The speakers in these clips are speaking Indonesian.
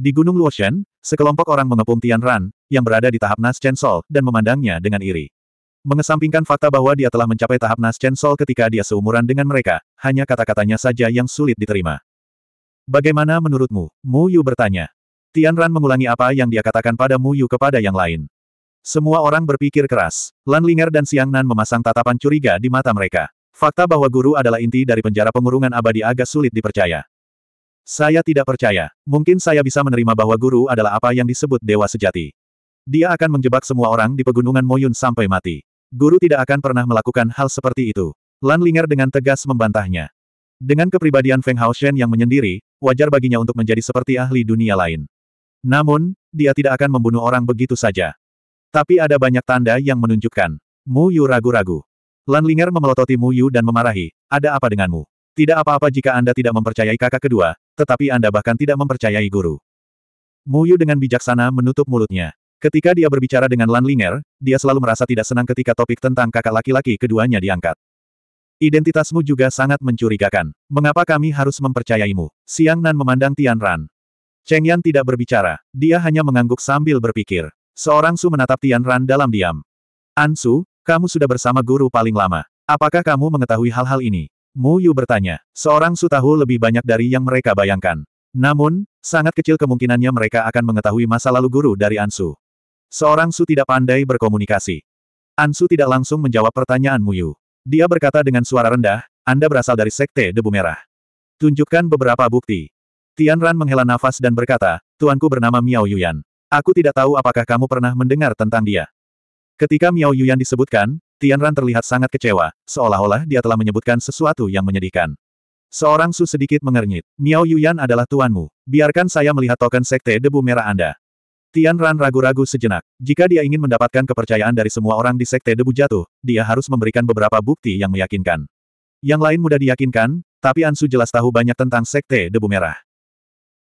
Di Gunung Luoshan, sekelompok orang mengepung Tian Ran, yang berada di tahap Nas Chen Sol, dan memandangnya dengan iri. Mengesampingkan fakta bahwa dia telah mencapai tahap Nas Chen Sol ketika dia seumuran dengan mereka, hanya kata-katanya saja yang sulit diterima. Bagaimana menurutmu? Mu Yu bertanya. Tian Ran mengulangi apa yang dia katakan pada Mu Yu kepada yang lain. Semua orang berpikir keras. Lan Linger dan Siang Nan memasang tatapan curiga di mata mereka. Fakta bahwa guru adalah inti dari penjara pengurungan abadi agak sulit dipercaya. Saya tidak percaya. Mungkin saya bisa menerima bahwa guru adalah apa yang disebut dewa sejati. Dia akan menjebak semua orang di pegunungan Moyun sampai mati. Guru tidak akan pernah melakukan hal seperti itu. Lan Linger dengan tegas membantahnya. Dengan kepribadian Feng Hao Shen yang menyendiri, wajar baginya untuk menjadi seperti ahli dunia lain. Namun, dia tidak akan membunuh orang begitu saja. Tapi ada banyak tanda yang menunjukkan. Mu Yu ragu-ragu. Lan Linger memelototi Mu Yu dan memarahi, ada apa denganmu? Tidak apa-apa jika Anda tidak mempercayai kakak kedua, tetapi Anda bahkan tidak mempercayai guru. Muyu dengan bijaksana menutup mulutnya. Ketika dia berbicara dengan Lan Linger, dia selalu merasa tidak senang ketika topik tentang kakak laki-laki keduanya diangkat. Identitasmu juga sangat mencurigakan. Mengapa kami harus mempercayaimu? Siang Nan memandang Tian Ran. Cheng Yan tidak berbicara. Dia hanya mengangguk sambil berpikir. Seorang Su menatap Tian Ran dalam diam. An Su, kamu sudah bersama guru paling lama. Apakah kamu mengetahui hal-hal ini? Mu Yu bertanya, seorang Su tahu lebih banyak dari yang mereka bayangkan. Namun, sangat kecil kemungkinannya mereka akan mengetahui masa lalu guru dari Ansu. Seorang Su tidak pandai berkomunikasi. Ansu tidak langsung menjawab pertanyaan Mu Yu. Dia berkata dengan suara rendah, Anda berasal dari Sekte Debu Merah. Tunjukkan beberapa bukti. Tian Ran menghela nafas dan berkata, Tuanku bernama Miao Yuyan. Aku tidak tahu apakah kamu pernah mendengar tentang dia. Ketika Miao Yuyan disebutkan, Tianran terlihat sangat kecewa, seolah-olah dia telah menyebutkan sesuatu yang menyedihkan. Seorang Su sedikit mengernyit. Miao Yuyan adalah tuanmu. Biarkan saya melihat token sekte debu merah Anda. Tian Ran ragu-ragu sejenak. Jika dia ingin mendapatkan kepercayaan dari semua orang di sekte debu jatuh, dia harus memberikan beberapa bukti yang meyakinkan. Yang lain mudah diyakinkan, tapi Ansu jelas tahu banyak tentang sekte debu merah.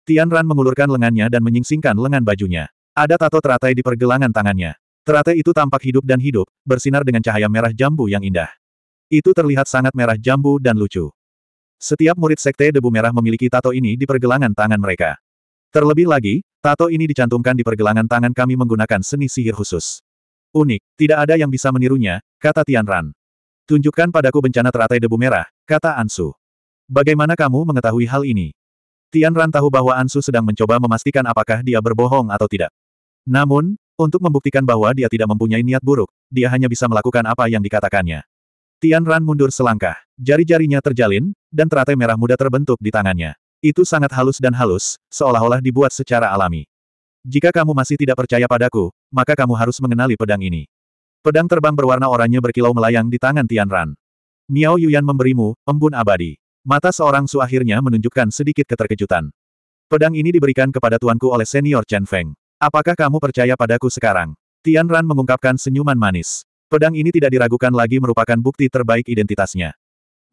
Tian Ran mengulurkan lengannya dan menyingsingkan lengan bajunya. Ada tato teratai di pergelangan tangannya. Teratai itu tampak hidup dan hidup, bersinar dengan cahaya merah jambu yang indah. Itu terlihat sangat merah jambu dan lucu. Setiap murid sekte debu merah memiliki tato ini di pergelangan tangan mereka. Terlebih lagi, tato ini dicantumkan di pergelangan tangan kami menggunakan seni sihir khusus. Unik, tidak ada yang bisa menirunya, kata Tian Ran. Tunjukkan padaku bencana teratai debu merah, kata Ansu. Bagaimana kamu mengetahui hal ini? Tian Ran tahu bahwa Ansu sedang mencoba memastikan apakah dia berbohong atau tidak. Namun, untuk membuktikan bahwa dia tidak mempunyai niat buruk, dia hanya bisa melakukan apa yang dikatakannya. Tian Ran mundur selangkah. Jari-jarinya terjalin, dan teratai merah muda terbentuk di tangannya. Itu sangat halus dan halus, seolah-olah dibuat secara alami. Jika kamu masih tidak percaya padaku, maka kamu harus mengenali pedang ini. Pedang terbang berwarna oranye berkilau melayang di tangan Tian Ran. Miao Yuyan memberimu, embun abadi. Mata seorang su akhirnya menunjukkan sedikit keterkejutan. Pedang ini diberikan kepada tuanku oleh senior Chen Feng. Apakah kamu percaya padaku sekarang? Tian Ran mengungkapkan senyuman manis. Pedang ini tidak diragukan lagi merupakan bukti terbaik identitasnya.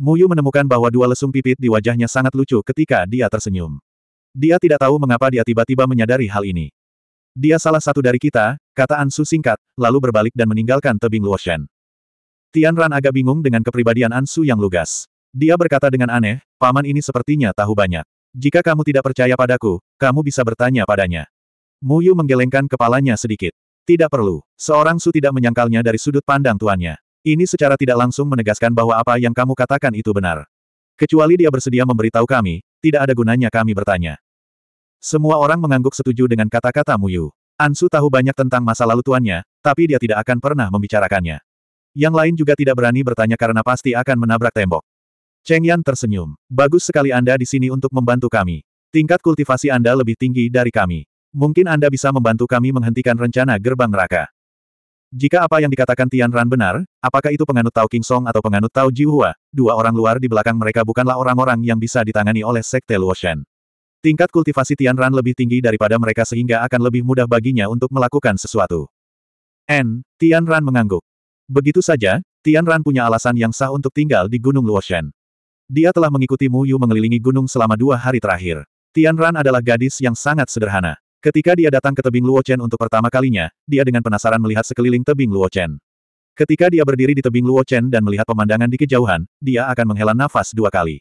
Muyu menemukan bahwa dua lesung pipit di wajahnya sangat lucu ketika dia tersenyum. Dia tidak tahu mengapa dia tiba-tiba menyadari hal ini. Dia salah satu dari kita, kata Ansu singkat, lalu berbalik dan meninggalkan tebing Luoshan. Tian Ran agak bingung dengan kepribadian Ansu yang lugas. Dia berkata dengan aneh, paman ini sepertinya tahu banyak. Jika kamu tidak percaya padaku, kamu bisa bertanya padanya. Muyu menggelengkan kepalanya sedikit. Tidak perlu. Seorang Su tidak menyangkalnya dari sudut pandang tuannya. Ini secara tidak langsung menegaskan bahwa apa yang kamu katakan itu benar. Kecuali dia bersedia memberitahu kami, tidak ada gunanya kami bertanya. Semua orang mengangguk setuju dengan kata-kata Muyu. Ansu tahu banyak tentang masa lalu tuannya, tapi dia tidak akan pernah membicarakannya. Yang lain juga tidak berani bertanya karena pasti akan menabrak tembok. Cheng Yan tersenyum. Bagus sekali Anda di sini untuk membantu kami. Tingkat kultivasi Anda lebih tinggi dari kami. Mungkin Anda bisa membantu kami menghentikan rencana gerbang neraka. Jika apa yang dikatakan Tian Ran benar, apakah itu penganut Tao King Song atau penganut Tao Hua? dua orang luar di belakang mereka bukanlah orang-orang yang bisa ditangani oleh Sekte Luoshan. Tingkat kultivasi Tian Ran lebih tinggi daripada mereka sehingga akan lebih mudah baginya untuk melakukan sesuatu. N. Tian Ran mengangguk. Begitu saja, Tian Ran punya alasan yang sah untuk tinggal di Gunung Luoshan. Dia telah mengikuti Mu Yu mengelilingi gunung selama dua hari terakhir. Tian Ran adalah gadis yang sangat sederhana. Ketika dia datang ke tebing Luochen untuk pertama kalinya, dia dengan penasaran melihat sekeliling tebing Luochen. Ketika dia berdiri di tebing Luochen dan melihat pemandangan di kejauhan, dia akan menghela nafas dua kali.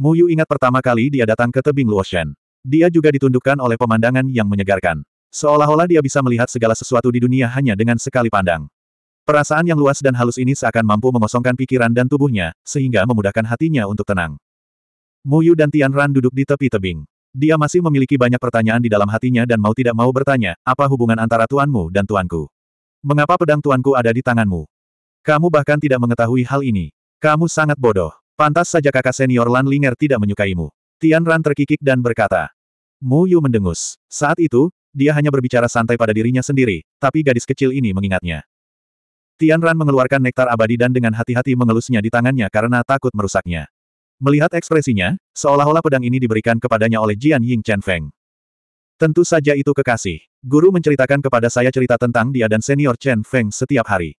Mu Yu ingat pertama kali dia datang ke tebing Luochen. Dia juga ditundukkan oleh pemandangan yang menyegarkan. Seolah-olah dia bisa melihat segala sesuatu di dunia hanya dengan sekali pandang. Perasaan yang luas dan halus ini seakan mampu mengosongkan pikiran dan tubuhnya, sehingga memudahkan hatinya untuk tenang. Mu Yu dan Tian Ran duduk di tepi tebing. Dia masih memiliki banyak pertanyaan di dalam hatinya dan mau tidak mau bertanya, apa hubungan antara tuanmu dan tuanku? Mengapa pedang tuanku ada di tanganmu? Kamu bahkan tidak mengetahui hal ini. Kamu sangat bodoh. Pantas saja kakak senior Lan Linger tidak menyukaimu. Tian Ran terkikik dan berkata. Mu Yu mendengus. Saat itu, dia hanya berbicara santai pada dirinya sendiri, tapi gadis kecil ini mengingatnya. Tian Ran mengeluarkan nektar abadi dan dengan hati-hati mengelusnya di tangannya karena takut merusaknya. Melihat ekspresinya, seolah-olah pedang ini diberikan kepadanya oleh Jian Ying Chen Feng. Tentu saja itu kekasih. Guru menceritakan kepada saya cerita tentang dia dan senior Chen Feng setiap hari.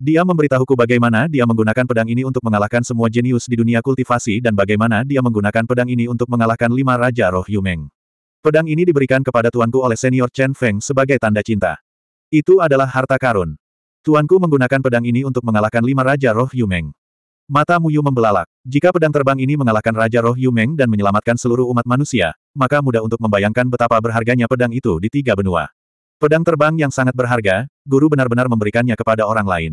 Dia memberitahuku bagaimana dia menggunakan pedang ini untuk mengalahkan semua jenius di dunia kultivasi dan bagaimana dia menggunakan pedang ini untuk mengalahkan lima raja roh Yumeng. Pedang ini diberikan kepada tuanku oleh senior Chen Feng sebagai tanda cinta. Itu adalah harta karun. Tuanku menggunakan pedang ini untuk mengalahkan lima raja roh Yumeng. Mata Muyu membelalak. Jika pedang terbang ini mengalahkan Raja Roh Yumeng dan menyelamatkan seluruh umat manusia, maka mudah untuk membayangkan betapa berharganya pedang itu di tiga benua. Pedang terbang yang sangat berharga, guru benar-benar memberikannya kepada orang lain.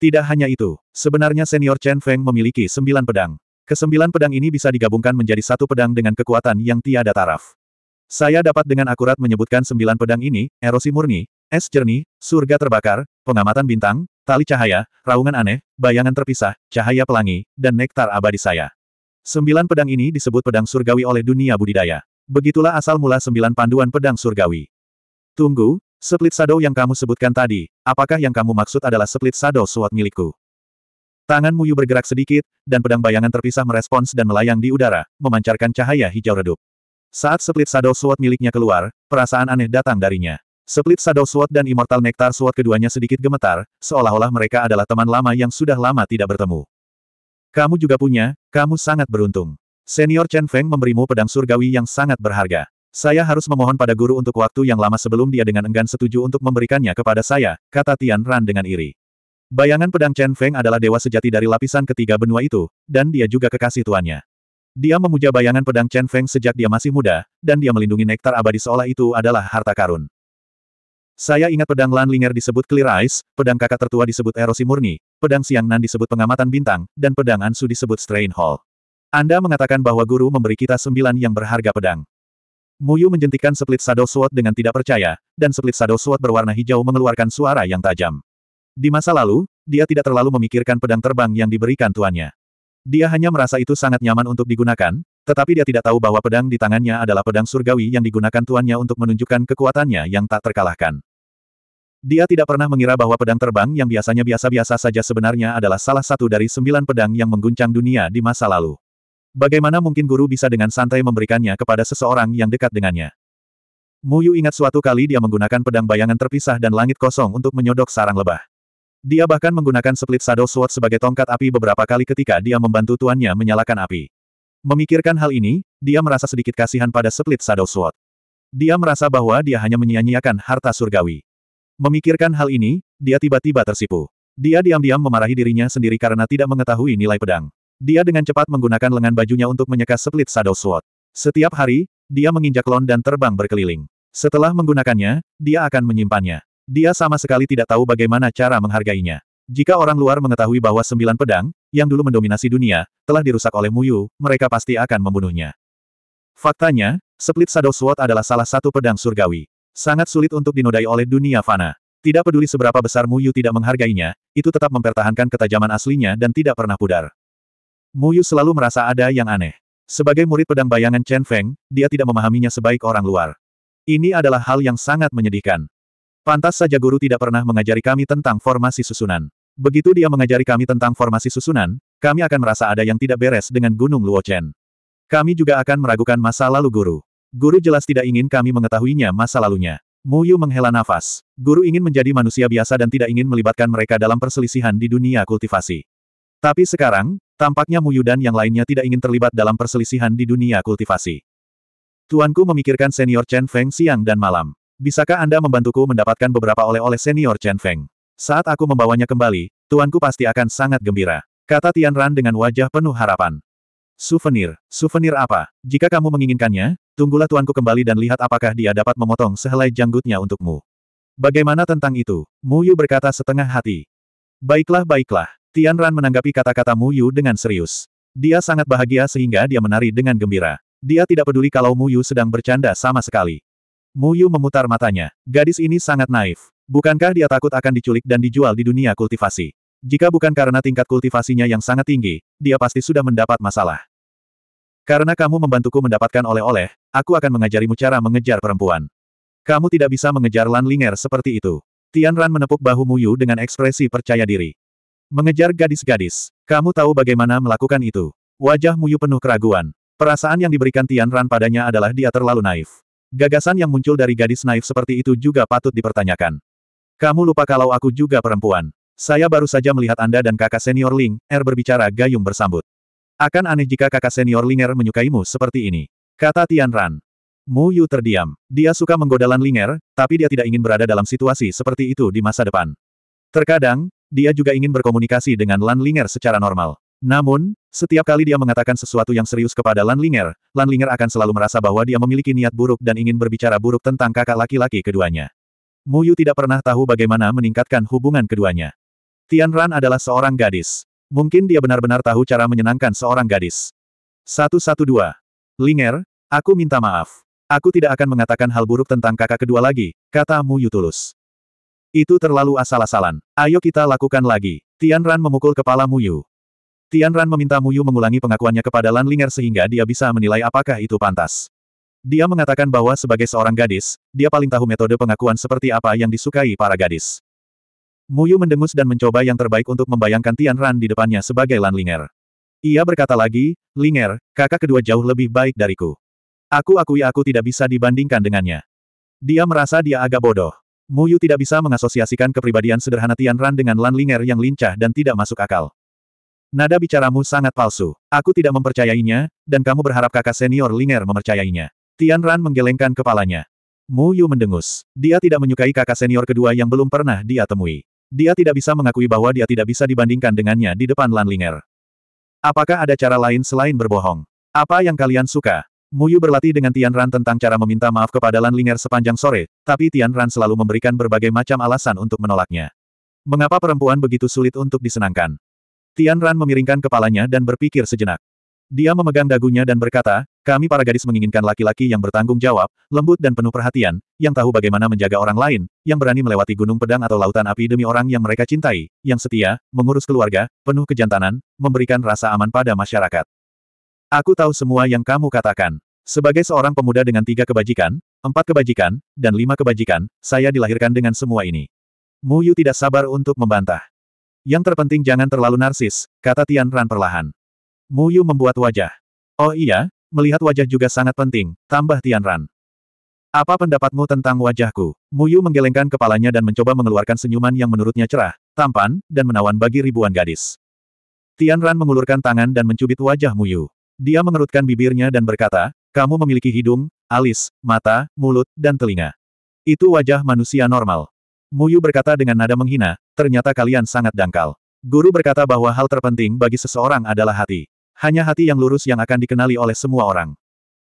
Tidak hanya itu, sebenarnya senior Chen Feng memiliki sembilan pedang. Kesembilan pedang ini bisa digabungkan menjadi satu pedang dengan kekuatan yang tiada taraf. Saya dapat dengan akurat menyebutkan sembilan pedang ini, erosi murni, es jernih, surga terbakar, pengamatan bintang, tali cahaya, raungan aneh, bayangan terpisah, cahaya pelangi, dan nektar abadi saya. Sembilan pedang ini disebut pedang surgawi oleh dunia budidaya. Begitulah asal mula sembilan panduan pedang surgawi. Tunggu, split shadow yang kamu sebutkan tadi, apakah yang kamu maksud adalah split shadow suat milikku? Tangan Muyu bergerak sedikit, dan pedang bayangan terpisah merespons dan melayang di udara, memancarkan cahaya hijau redup. Saat split shadow suat miliknya keluar, perasaan aneh datang darinya. Split Shadow Sword dan Immortal Nectar Sword keduanya sedikit gemetar, seolah-olah mereka adalah teman lama yang sudah lama tidak bertemu. Kamu juga punya, kamu sangat beruntung. Senior Chen Feng memberimu pedang surgawi yang sangat berharga. Saya harus memohon pada guru untuk waktu yang lama sebelum dia dengan enggan setuju untuk memberikannya kepada saya, kata Tian Ran dengan iri. Bayangan pedang Chen Feng adalah dewa sejati dari lapisan ketiga benua itu, dan dia juga kekasih tuannya. Dia memuja bayangan pedang Chen Feng sejak dia masih muda, dan dia melindungi nektar abadi seolah itu adalah harta karun. Saya ingat pedang Lan Linger disebut Clear Eyes, pedang kakak tertua disebut Erosi Murni, pedang Siang Nan disebut Pengamatan Bintang, dan pedang Ansu disebut Strain Hall. Anda mengatakan bahwa guru memberi kita sembilan yang berharga pedang. Muyu menjentikan split shadow sword dengan tidak percaya, dan split shadow sword berwarna hijau mengeluarkan suara yang tajam. Di masa lalu, dia tidak terlalu memikirkan pedang terbang yang diberikan tuannya. Dia hanya merasa itu sangat nyaman untuk digunakan, tetapi dia tidak tahu bahwa pedang di tangannya adalah pedang surgawi yang digunakan tuannya untuk menunjukkan kekuatannya yang tak terkalahkan. Dia tidak pernah mengira bahwa pedang terbang yang biasanya biasa-biasa saja sebenarnya adalah salah satu dari sembilan pedang yang mengguncang dunia di masa lalu. Bagaimana mungkin guru bisa dengan santai memberikannya kepada seseorang yang dekat dengannya? Muyu ingat suatu kali dia menggunakan pedang bayangan terpisah dan langit kosong untuk menyodok sarang lebah. Dia bahkan menggunakan split shadow sword sebagai tongkat api beberapa kali ketika dia membantu tuannya menyalakan api. Memikirkan hal ini, dia merasa sedikit kasihan pada split shadow sword. Dia merasa bahwa dia hanya menyia-nyiakan harta surgawi. Memikirkan hal ini, dia tiba-tiba tersipu. Dia diam-diam memarahi dirinya sendiri karena tidak mengetahui nilai pedang. Dia dengan cepat menggunakan lengan bajunya untuk menyeka split shadow sword. Setiap hari, dia menginjak lon dan terbang berkeliling. Setelah menggunakannya, dia akan menyimpannya. Dia sama sekali tidak tahu bagaimana cara menghargainya. Jika orang luar mengetahui bahwa sembilan pedang, yang dulu mendominasi dunia, telah dirusak oleh Muyu, mereka pasti akan membunuhnya. Faktanya, Split Shadow Sword adalah salah satu pedang surgawi. Sangat sulit untuk dinodai oleh dunia fana. Tidak peduli seberapa besar Mu Yu tidak menghargainya, itu tetap mempertahankan ketajaman aslinya dan tidak pernah pudar. Mu Yu selalu merasa ada yang aneh. Sebagai murid pedang bayangan Chen Feng, dia tidak memahaminya sebaik orang luar. Ini adalah hal yang sangat menyedihkan. Pantas saja guru tidak pernah mengajari kami tentang formasi susunan. Begitu dia mengajari kami tentang formasi susunan, kami akan merasa ada yang tidak beres dengan Gunung Luo Chen. Kami juga akan meragukan masa lalu guru. Guru jelas tidak ingin kami mengetahuinya masa lalunya. Mu Yu menghela nafas. Guru ingin menjadi manusia biasa dan tidak ingin melibatkan mereka dalam perselisihan di dunia kultivasi. Tapi sekarang, tampaknya Mu Yu dan yang lainnya tidak ingin terlibat dalam perselisihan di dunia kultivasi. Tuanku memikirkan senior Chen Feng siang dan malam. Bisakah Anda membantuku mendapatkan beberapa oleh-oleh senior Chen Feng? Saat aku membawanya kembali, tuanku pasti akan sangat gembira. Kata Tian Ran dengan wajah penuh harapan. Souvenir, souvenir apa? Jika kamu menginginkannya, Tunggulah tuanku kembali dan lihat apakah dia dapat memotong sehelai janggutnya untukmu. Bagaimana tentang itu? Mu Yu berkata setengah hati. Baiklah baiklah. Tian Ran menanggapi kata-kata Mu Yu dengan serius. Dia sangat bahagia sehingga dia menari dengan gembira. Dia tidak peduli kalau Mu Yu sedang bercanda sama sekali. Mu Yu memutar matanya. Gadis ini sangat naif. Bukankah dia takut akan diculik dan dijual di dunia kultivasi? Jika bukan karena tingkat kultivasinya yang sangat tinggi, dia pasti sudah mendapat masalah. Karena kamu membantuku mendapatkan oleh-oleh, aku akan mengajarimu cara mengejar perempuan. Kamu tidak bisa mengejar Lan Linger seperti itu. Tian Ran menepuk bahu Muyu dengan ekspresi percaya diri. Mengejar gadis-gadis. Kamu tahu bagaimana melakukan itu. Wajah Muyu penuh keraguan. Perasaan yang diberikan Tian Ran padanya adalah dia terlalu naif. Gagasan yang muncul dari gadis naif seperti itu juga patut dipertanyakan. Kamu lupa kalau aku juga perempuan. Saya baru saja melihat Anda dan kakak senior Ling, Er berbicara gayung bersambut. Akan aneh jika kakak senior Linger menyukaimu seperti ini. Kata Tian Ran. Mu Yu terdiam. Dia suka menggoda Linger, tapi dia tidak ingin berada dalam situasi seperti itu di masa depan. Terkadang, dia juga ingin berkomunikasi dengan Lan Linger secara normal. Namun, setiap kali dia mengatakan sesuatu yang serius kepada Lan Linger, Lan Linger akan selalu merasa bahwa dia memiliki niat buruk dan ingin berbicara buruk tentang kakak laki-laki keduanya. Mu Yu tidak pernah tahu bagaimana meningkatkan hubungan keduanya. Tian Ran adalah seorang gadis. Mungkin dia benar-benar tahu cara menyenangkan seorang gadis. Satu-satu dua. Linger, aku minta maaf. Aku tidak akan mengatakan hal buruk tentang kakak kedua lagi, kata Mu tulus. Itu terlalu asal-asalan. Ayo kita lakukan lagi. Tian Ran memukul kepala Mu Yu. Tian Ran meminta Mu Yu mengulangi pengakuannya kepada Lan Linger sehingga dia bisa menilai apakah itu pantas. Dia mengatakan bahwa sebagai seorang gadis, dia paling tahu metode pengakuan seperti apa yang disukai para gadis. Muyu mendengus dan mencoba yang terbaik untuk membayangkan Tian Ran di depannya sebagai Lan Ling'er. Ia berkata lagi, Linger, kakak kedua jauh lebih baik dariku. Aku akui aku tidak bisa dibandingkan dengannya. Dia merasa dia agak bodoh. Muyu tidak bisa mengasosiasikan kepribadian sederhana Tian Ran dengan Lan Linger yang lincah dan tidak masuk akal. Nada bicaramu sangat palsu. Aku tidak mempercayainya, dan kamu berharap kakak senior Linger mempercayainya. Tian Ran menggelengkan kepalanya. Mu Yu mendengus. Dia tidak menyukai kakak senior kedua yang belum pernah dia temui. Dia tidak bisa mengakui bahwa dia tidak bisa dibandingkan dengannya di depan Lanlinger. Apakah ada cara lain selain berbohong? Apa yang kalian suka? Muyu berlatih dengan Tian Ran tentang cara meminta maaf kepada Lanlinger sepanjang sore, tapi Tian Ran selalu memberikan berbagai macam alasan untuk menolaknya. Mengapa perempuan begitu sulit untuk disenangkan? Tian Ran memiringkan kepalanya dan berpikir sejenak. Dia memegang dagunya dan berkata, kami para gadis menginginkan laki-laki yang bertanggung jawab, lembut dan penuh perhatian, yang tahu bagaimana menjaga orang lain, yang berani melewati gunung pedang atau lautan api demi orang yang mereka cintai, yang setia, mengurus keluarga, penuh kejantanan, memberikan rasa aman pada masyarakat. Aku tahu semua yang kamu katakan. Sebagai seorang pemuda dengan tiga kebajikan, empat kebajikan, dan lima kebajikan, saya dilahirkan dengan semua ini. Mu Yu tidak sabar untuk membantah. Yang terpenting jangan terlalu narsis, kata Tian Ran perlahan. Mu Yu membuat wajah. Oh iya, melihat wajah juga sangat penting, tambah Tianran. Apa pendapatmu tentang wajahku? Mu Yu menggelengkan kepalanya dan mencoba mengeluarkan senyuman yang menurutnya cerah, tampan, dan menawan bagi ribuan gadis. Tianran mengulurkan tangan dan mencubit wajah Mu Yu. Dia mengerutkan bibirnya dan berkata, kamu memiliki hidung, alis, mata, mulut, dan telinga. Itu wajah manusia normal. Mu Yu berkata dengan nada menghina, ternyata kalian sangat dangkal. Guru berkata bahwa hal terpenting bagi seseorang adalah hati. Hanya hati yang lurus yang akan dikenali oleh semua orang.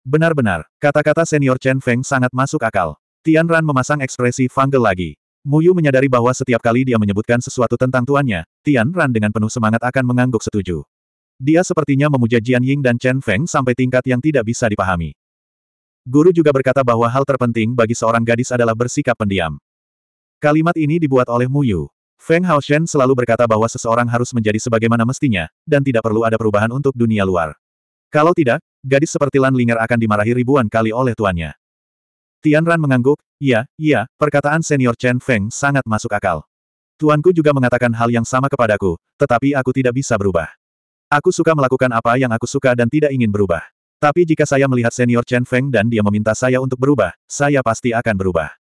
Benar-benar, kata-kata senior Chen Feng sangat masuk akal. Tian Ran memasang ekspresi fanggel lagi. Mu Yu menyadari bahwa setiap kali dia menyebutkan sesuatu tentang tuannya, Tian Ran dengan penuh semangat akan mengangguk setuju. Dia sepertinya memuja Jian Ying dan Chen Feng sampai tingkat yang tidak bisa dipahami. Guru juga berkata bahwa hal terpenting bagi seorang gadis adalah bersikap pendiam. Kalimat ini dibuat oleh Mu Yu. Feng Hao Shen selalu berkata bahwa seseorang harus menjadi sebagaimana mestinya, dan tidak perlu ada perubahan untuk dunia luar. Kalau tidak, gadis seperti Lan Linger akan dimarahi ribuan kali oleh tuannya. Tian Ran mengangguk, iya, iya, perkataan senior Chen Feng sangat masuk akal. Tuanku juga mengatakan hal yang sama kepadaku, tetapi aku tidak bisa berubah. Aku suka melakukan apa yang aku suka dan tidak ingin berubah. Tapi jika saya melihat senior Chen Feng dan dia meminta saya untuk berubah, saya pasti akan berubah.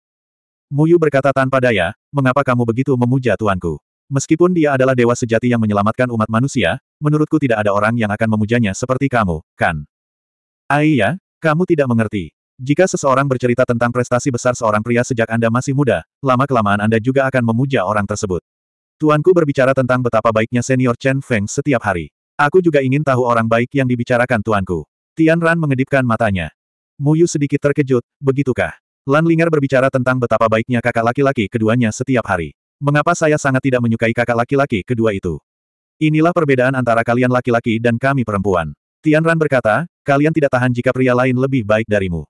Muyu berkata tanpa daya, mengapa kamu begitu memuja tuanku? Meskipun dia adalah dewa sejati yang menyelamatkan umat manusia, menurutku tidak ada orang yang akan memujanya seperti kamu, kan? Aiyah, kamu tidak mengerti. Jika seseorang bercerita tentang prestasi besar seorang pria sejak Anda masih muda, lama-kelamaan Anda juga akan memuja orang tersebut. Tuanku berbicara tentang betapa baiknya senior Chen Feng setiap hari. Aku juga ingin tahu orang baik yang dibicarakan tuanku. Tian Ran mengedipkan matanya. Muyu sedikit terkejut, begitukah? Lan Ling'er berbicara tentang betapa baiknya kakak laki-laki keduanya setiap hari. Mengapa saya sangat tidak menyukai kakak laki-laki kedua itu? Inilah perbedaan antara kalian laki-laki dan kami perempuan. Tian Ran berkata, kalian tidak tahan jika pria lain lebih baik darimu.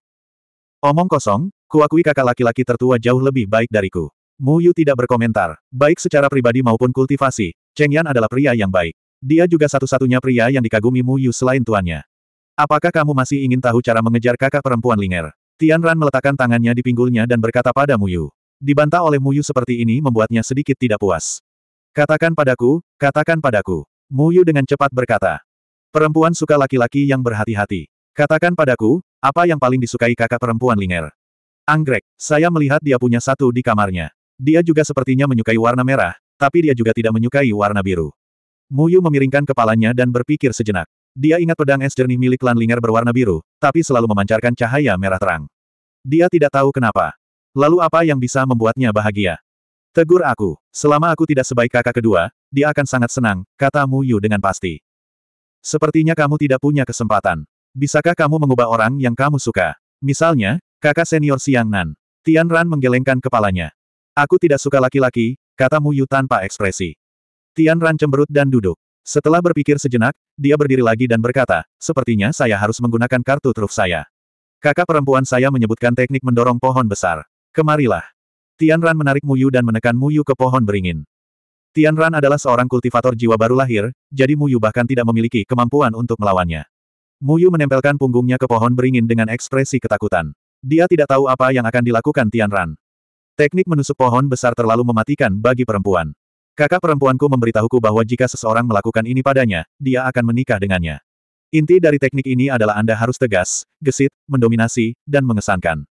Omong kosong, kuakui kakak laki-laki tertua jauh lebih baik dariku. Mu Yu tidak berkomentar, baik secara pribadi maupun kultivasi, Cheng Yan adalah pria yang baik. Dia juga satu-satunya pria yang dikagumi Mu Yu selain tuannya. Apakah kamu masih ingin tahu cara mengejar kakak perempuan Linger? Tian Ran meletakkan tangannya di pinggulnya dan berkata pada Muyu. Dibantah oleh Muyu seperti ini membuatnya sedikit tidak puas. Katakan padaku, katakan padaku. Muyu dengan cepat berkata. Perempuan suka laki-laki yang berhati-hati. Katakan padaku, apa yang paling disukai kakak perempuan Linger? Anggrek, saya melihat dia punya satu di kamarnya. Dia juga sepertinya menyukai warna merah, tapi dia juga tidak menyukai warna biru. Muyu memiringkan kepalanya dan berpikir sejenak. Dia ingat pedang es jernih milik Lan Linger berwarna biru, tapi selalu memancarkan cahaya merah terang. Dia tidak tahu kenapa. Lalu apa yang bisa membuatnya bahagia? Tegur aku. Selama aku tidak sebaik kakak kedua, dia akan sangat senang, kata Mu Yu dengan pasti. Sepertinya kamu tidak punya kesempatan. Bisakah kamu mengubah orang yang kamu suka? Misalnya, kakak senior Siang Nan. Tian Ran menggelengkan kepalanya. Aku tidak suka laki-laki, kata Mu Yu tanpa ekspresi. Tian Ran cemberut dan duduk. Setelah berpikir sejenak, dia berdiri lagi dan berkata, sepertinya saya harus menggunakan kartu truf saya. Kakak perempuan saya menyebutkan teknik mendorong pohon besar. Kemarilah. Tian Ran menarik Muyu dan menekan Muyu ke pohon beringin. Tian Ran adalah seorang kultivator jiwa baru lahir, jadi Muyu bahkan tidak memiliki kemampuan untuk melawannya. Muyu menempelkan punggungnya ke pohon beringin dengan ekspresi ketakutan. Dia tidak tahu apa yang akan dilakukan Tian Ran. Teknik menusuk pohon besar terlalu mematikan bagi perempuan. Kakak perempuanku memberitahuku bahwa jika seseorang melakukan ini padanya, dia akan menikah dengannya. Inti dari teknik ini adalah Anda harus tegas, gesit, mendominasi, dan mengesankan.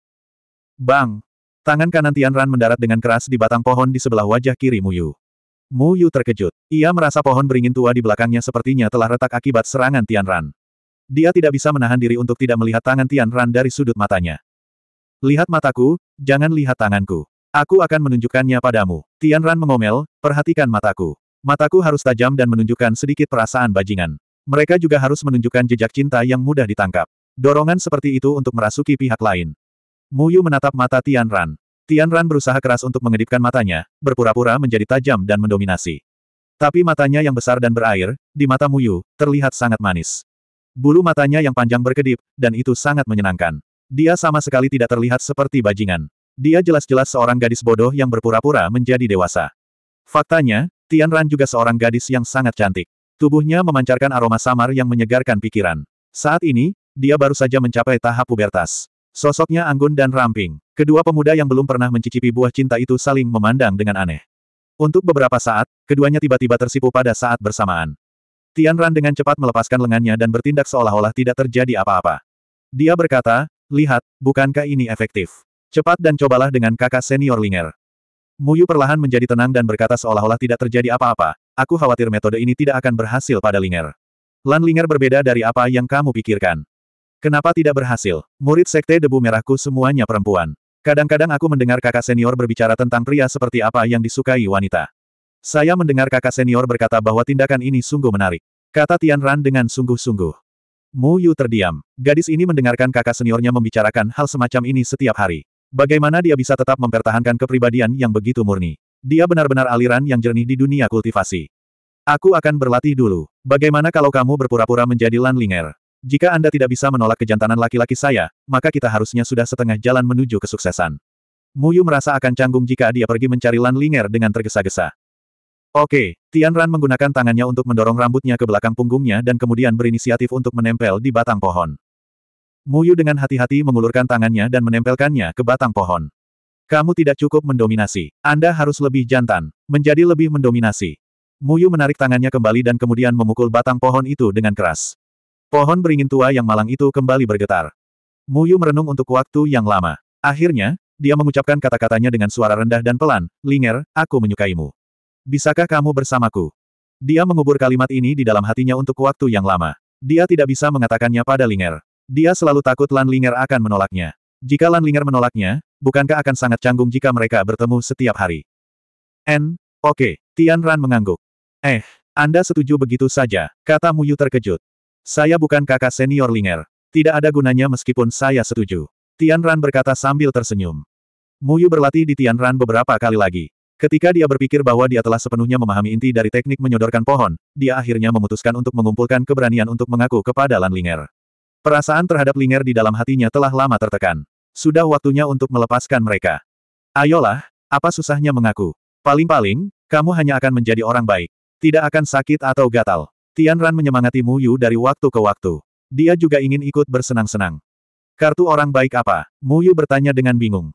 Bang! Tangan kanan Tian Ran mendarat dengan keras di batang pohon di sebelah wajah kiri Mu Yu. Mu Yu terkejut. Ia merasa pohon beringin tua di belakangnya sepertinya telah retak akibat serangan Tian Ran. Dia tidak bisa menahan diri untuk tidak melihat tangan Tian Ran dari sudut matanya. Lihat mataku, jangan lihat tanganku. Aku akan menunjukkannya padamu. Tian Ran mengomel, perhatikan mataku. Mataku harus tajam dan menunjukkan sedikit perasaan bajingan. Mereka juga harus menunjukkan jejak cinta yang mudah ditangkap. Dorongan seperti itu untuk merasuki pihak lain. Mu Yu menatap mata Tian Ran. Tian Ran berusaha keras untuk mengedipkan matanya, berpura-pura menjadi tajam dan mendominasi. Tapi matanya yang besar dan berair, di mata Mu Yu terlihat sangat manis. Bulu matanya yang panjang berkedip, dan itu sangat menyenangkan. Dia sama sekali tidak terlihat seperti bajingan. Dia jelas-jelas seorang gadis bodoh yang berpura-pura menjadi dewasa. Faktanya, Tian Ran juga seorang gadis yang sangat cantik. Tubuhnya memancarkan aroma samar yang menyegarkan pikiran. Saat ini, dia baru saja mencapai tahap pubertas. Sosoknya anggun dan ramping. Kedua pemuda yang belum pernah mencicipi buah cinta itu saling memandang dengan aneh. Untuk beberapa saat, keduanya tiba-tiba tersipu pada saat bersamaan. Tian Ran dengan cepat melepaskan lengannya dan bertindak seolah-olah tidak terjadi apa-apa. Dia berkata, lihat, bukankah ini efektif? Cepat dan cobalah dengan kakak senior Linger. Muyu perlahan menjadi tenang dan berkata seolah-olah tidak terjadi apa-apa, aku khawatir metode ini tidak akan berhasil pada Linger. Lan Linger berbeda dari apa yang kamu pikirkan. Kenapa tidak berhasil? Murid sekte debu merahku semuanya perempuan. Kadang-kadang aku mendengar kakak senior berbicara tentang pria seperti apa yang disukai wanita. Saya mendengar kakak senior berkata bahwa tindakan ini sungguh menarik. Kata Tian Ran dengan sungguh-sungguh. Mu Yu terdiam. Gadis ini mendengarkan kakak seniornya membicarakan hal semacam ini setiap hari. Bagaimana dia bisa tetap mempertahankan kepribadian yang begitu murni? Dia benar-benar aliran yang jernih di dunia kultivasi. Aku akan berlatih dulu. Bagaimana kalau kamu berpura-pura menjadi Lanlinger? Jika Anda tidak bisa menolak kejantanan laki-laki saya, maka kita harusnya sudah setengah jalan menuju kesuksesan. Muyu merasa akan canggung jika dia pergi mencari Lanlinger dengan tergesa-gesa. Oke, Tian Ran menggunakan tangannya untuk mendorong rambutnya ke belakang punggungnya dan kemudian berinisiatif untuk menempel di batang pohon. Muyu dengan hati-hati mengulurkan tangannya dan menempelkannya ke batang pohon. Kamu tidak cukup mendominasi. Anda harus lebih jantan, menjadi lebih mendominasi. Muyu menarik tangannya kembali dan kemudian memukul batang pohon itu dengan keras. Pohon beringin tua yang malang itu kembali bergetar. Muyu merenung untuk waktu yang lama. Akhirnya, dia mengucapkan kata-katanya dengan suara rendah dan pelan, Linger, aku menyukaimu. Bisakah kamu bersamaku? Dia mengubur kalimat ini di dalam hatinya untuk waktu yang lama. Dia tidak bisa mengatakannya pada Linger. Dia selalu takut Lan Linger akan menolaknya. Jika Lan Lingar menolaknya, bukankah akan sangat canggung jika mereka bertemu setiap hari? N, oke, okay. Tian Ran mengangguk. Eh, Anda setuju begitu saja, kata Muyu terkejut. Saya bukan kakak senior Ling'er, Tidak ada gunanya meskipun saya setuju. Tian Ran berkata sambil tersenyum. Muyu berlatih di Tian Ran beberapa kali lagi. Ketika dia berpikir bahwa dia telah sepenuhnya memahami inti dari teknik menyodorkan pohon, dia akhirnya memutuskan untuk mengumpulkan keberanian untuk mengaku kepada Lan Linger. Perasaan terhadap Linger di dalam hatinya telah lama tertekan. Sudah waktunya untuk melepaskan mereka. Ayolah, apa susahnya mengaku? Paling-paling, kamu hanya akan menjadi orang baik. Tidak akan sakit atau gatal. Tian Ran menyemangati Mu Yu dari waktu ke waktu. Dia juga ingin ikut bersenang-senang. Kartu orang baik apa? Mu Yu bertanya dengan bingung.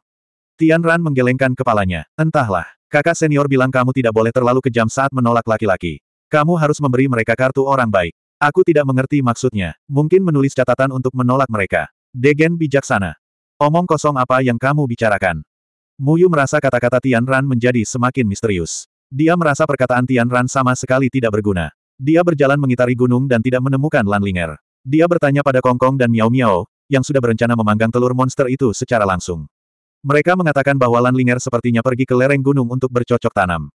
Tian Ran menggelengkan kepalanya. Entahlah, kakak senior bilang kamu tidak boleh terlalu kejam saat menolak laki-laki. Kamu harus memberi mereka kartu orang baik. Aku tidak mengerti maksudnya. Mungkin menulis catatan untuk menolak mereka. Degen bijaksana. Omong kosong apa yang kamu bicarakan. Muyu merasa kata-kata Tian Ran menjadi semakin misterius. Dia merasa perkataan Tian Ran sama sekali tidak berguna. Dia berjalan mengitari gunung dan tidak menemukan Lanlinger. Dia bertanya pada Kongkong dan Miao Miao, yang sudah berencana memanggang telur monster itu secara langsung. Mereka mengatakan bahwa Lanlinger sepertinya pergi ke lereng gunung untuk bercocok tanam.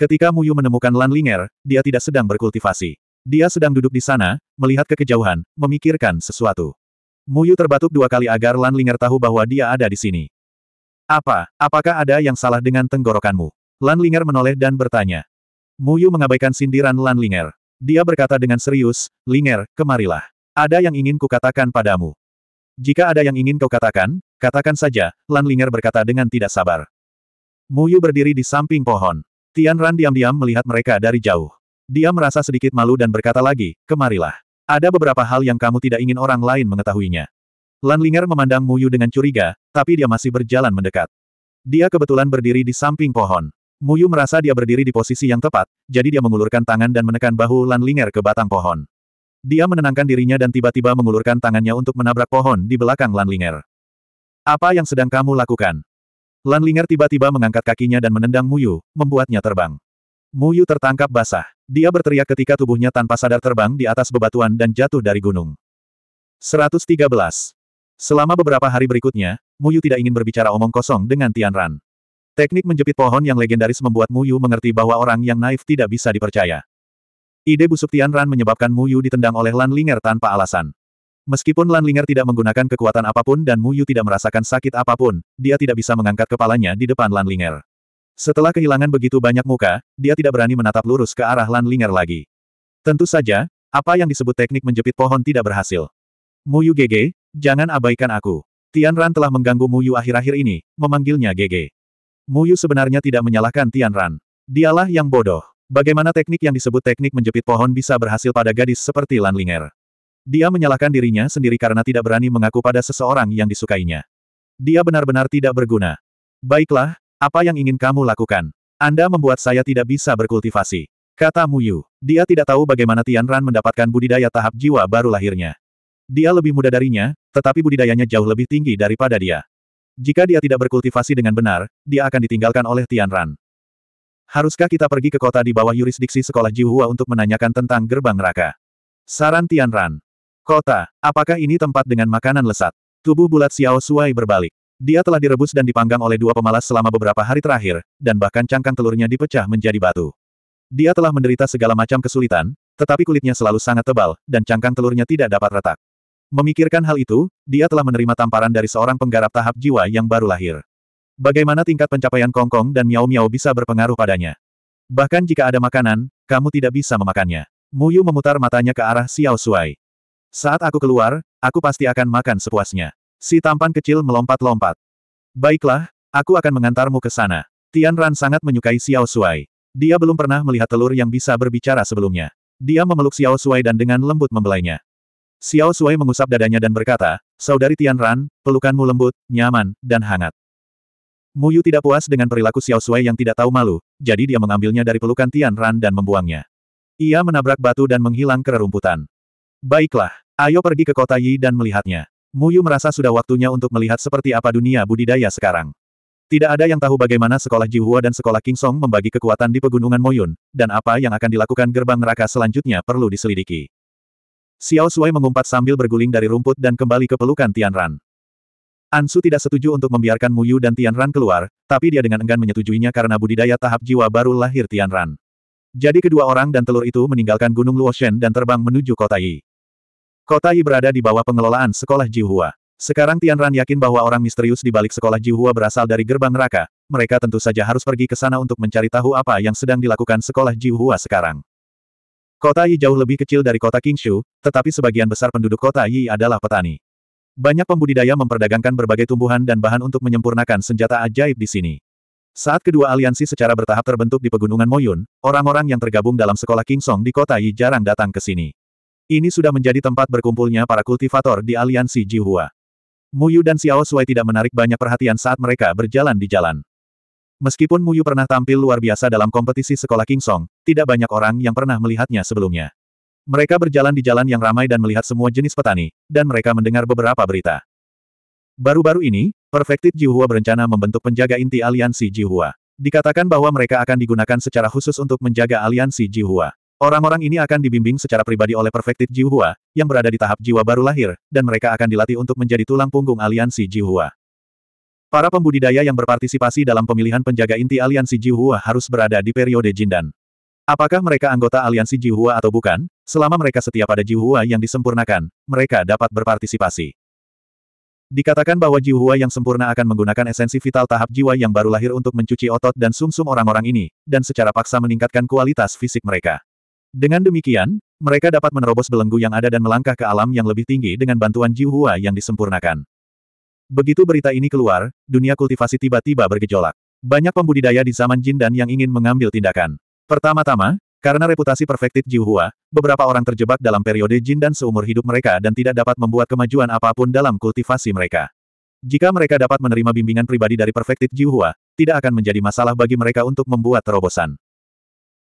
Ketika Muyu menemukan Lanlinger, dia tidak sedang berkultivasi. Dia sedang duduk di sana, melihat ke kejauhan, memikirkan sesuatu. Muyu terbatuk dua kali agar Lan Linger tahu bahwa dia ada di sini. Apa, apakah ada yang salah dengan tenggorokanmu? Lan Linger menoleh dan bertanya. Muyu mengabaikan sindiran Lan Linger. Dia berkata dengan serius, Linger, kemarilah. Ada yang ingin kukatakan padamu. Jika ada yang ingin kau katakan, katakan saja, Lan Linger berkata dengan tidak sabar. Muyu berdiri di samping pohon. Tian Ran diam-diam melihat mereka dari jauh. Dia merasa sedikit malu dan berkata lagi, kemarilah. Ada beberapa hal yang kamu tidak ingin orang lain mengetahuinya. Lan Ling'er memandang Mu Yu dengan curiga, tapi dia masih berjalan mendekat. Dia kebetulan berdiri di samping pohon. Mu Yu merasa dia berdiri di posisi yang tepat, jadi dia mengulurkan tangan dan menekan bahu Lan Ling'er ke batang pohon. Dia menenangkan dirinya dan tiba-tiba mengulurkan tangannya untuk menabrak pohon di belakang Lan Ling'er. Apa yang sedang kamu lakukan? Lan Ling'er tiba-tiba mengangkat kakinya dan menendang Mu Yu, membuatnya terbang. Mu Yu tertangkap basah. Dia berteriak ketika tubuhnya tanpa sadar terbang di atas bebatuan dan jatuh dari gunung. 113. Selama beberapa hari berikutnya, Mu Yu tidak ingin berbicara omong kosong dengan Tian Ran. Teknik menjepit pohon yang legendaris membuat Mu Yu mengerti bahwa orang yang naif tidak bisa dipercaya. Ide busuk Tian Ran menyebabkan Mu Yu ditendang oleh Lan Linger tanpa alasan. Meskipun Lan Linger tidak menggunakan kekuatan apapun dan Mu Yu tidak merasakan sakit apapun, dia tidak bisa mengangkat kepalanya di depan Lan Linger. Setelah kehilangan begitu banyak muka, dia tidak berani menatap lurus ke arah Lan Linger lagi. Tentu saja, apa yang disebut teknik menjepit pohon tidak berhasil. Muyu Gege, jangan abaikan aku. Tian Ran telah mengganggu Muyu akhir-akhir ini, memanggilnya GG. Muyu sebenarnya tidak menyalahkan Tian Ran. Dialah yang bodoh. Bagaimana teknik yang disebut teknik menjepit pohon bisa berhasil pada gadis seperti Lan Linger? Dia menyalahkan dirinya sendiri karena tidak berani mengaku pada seseorang yang disukainya. Dia benar-benar tidak berguna. Baiklah, apa yang ingin kamu lakukan? Anda membuat saya tidak bisa berkultivasi. Kata Muyu. Dia tidak tahu bagaimana Tian Ran mendapatkan budidaya tahap jiwa baru lahirnya. Dia lebih muda darinya, tetapi budidayanya jauh lebih tinggi daripada dia. Jika dia tidak berkultivasi dengan benar, dia akan ditinggalkan oleh Tian Ran. Haruskah kita pergi ke kota di bawah yurisdiksi sekolah jiwa untuk menanyakan tentang gerbang neraka? Saran Tian Ran. Kota, apakah ini tempat dengan makanan lesat? Tubuh bulat Xiao Suai berbalik. Dia telah direbus dan dipanggang oleh dua pemalas selama beberapa hari terakhir, dan bahkan cangkang telurnya dipecah menjadi batu. Dia telah menderita segala macam kesulitan, tetapi kulitnya selalu sangat tebal, dan cangkang telurnya tidak dapat retak. Memikirkan hal itu, dia telah menerima tamparan dari seorang penggarap tahap jiwa yang baru lahir. Bagaimana tingkat pencapaian Kongkong dan Miao Miao bisa berpengaruh padanya? Bahkan jika ada makanan, kamu tidak bisa memakannya. Muyu memutar matanya ke arah Xiao Suai. Saat aku keluar, aku pasti akan makan sepuasnya. Si tampan kecil melompat-lompat. Baiklah, aku akan mengantarmu ke sana. Tian Ran sangat menyukai Xiao Shuai. Dia belum pernah melihat telur yang bisa berbicara sebelumnya. Dia memeluk Xiao Shuai dan dengan lembut membelainya. Xiao Shuai mengusap dadanya dan berkata, Saudari Tian Ran, pelukanmu lembut, nyaman, dan hangat. Muyu tidak puas dengan perilaku Xiao Suai yang tidak tahu malu, jadi dia mengambilnya dari pelukan Tian Ran dan membuangnya. Ia menabrak batu dan menghilang ke rerumputan. Baiklah, ayo pergi ke kota Yi dan melihatnya. Muyu merasa sudah waktunya untuk melihat seperti apa dunia budidaya sekarang. Tidak ada yang tahu bagaimana sekolah Jihua dan sekolah King Song membagi kekuatan di pegunungan Moyun, dan apa yang akan dilakukan gerbang neraka selanjutnya perlu diselidiki. Xiao Sui mengumpat sambil berguling dari rumput dan kembali ke pelukan Tian Tianran. Ansu tidak setuju untuk membiarkan Muyu dan Tian Ran keluar, tapi dia dengan enggan menyetujuinya karena budidaya tahap jiwa baru lahir Tian Ran. Jadi kedua orang dan telur itu meninggalkan Gunung Luoshen dan terbang menuju kota Yi. Kota Yi berada di bawah pengelolaan sekolah Jihua. Sekarang Tianran yakin bahwa orang misterius di balik sekolah Jihua berasal dari gerbang neraka, mereka tentu saja harus pergi ke sana untuk mencari tahu apa yang sedang dilakukan sekolah Jihua sekarang. Kota Yi jauh lebih kecil dari kota Kingshu, tetapi sebagian besar penduduk kota Yi adalah petani. Banyak pembudidaya memperdagangkan berbagai tumbuhan dan bahan untuk menyempurnakan senjata ajaib di sini. Saat kedua aliansi secara bertahap terbentuk di pegunungan Moyun, orang-orang yang tergabung dalam sekolah Kingsong di kota Yi jarang datang ke sini. Ini sudah menjadi tempat berkumpulnya para kultivator di aliansi Jihua. Muyu dan Xiao Sui tidak menarik banyak perhatian saat mereka berjalan di jalan. Meskipun Muyu pernah tampil luar biasa dalam kompetisi sekolah King Song, tidak banyak orang yang pernah melihatnya sebelumnya. Mereka berjalan di jalan yang ramai dan melihat semua jenis petani, dan mereka mendengar beberapa berita. Baru-baru ini, Perfected Jihua berencana membentuk penjaga inti aliansi Jihua. Dikatakan bahwa mereka akan digunakan secara khusus untuk menjaga aliansi Jihua. Orang-orang ini akan dibimbing secara pribadi oleh Perfected Jiuhua, yang berada di tahap jiwa baru lahir, dan mereka akan dilatih untuk menjadi tulang punggung aliansi Jiuhua. Para pembudidaya yang berpartisipasi dalam pemilihan penjaga inti aliansi Jiuhua harus berada di periode Jindan. Apakah mereka anggota aliansi Jiuhua atau bukan, selama mereka setia pada Jiuhua yang disempurnakan, mereka dapat berpartisipasi. Dikatakan bahwa Jiuhua yang sempurna akan menggunakan esensi vital tahap jiwa yang baru lahir untuk mencuci otot dan sumsum orang-orang ini, dan secara paksa meningkatkan kualitas fisik mereka. Dengan demikian, mereka dapat menerobos belenggu yang ada dan melangkah ke alam yang lebih tinggi dengan bantuan Jiuhua yang disempurnakan. Begitu berita ini keluar, dunia kultivasi tiba-tiba bergejolak. Banyak pembudidaya di zaman Jin dan yang ingin mengambil tindakan. Pertama-tama, karena reputasi perfektif Jiuhua, beberapa orang terjebak dalam periode Jin dan seumur hidup mereka dan tidak dapat membuat kemajuan apapun dalam kultivasi mereka. Jika mereka dapat menerima bimbingan pribadi dari perfektif Jiuhua, tidak akan menjadi masalah bagi mereka untuk membuat terobosan.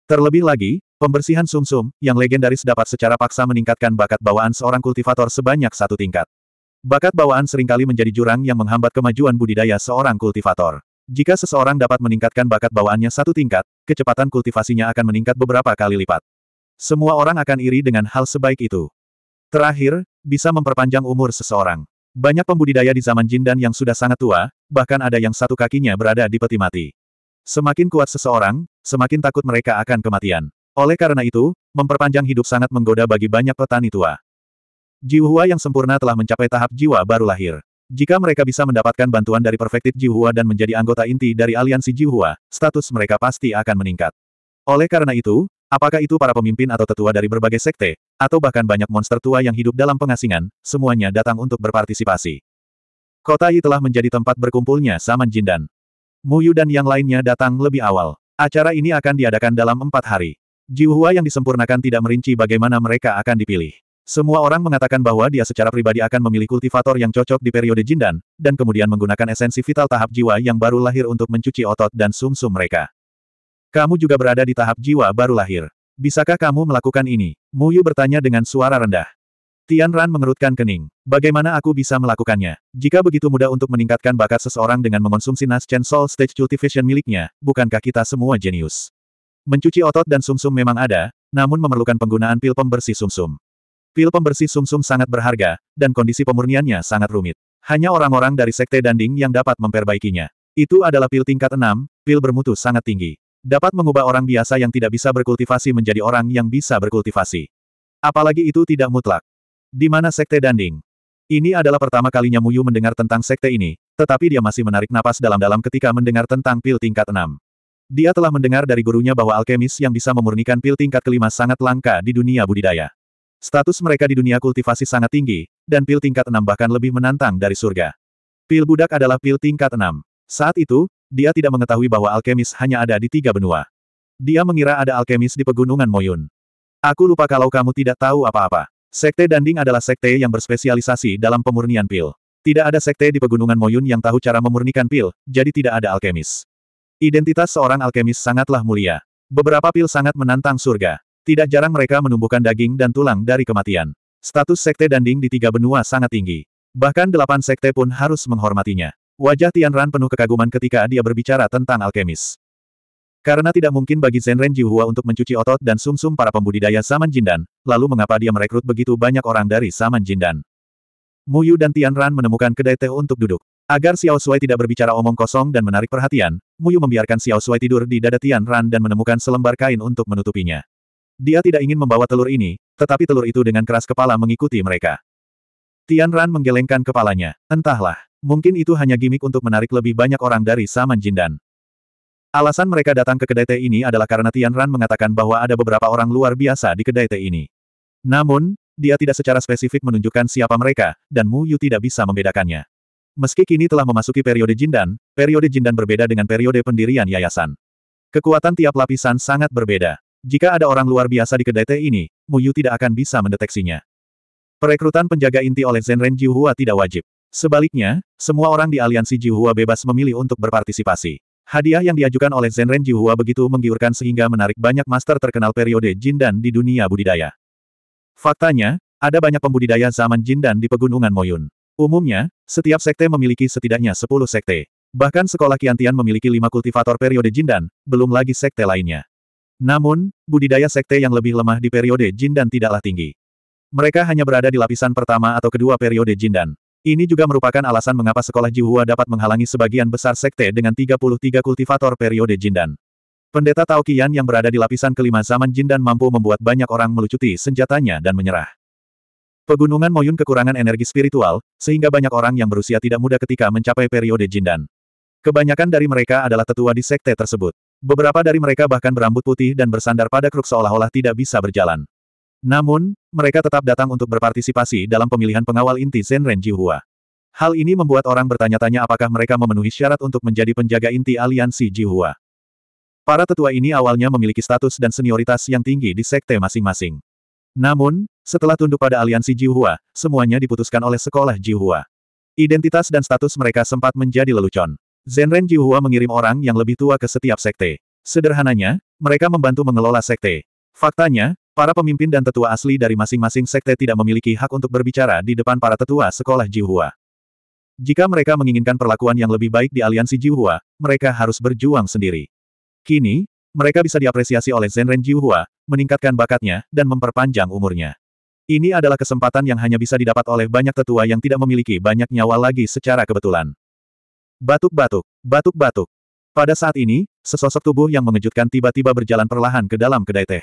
Terlebih lagi, Pembersihan sumsum, -sum, yang legendaris dapat secara paksa meningkatkan bakat bawaan seorang kultivator sebanyak satu tingkat. Bakat bawaan seringkali menjadi jurang yang menghambat kemajuan budidaya seorang kultivator. Jika seseorang dapat meningkatkan bakat bawaannya satu tingkat, kecepatan kultivasinya akan meningkat beberapa kali lipat. Semua orang akan iri dengan hal sebaik itu. Terakhir, bisa memperpanjang umur seseorang. Banyak pembudidaya di zaman Jindan yang sudah sangat tua, bahkan ada yang satu kakinya berada di peti mati. Semakin kuat seseorang, semakin takut mereka akan kematian. Oleh karena itu, memperpanjang hidup sangat menggoda bagi banyak petani tua. Jiwa yang sempurna telah mencapai tahap jiwa baru lahir. Jika mereka bisa mendapatkan bantuan dari perfektif Jiwa dan menjadi anggota inti dari aliansi Jiwa, status mereka pasti akan meningkat. Oleh karena itu, apakah itu para pemimpin atau tetua dari berbagai sekte, atau bahkan banyak monster tua yang hidup dalam pengasingan, semuanya datang untuk berpartisipasi. Kota Yi telah menjadi tempat berkumpulnya Saman Jindan. Muyu dan yang lainnya datang lebih awal. Acara ini akan diadakan dalam empat hari. Jiuhua yang disempurnakan tidak merinci bagaimana mereka akan dipilih. Semua orang mengatakan bahwa dia secara pribadi akan memilih kultivator yang cocok di periode Jindan, dan kemudian menggunakan esensi vital tahap jiwa yang baru lahir untuk mencuci otot dan sumsum -sum mereka. Kamu juga berada di tahap jiwa baru lahir. Bisakah kamu melakukan ini? Mu Yu bertanya dengan suara rendah. Tian Ran mengerutkan kening. Bagaimana aku bisa melakukannya? Jika begitu mudah untuk meningkatkan bakat seseorang dengan mengonsumsi naschen Soul Stage Cultivation miliknya, bukankah kita semua jenius? Mencuci otot dan sumsum -sum memang ada, namun memerlukan penggunaan pil pembersih sumsum. Pil pembersih sumsum -sum sangat berharga, dan kondisi pemurniannya sangat rumit. Hanya orang-orang dari Sekte Danding yang dapat memperbaikinya. Itu adalah pil tingkat 6, pil bermutu sangat tinggi. Dapat mengubah orang biasa yang tidak bisa berkultivasi menjadi orang yang bisa berkultivasi. Apalagi itu tidak mutlak. Di mana Sekte Danding? Ini adalah pertama kalinya Muyu mendengar tentang Sekte ini, tetapi dia masih menarik napas dalam-dalam ketika mendengar tentang pil tingkat 6. Dia telah mendengar dari gurunya bahwa alkemis yang bisa memurnikan pil tingkat kelima sangat langka di dunia budidaya. Status mereka di dunia kultivasi sangat tinggi, dan pil tingkat enam bahkan lebih menantang dari surga. Pil budak adalah pil tingkat enam. Saat itu, dia tidak mengetahui bahwa alkemis hanya ada di tiga benua. Dia mengira ada alkemis di pegunungan Moyun. Aku lupa kalau kamu tidak tahu apa-apa. Sekte Danding adalah sekte yang berspesialisasi dalam pemurnian pil. Tidak ada sekte di pegunungan Moyun yang tahu cara memurnikan pil, jadi tidak ada alkemis. Identitas seorang alkemis sangatlah mulia. Beberapa pil sangat menantang surga. Tidak jarang mereka menumbuhkan daging dan tulang dari kematian. Status sekte Danding di tiga benua sangat tinggi. Bahkan delapan sekte pun harus menghormatinya. Wajah Tianran penuh kekaguman ketika dia berbicara tentang alkemis. Karena tidak mungkin bagi Zenren Jihua untuk mencuci otot dan sumsum -sum para pembudidaya saman Jindan, lalu mengapa dia merekrut begitu banyak orang dari saman Jindan? Muyu dan Tianran menemukan kedai teh untuk duduk. Agar Xiao Sui tidak berbicara omong kosong dan menarik perhatian, Mu Yu membiarkan Xiao Sui tidur di dada Tian Ran dan menemukan selembar kain untuk menutupinya. Dia tidak ingin membawa telur ini, tetapi telur itu dengan keras kepala mengikuti mereka. Tian Ran menggelengkan kepalanya. Entahlah, mungkin itu hanya gimmick untuk menarik lebih banyak orang dari Saman Jindan. Alasan mereka datang ke kedai teh ini adalah karena Tian Ran mengatakan bahwa ada beberapa orang luar biasa di kedai teh ini. Namun, dia tidak secara spesifik menunjukkan siapa mereka, dan Mu Yu tidak bisa membedakannya. Meski kini telah memasuki periode Jindan, periode Jindan berbeda dengan periode pendirian yayasan. Kekuatan tiap lapisan sangat berbeda. Jika ada orang luar biasa di kedai teh ini, Muyu tidak akan bisa mendeteksinya. Perekrutan penjaga inti oleh Zenren Jiuhua tidak wajib. Sebaliknya, semua orang di aliansi Jiuhua bebas memilih untuk berpartisipasi. Hadiah yang diajukan oleh Zenren Jiuhua begitu menggiurkan sehingga menarik banyak master terkenal periode Jindan di dunia budidaya. Faktanya, ada banyak pembudidaya zaman Jindan di Pegunungan Moyun. Umumnya, setiap sekte memiliki setidaknya 10 sekte. Bahkan sekolah Kiantian memiliki lima kultivator periode Jindan, belum lagi sekte lainnya. Namun, budidaya sekte yang lebih lemah di periode Jindan tidaklah tinggi. Mereka hanya berada di lapisan pertama atau kedua periode Jindan. Ini juga merupakan alasan mengapa sekolah Jiwua dapat menghalangi sebagian besar sekte dengan 33 kultivator periode Jindan. Pendeta Tao Qian yang berada di lapisan kelima zaman Jindan mampu membuat banyak orang melucuti senjatanya dan menyerah. Pegunungan Moyun kekurangan energi spiritual, sehingga banyak orang yang berusia tidak muda ketika mencapai periode Jindan. Kebanyakan dari mereka adalah tetua di sekte tersebut. Beberapa dari mereka bahkan berambut putih dan bersandar pada kruk seolah-olah tidak bisa berjalan. Namun, mereka tetap datang untuk berpartisipasi dalam pemilihan pengawal inti Zen Ren Hua. Hal ini membuat orang bertanya-tanya apakah mereka memenuhi syarat untuk menjadi penjaga inti aliansi Jihua. Para tetua ini awalnya memiliki status dan senioritas yang tinggi di sekte masing-masing. Namun, setelah tunduk pada aliansi Jiuhua, semuanya diputuskan oleh sekolah Jiuhua. Identitas dan status mereka sempat menjadi lelucon. Zenren Jiuhua mengirim orang yang lebih tua ke setiap sekte. Sederhananya, mereka membantu mengelola sekte. Faktanya, para pemimpin dan tetua asli dari masing-masing sekte tidak memiliki hak untuk berbicara di depan para tetua sekolah Jiuhua. Jika mereka menginginkan perlakuan yang lebih baik di aliansi Jiuhua, mereka harus berjuang sendiri. Kini, mereka bisa diapresiasi oleh Zenren Jiuhua, meningkatkan bakatnya, dan memperpanjang umurnya. Ini adalah kesempatan yang hanya bisa didapat oleh banyak tetua yang tidak memiliki banyak nyawa lagi secara kebetulan. Batuk-batuk, batuk-batuk. Pada saat ini, sesosok tubuh yang mengejutkan tiba-tiba berjalan perlahan ke dalam kedai teh.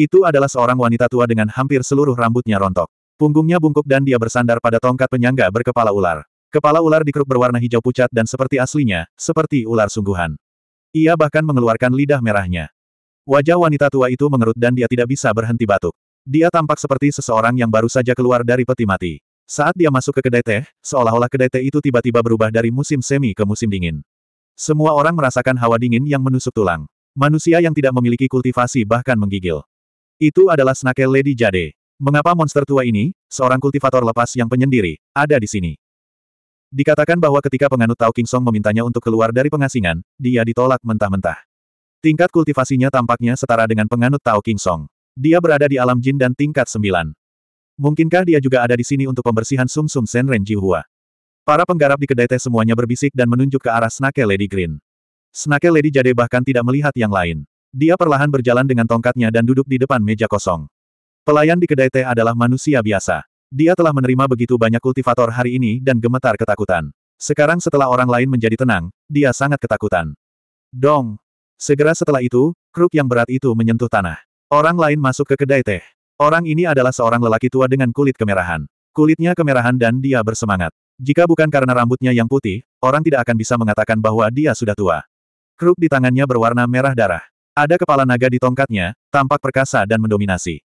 Itu adalah seorang wanita tua dengan hampir seluruh rambutnya rontok. Punggungnya bungkuk dan dia bersandar pada tongkat penyangga berkepala ular. Kepala ular dikeruk berwarna hijau pucat dan seperti aslinya, seperti ular sungguhan. Ia bahkan mengeluarkan lidah merahnya. Wajah wanita tua itu mengerut dan dia tidak bisa berhenti batuk. Dia tampak seperti seseorang yang baru saja keluar dari peti mati. Saat dia masuk ke kedai teh, seolah-olah kedai teh itu tiba-tiba berubah dari musim semi ke musim dingin. Semua orang merasakan hawa dingin yang menusuk tulang. Manusia yang tidak memiliki kultivasi bahkan menggigil. Itu adalah snakel Lady Jade. Mengapa monster tua ini, seorang kultivator lepas yang penyendiri, ada di sini? Dikatakan bahwa ketika penganut Tao King Song memintanya untuk keluar dari pengasingan, dia ditolak mentah-mentah. Tingkat kultivasinya tampaknya setara dengan penganut Tao King Song. Dia berada di alam jin dan tingkat sembilan. Mungkinkah dia juga ada di sini untuk pembersihan sumsum Sum Senren Jihua? Para penggarap di kedai teh semuanya berbisik dan menunjuk ke arah Snake Lady Green. Snake Lady Jade bahkan tidak melihat yang lain. Dia perlahan berjalan dengan tongkatnya dan duduk di depan meja kosong. Pelayan di kedai teh adalah manusia biasa. Dia telah menerima begitu banyak kultivator hari ini dan gemetar ketakutan. Sekarang setelah orang lain menjadi tenang, dia sangat ketakutan. Dong! Segera setelah itu, kruk yang berat itu menyentuh tanah. Orang lain masuk ke kedai teh. Orang ini adalah seorang lelaki tua dengan kulit kemerahan. Kulitnya kemerahan dan dia bersemangat. Jika bukan karena rambutnya yang putih, orang tidak akan bisa mengatakan bahwa dia sudah tua. Kruk di tangannya berwarna merah darah. Ada kepala naga di tongkatnya, tampak perkasa dan mendominasi.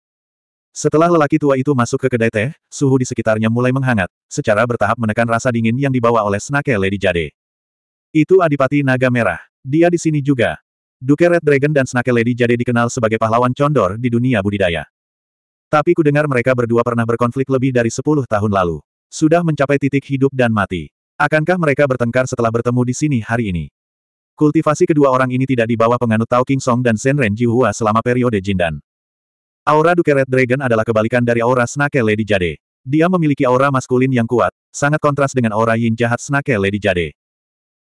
Setelah lelaki tua itu masuk ke kedai teh, suhu di sekitarnya mulai menghangat, secara bertahap menekan rasa dingin yang dibawa oleh Snake Lady Jade. Itu Adipati Naga Merah. Dia di sini juga, Duke Red Dragon dan Snake Lady Jade dikenal sebagai pahlawan condor di dunia budidaya. Tapi kudengar mereka berdua pernah berkonflik lebih dari sepuluh tahun lalu. Sudah mencapai titik hidup dan mati. Akankah mereka bertengkar setelah bertemu di sini hari ini? Kultivasi kedua orang ini tidak di bawah penganut Tao King Song dan Shenren Jihua selama periode Jindan. Aura Duke Red Dragon adalah kebalikan dari aura Snake Lady Jade. Dia memiliki aura maskulin yang kuat, sangat kontras dengan aura yin jahat Snake Lady Jade.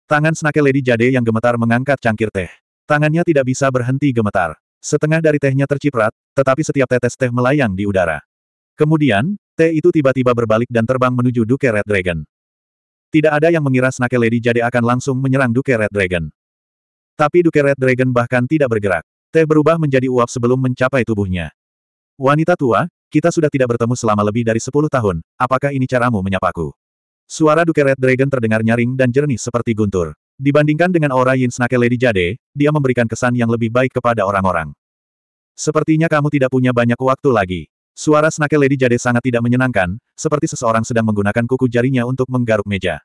Tangan Snake Lady Jade yang gemetar mengangkat cangkir teh. Tangannya tidak bisa berhenti gemetar. Setengah dari tehnya terciprat, tetapi setiap tetes teh melayang di udara. Kemudian, teh itu tiba-tiba berbalik dan terbang menuju Duke Red Dragon. Tidak ada yang mengira Snake Lady Jade akan langsung menyerang Duke Red Dragon. Tapi Duke Red Dragon bahkan tidak bergerak. Teh berubah menjadi uap sebelum mencapai tubuhnya. Wanita tua, kita sudah tidak bertemu selama lebih dari sepuluh tahun, apakah ini caramu menyapaku? Suara Duke Red Dragon terdengar nyaring dan jernih seperti guntur. Dibandingkan dengan aura Yin Snake Lady Jade, dia memberikan kesan yang lebih baik kepada orang-orang. Sepertinya kamu tidak punya banyak waktu lagi. Suara Snake Lady Jade sangat tidak menyenangkan, seperti seseorang sedang menggunakan kuku jarinya untuk menggaruk meja.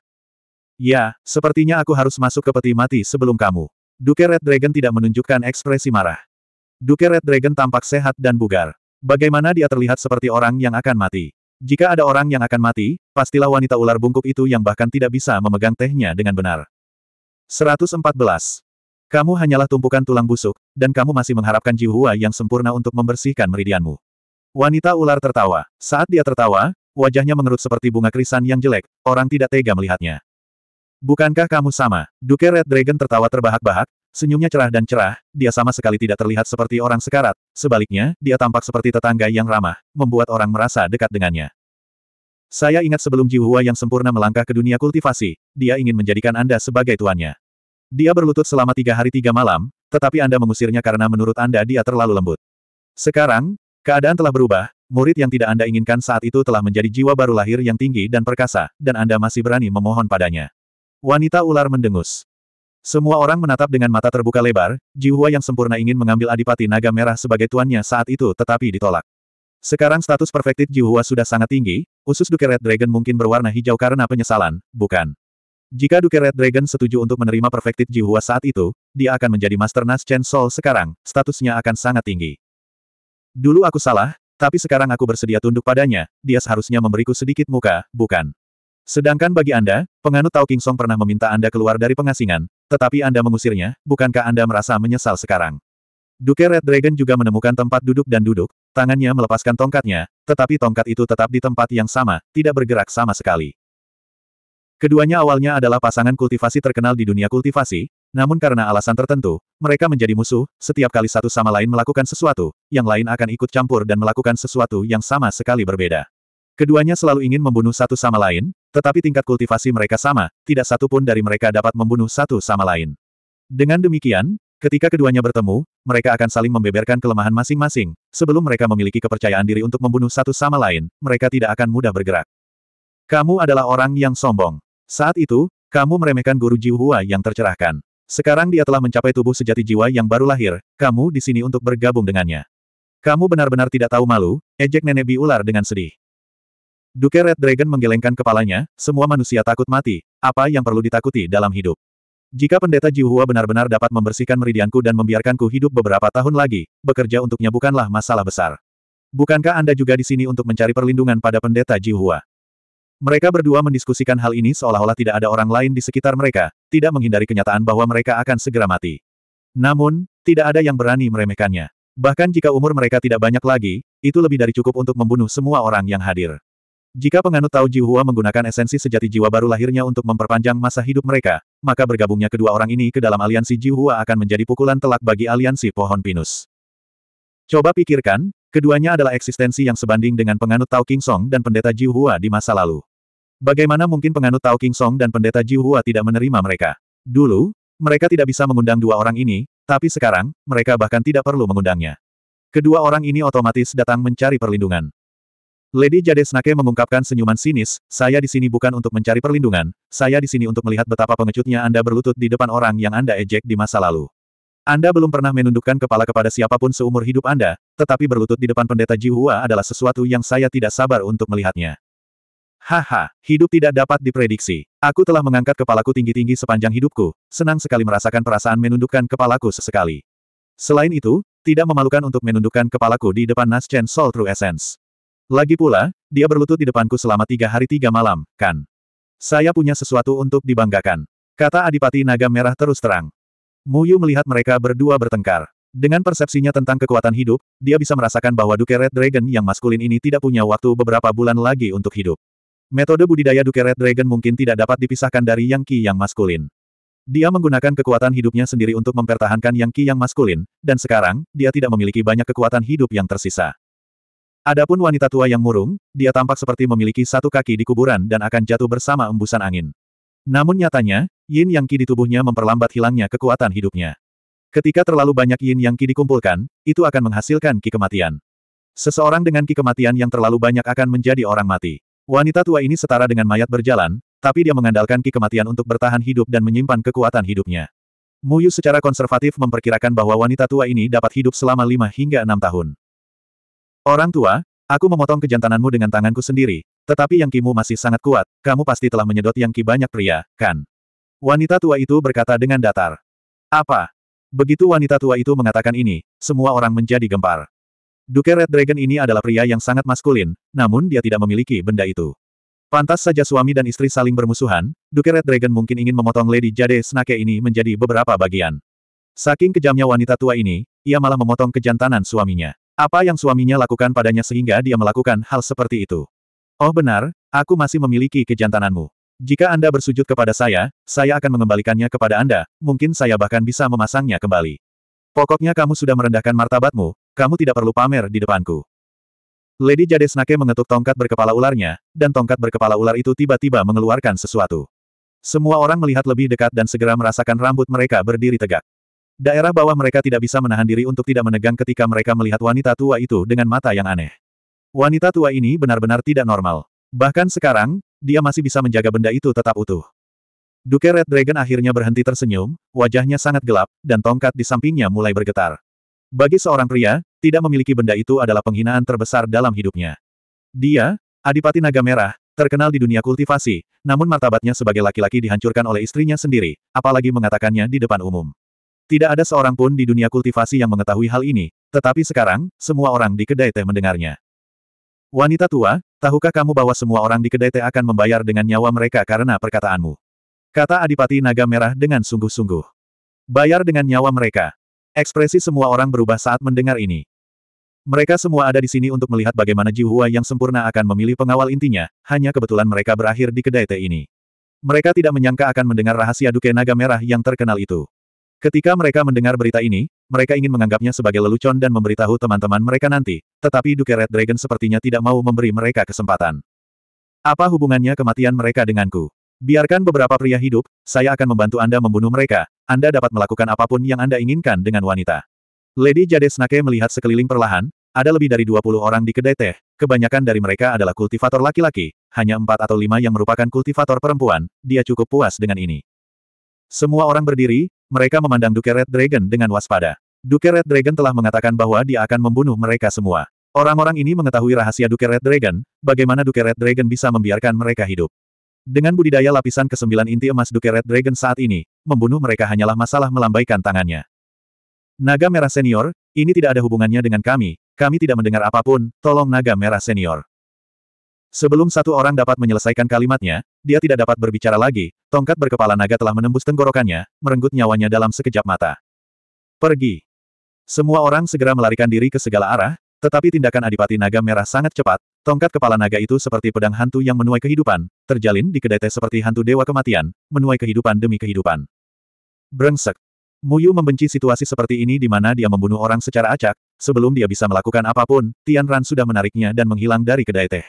Ya, sepertinya aku harus masuk ke peti mati sebelum kamu. Duke Red Dragon tidak menunjukkan ekspresi marah. Duke Red Dragon tampak sehat dan bugar. Bagaimana dia terlihat seperti orang yang akan mati? Jika ada orang yang akan mati, pastilah wanita ular bungkuk itu yang bahkan tidak bisa memegang tehnya dengan benar. 114. Kamu hanyalah tumpukan tulang busuk, dan kamu masih mengharapkan jiwa yang sempurna untuk membersihkan meridianmu. Wanita ular tertawa. Saat dia tertawa, wajahnya mengerut seperti bunga krisan yang jelek, orang tidak tega melihatnya. Bukankah kamu sama? Duke Red Dragon tertawa terbahak-bahak, senyumnya cerah dan cerah, dia sama sekali tidak terlihat seperti orang sekarat, sebaliknya, dia tampak seperti tetangga yang ramah, membuat orang merasa dekat dengannya. Saya ingat sebelum Hua yang sempurna melangkah ke dunia kultivasi, dia ingin menjadikan Anda sebagai tuannya. Dia berlutut selama tiga hari tiga malam, tetapi Anda mengusirnya karena menurut Anda dia terlalu lembut. Sekarang, keadaan telah berubah, murid yang tidak Anda inginkan saat itu telah menjadi jiwa baru lahir yang tinggi dan perkasa, dan Anda masih berani memohon padanya. Wanita ular mendengus. Semua orang menatap dengan mata terbuka lebar, Hua yang sempurna ingin mengambil Adipati Naga Merah sebagai tuannya saat itu tetapi ditolak. Sekarang status perfected Jiwa sudah sangat tinggi, usus Duke Red Dragon mungkin berwarna hijau karena penyesalan, bukan? Jika Duke Red Dragon setuju untuk menerima perfected Jiwa saat itu, dia akan menjadi Master Nas Chen Soul sekarang, statusnya akan sangat tinggi. Dulu aku salah, tapi sekarang aku bersedia tunduk padanya, dia seharusnya memberiku sedikit muka, bukan? Sedangkan bagi Anda, penganut Tao King Song pernah meminta Anda keluar dari pengasingan, tetapi Anda mengusirnya, bukankah Anda merasa menyesal sekarang? Duke Red Dragon juga menemukan tempat duduk dan duduk, tangannya melepaskan tongkatnya, tetapi tongkat itu tetap di tempat yang sama, tidak bergerak sama sekali. Keduanya awalnya adalah pasangan kultivasi terkenal di dunia kultivasi, namun karena alasan tertentu, mereka menjadi musuh, setiap kali satu sama lain melakukan sesuatu, yang lain akan ikut campur dan melakukan sesuatu yang sama sekali berbeda. Keduanya selalu ingin membunuh satu sama lain, tetapi tingkat kultivasi mereka sama, tidak satu pun dari mereka dapat membunuh satu sama lain. Dengan demikian, Ketika keduanya bertemu, mereka akan saling membeberkan kelemahan masing-masing. Sebelum mereka memiliki kepercayaan diri untuk membunuh satu sama lain, mereka tidak akan mudah bergerak. Kamu adalah orang yang sombong. Saat itu, kamu meremehkan guru Jiuhua yang tercerahkan. Sekarang dia telah mencapai tubuh sejati jiwa yang baru lahir, kamu di sini untuk bergabung dengannya. Kamu benar-benar tidak tahu malu, ejek nenek biular dengan sedih. Duke Red Dragon menggelengkan kepalanya, semua manusia takut mati, apa yang perlu ditakuti dalam hidup. Jika pendeta Jiuhua benar-benar dapat membersihkan meridianku dan membiarkanku hidup beberapa tahun lagi, bekerja untuknya bukanlah masalah besar. Bukankah Anda juga di sini untuk mencari perlindungan pada pendeta Jiuhua? Mereka berdua mendiskusikan hal ini seolah-olah tidak ada orang lain di sekitar mereka, tidak menghindari kenyataan bahwa mereka akan segera mati. Namun, tidak ada yang berani meremehkannya. Bahkan jika umur mereka tidak banyak lagi, itu lebih dari cukup untuk membunuh semua orang yang hadir. Jika penganut Tao Jiuhua menggunakan esensi sejati jiwa baru lahirnya untuk memperpanjang masa hidup mereka, maka bergabungnya kedua orang ini ke dalam aliansi Jiuhua akan menjadi pukulan telak bagi aliansi pohon pinus. Coba pikirkan, keduanya adalah eksistensi yang sebanding dengan penganut Tao King Song dan pendeta Jiuhua di masa lalu. Bagaimana mungkin penganut Tao King Song dan pendeta Jiuhua tidak menerima mereka? Dulu, mereka tidak bisa mengundang dua orang ini, tapi sekarang, mereka bahkan tidak perlu mengundangnya. Kedua orang ini otomatis datang mencari perlindungan. Lady Jade Snake mengungkapkan senyuman sinis, saya di sini bukan untuk mencari perlindungan, saya di sini untuk melihat betapa pengecutnya Anda berlutut di depan orang yang Anda ejek di masa lalu. Anda belum pernah menundukkan kepala kepada siapapun seumur hidup Anda, tetapi berlutut di depan pendeta Jihua adalah sesuatu yang saya tidak sabar untuk melihatnya. Haha, hidup tidak dapat diprediksi. Aku telah mengangkat kepalaku tinggi-tinggi sepanjang hidupku, senang sekali merasakan perasaan menundukkan kepalaku sesekali. Selain itu, tidak memalukan untuk menundukkan kepalaku di depan Naschen Soul True Essence. Lagi pula, dia berlutut di depanku selama tiga hari tiga malam, kan? Saya punya sesuatu untuk dibanggakan. Kata Adipati Naga Merah terus terang. Muyu melihat mereka berdua bertengkar. Dengan persepsinya tentang kekuatan hidup, dia bisa merasakan bahwa Duke Red Dragon yang maskulin ini tidak punya waktu beberapa bulan lagi untuk hidup. Metode budidaya Duke Red Dragon mungkin tidak dapat dipisahkan dari Yang Qi yang maskulin. Dia menggunakan kekuatan hidupnya sendiri untuk mempertahankan Yang Qi yang maskulin, dan sekarang, dia tidak memiliki banyak kekuatan hidup yang tersisa. Adapun wanita tua yang murung, dia tampak seperti memiliki satu kaki di kuburan dan akan jatuh bersama embusan angin. Namun nyatanya, yin yang Qi di tubuhnya memperlambat hilangnya kekuatan hidupnya. Ketika terlalu banyak yin yang Qi dikumpulkan, itu akan menghasilkan Qi kematian. Seseorang dengan Qi kematian yang terlalu banyak akan menjadi orang mati. Wanita tua ini setara dengan mayat berjalan, tapi dia mengandalkan Qi kematian untuk bertahan hidup dan menyimpan kekuatan hidupnya. Muyu secara konservatif memperkirakan bahwa wanita tua ini dapat hidup selama lima hingga enam tahun. Orang tua, aku memotong kejantananmu dengan tanganku sendiri, tetapi yang kimu masih sangat kuat, kamu pasti telah menyedot yang ki banyak pria, kan? Wanita tua itu berkata dengan datar. Apa? Begitu wanita tua itu mengatakan ini, semua orang menjadi gempar. Duke Red Dragon ini adalah pria yang sangat maskulin, namun dia tidak memiliki benda itu. Pantas saja suami dan istri saling bermusuhan, Duke Red Dragon mungkin ingin memotong Lady Jade Snake ini menjadi beberapa bagian. Saking kejamnya wanita tua ini, ia malah memotong kejantanan suaminya. Apa yang suaminya lakukan padanya sehingga dia melakukan hal seperti itu? Oh benar, aku masih memiliki kejantananmu. Jika Anda bersujud kepada saya, saya akan mengembalikannya kepada Anda, mungkin saya bahkan bisa memasangnya kembali. Pokoknya kamu sudah merendahkan martabatmu, kamu tidak perlu pamer di depanku. Lady Jadesnake mengetuk tongkat berkepala ularnya, dan tongkat berkepala ular itu tiba-tiba mengeluarkan sesuatu. Semua orang melihat lebih dekat dan segera merasakan rambut mereka berdiri tegak. Daerah bawah mereka tidak bisa menahan diri untuk tidak menegang ketika mereka melihat wanita tua itu dengan mata yang aneh. Wanita tua ini benar-benar tidak normal. Bahkan sekarang, dia masih bisa menjaga benda itu tetap utuh. Duke Red Dragon akhirnya berhenti tersenyum, wajahnya sangat gelap, dan tongkat di sampingnya mulai bergetar. Bagi seorang pria, tidak memiliki benda itu adalah penghinaan terbesar dalam hidupnya. Dia, Adipati Naga Merah, terkenal di dunia kultivasi, namun martabatnya sebagai laki-laki dihancurkan oleh istrinya sendiri, apalagi mengatakannya di depan umum. Tidak ada seorang pun di dunia kultivasi yang mengetahui hal ini, tetapi sekarang, semua orang di kedai teh mendengarnya. Wanita tua, tahukah kamu bahwa semua orang di kedai teh akan membayar dengan nyawa mereka karena perkataanmu? Kata Adipati Naga Merah dengan sungguh-sungguh. Bayar dengan nyawa mereka. Ekspresi semua orang berubah saat mendengar ini. Mereka semua ada di sini untuk melihat bagaimana jiwa yang sempurna akan memilih pengawal intinya, hanya kebetulan mereka berakhir di kedai teh ini. Mereka tidak menyangka akan mendengar rahasia Duke Naga Merah yang terkenal itu. Ketika mereka mendengar berita ini, mereka ingin menganggapnya sebagai lelucon dan memberitahu teman-teman mereka nanti, tetapi Duke Red Dragon sepertinya tidak mau memberi mereka kesempatan. Apa hubungannya kematian mereka denganku? Biarkan beberapa pria hidup, saya akan membantu Anda membunuh mereka, Anda dapat melakukan apapun yang Anda inginkan dengan wanita. Lady Jade Snake melihat sekeliling perlahan, ada lebih dari 20 orang di kedai teh, kebanyakan dari mereka adalah kultivator laki-laki, hanya empat atau lima yang merupakan kultivator perempuan, dia cukup puas dengan ini. Semua orang berdiri, mereka memandang Duke Red Dragon dengan waspada. Duke Red Dragon telah mengatakan bahwa dia akan membunuh mereka semua. Orang-orang ini mengetahui rahasia Duke Red Dragon, bagaimana Duke Red Dragon bisa membiarkan mereka hidup. Dengan budidaya lapisan ke-9 inti emas Duke Red Dragon saat ini, membunuh mereka hanyalah masalah melambaikan tangannya. Naga Merah Senior, ini tidak ada hubungannya dengan kami, kami tidak mendengar apapun, tolong Naga Merah Senior. Sebelum satu orang dapat menyelesaikan kalimatnya, dia tidak dapat berbicara lagi, tongkat berkepala naga telah menembus tenggorokannya, merenggut nyawanya dalam sekejap mata. Pergi. Semua orang segera melarikan diri ke segala arah, tetapi tindakan Adipati Naga Merah sangat cepat, tongkat kepala naga itu seperti pedang hantu yang menuai kehidupan, terjalin di kedai teh seperti hantu dewa kematian, menuai kehidupan demi kehidupan. Brengsek. Muyu membenci situasi seperti ini di mana dia membunuh orang secara acak, sebelum dia bisa melakukan apapun, Tian Ran sudah menariknya dan menghilang dari kedai teh.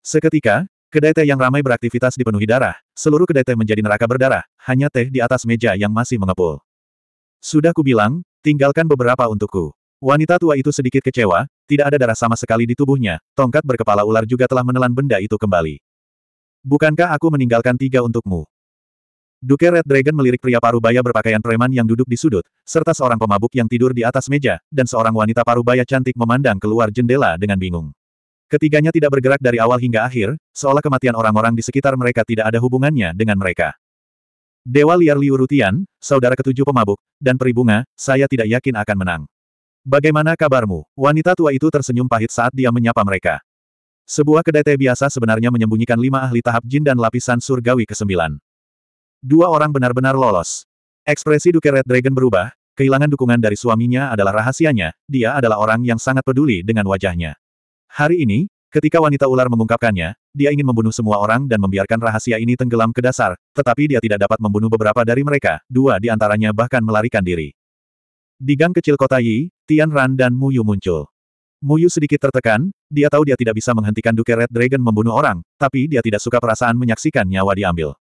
Seketika, kedai teh yang ramai beraktivitas dipenuhi darah, seluruh kedai teh menjadi neraka berdarah, hanya teh di atas meja yang masih mengepul. Sudah kubilang, tinggalkan beberapa untukku. Wanita tua itu sedikit kecewa, tidak ada darah sama sekali di tubuhnya, tongkat berkepala ular juga telah menelan benda itu kembali. Bukankah aku meninggalkan tiga untukmu? Duke Red Dragon melirik pria parubaya berpakaian preman yang duduk di sudut, serta seorang pemabuk yang tidur di atas meja, dan seorang wanita parubaya cantik memandang keluar jendela dengan bingung. Ketiganya tidak bergerak dari awal hingga akhir, seolah kematian orang-orang di sekitar mereka tidak ada hubungannya dengan mereka. Dewa liar Liu Rutian, saudara ketujuh pemabuk, dan peribunga, saya tidak yakin akan menang. Bagaimana kabarmu? Wanita tua itu tersenyum pahit saat dia menyapa mereka. Sebuah kedai teh biasa sebenarnya menyembunyikan lima ahli tahap jin dan lapisan surgawi ke-9. Dua orang benar-benar lolos. Ekspresi Duke Red Dragon berubah, kehilangan dukungan dari suaminya adalah rahasianya, dia adalah orang yang sangat peduli dengan wajahnya. Hari ini, ketika wanita ular mengungkapkannya, dia ingin membunuh semua orang dan membiarkan rahasia ini tenggelam ke dasar, tetapi dia tidak dapat membunuh beberapa dari mereka, dua di antaranya bahkan melarikan diri. Di gang kecil kota Yi, Tian Ran dan Yu muncul. Mu Yu sedikit tertekan, dia tahu dia tidak bisa menghentikan Duke Red Dragon membunuh orang, tapi dia tidak suka perasaan menyaksikan nyawa diambil.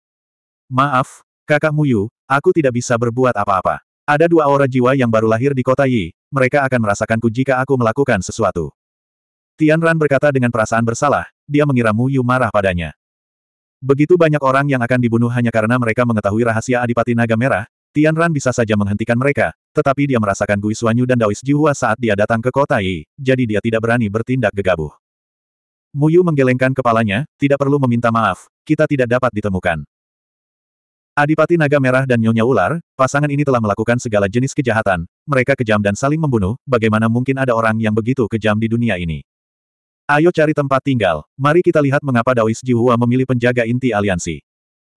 Maaf, kakak Mu Yu, aku tidak bisa berbuat apa-apa. Ada dua aura jiwa yang baru lahir di kota Yi, mereka akan merasakanku jika aku melakukan sesuatu. Tian Ran berkata dengan perasaan bersalah, dia mengira Mu Yu marah padanya. Begitu banyak orang yang akan dibunuh hanya karena mereka mengetahui rahasia Adipati Naga Merah, Tian Ran bisa saja menghentikan mereka, tetapi dia merasakan Gui Suanyu dan Daois Jiwa saat dia datang ke kota Yi, jadi dia tidak berani bertindak gegabah. Mu Yu menggelengkan kepalanya, tidak perlu meminta maaf, kita tidak dapat ditemukan. Adipati Naga Merah dan Nyonya Ular, pasangan ini telah melakukan segala jenis kejahatan, mereka kejam dan saling membunuh, bagaimana mungkin ada orang yang begitu kejam di dunia ini. Ayo cari tempat tinggal, mari kita lihat mengapa Daois Jihua memilih penjaga inti aliansi.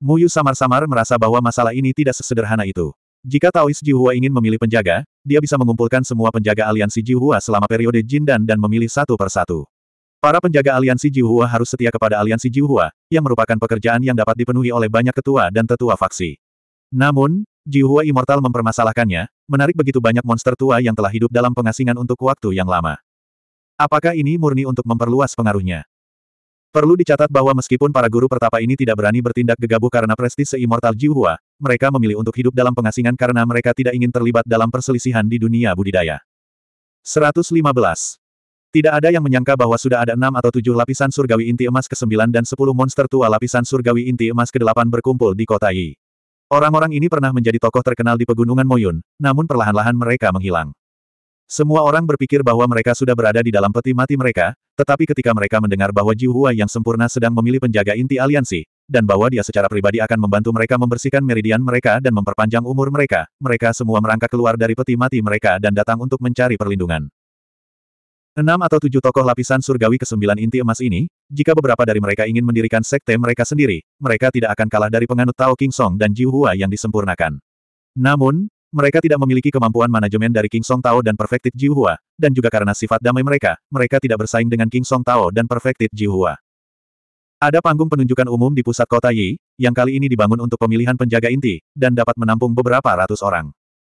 Muyu samar-samar merasa bahwa masalah ini tidak sesederhana itu. Jika Taois Jihua ingin memilih penjaga, dia bisa mengumpulkan semua penjaga aliansi Jihua selama periode Jindan dan memilih satu persatu. Para penjaga aliansi Jihua harus setia kepada aliansi Jihua, yang merupakan pekerjaan yang dapat dipenuhi oleh banyak ketua dan tetua faksi. Namun, Jihua Immortal mempermasalahkannya, menarik begitu banyak monster tua yang telah hidup dalam pengasingan untuk waktu yang lama. Apakah ini murni untuk memperluas pengaruhnya? Perlu dicatat bahwa meskipun para guru pertapa ini tidak berani bertindak gegabah karena prestise immortal Jiwa, mereka memilih untuk hidup dalam pengasingan karena mereka tidak ingin terlibat dalam perselisihan di dunia budidaya. 115. Tidak ada yang menyangka bahwa sudah ada enam atau tujuh lapisan surgawi inti emas ke-9 dan 10 monster tua lapisan surgawi inti emas ke-8 berkumpul di kota Yi. Orang-orang ini pernah menjadi tokoh terkenal di Pegunungan Moyun, namun perlahan-lahan mereka menghilang. Semua orang berpikir bahwa mereka sudah berada di dalam peti mati mereka, tetapi ketika mereka mendengar bahwa Ji yang sempurna sedang memilih penjaga inti aliansi, dan bahwa dia secara pribadi akan membantu mereka membersihkan meridian mereka dan memperpanjang umur mereka, mereka semua merangkak keluar dari peti mati mereka dan datang untuk mencari perlindungan. Enam atau tujuh tokoh lapisan surgawi kesembilan inti emas ini, jika beberapa dari mereka ingin mendirikan sekte mereka sendiri, mereka tidak akan kalah dari penganut Tao King Song dan Ji yang disempurnakan. Namun, mereka tidak memiliki kemampuan manajemen dari King Song Tao dan Perfected Hua, dan juga karena sifat damai mereka, mereka tidak bersaing dengan King Song Tao dan Perfected Hua. Ada panggung penunjukan umum di pusat kota Yi, yang kali ini dibangun untuk pemilihan penjaga inti, dan dapat menampung beberapa ratus orang.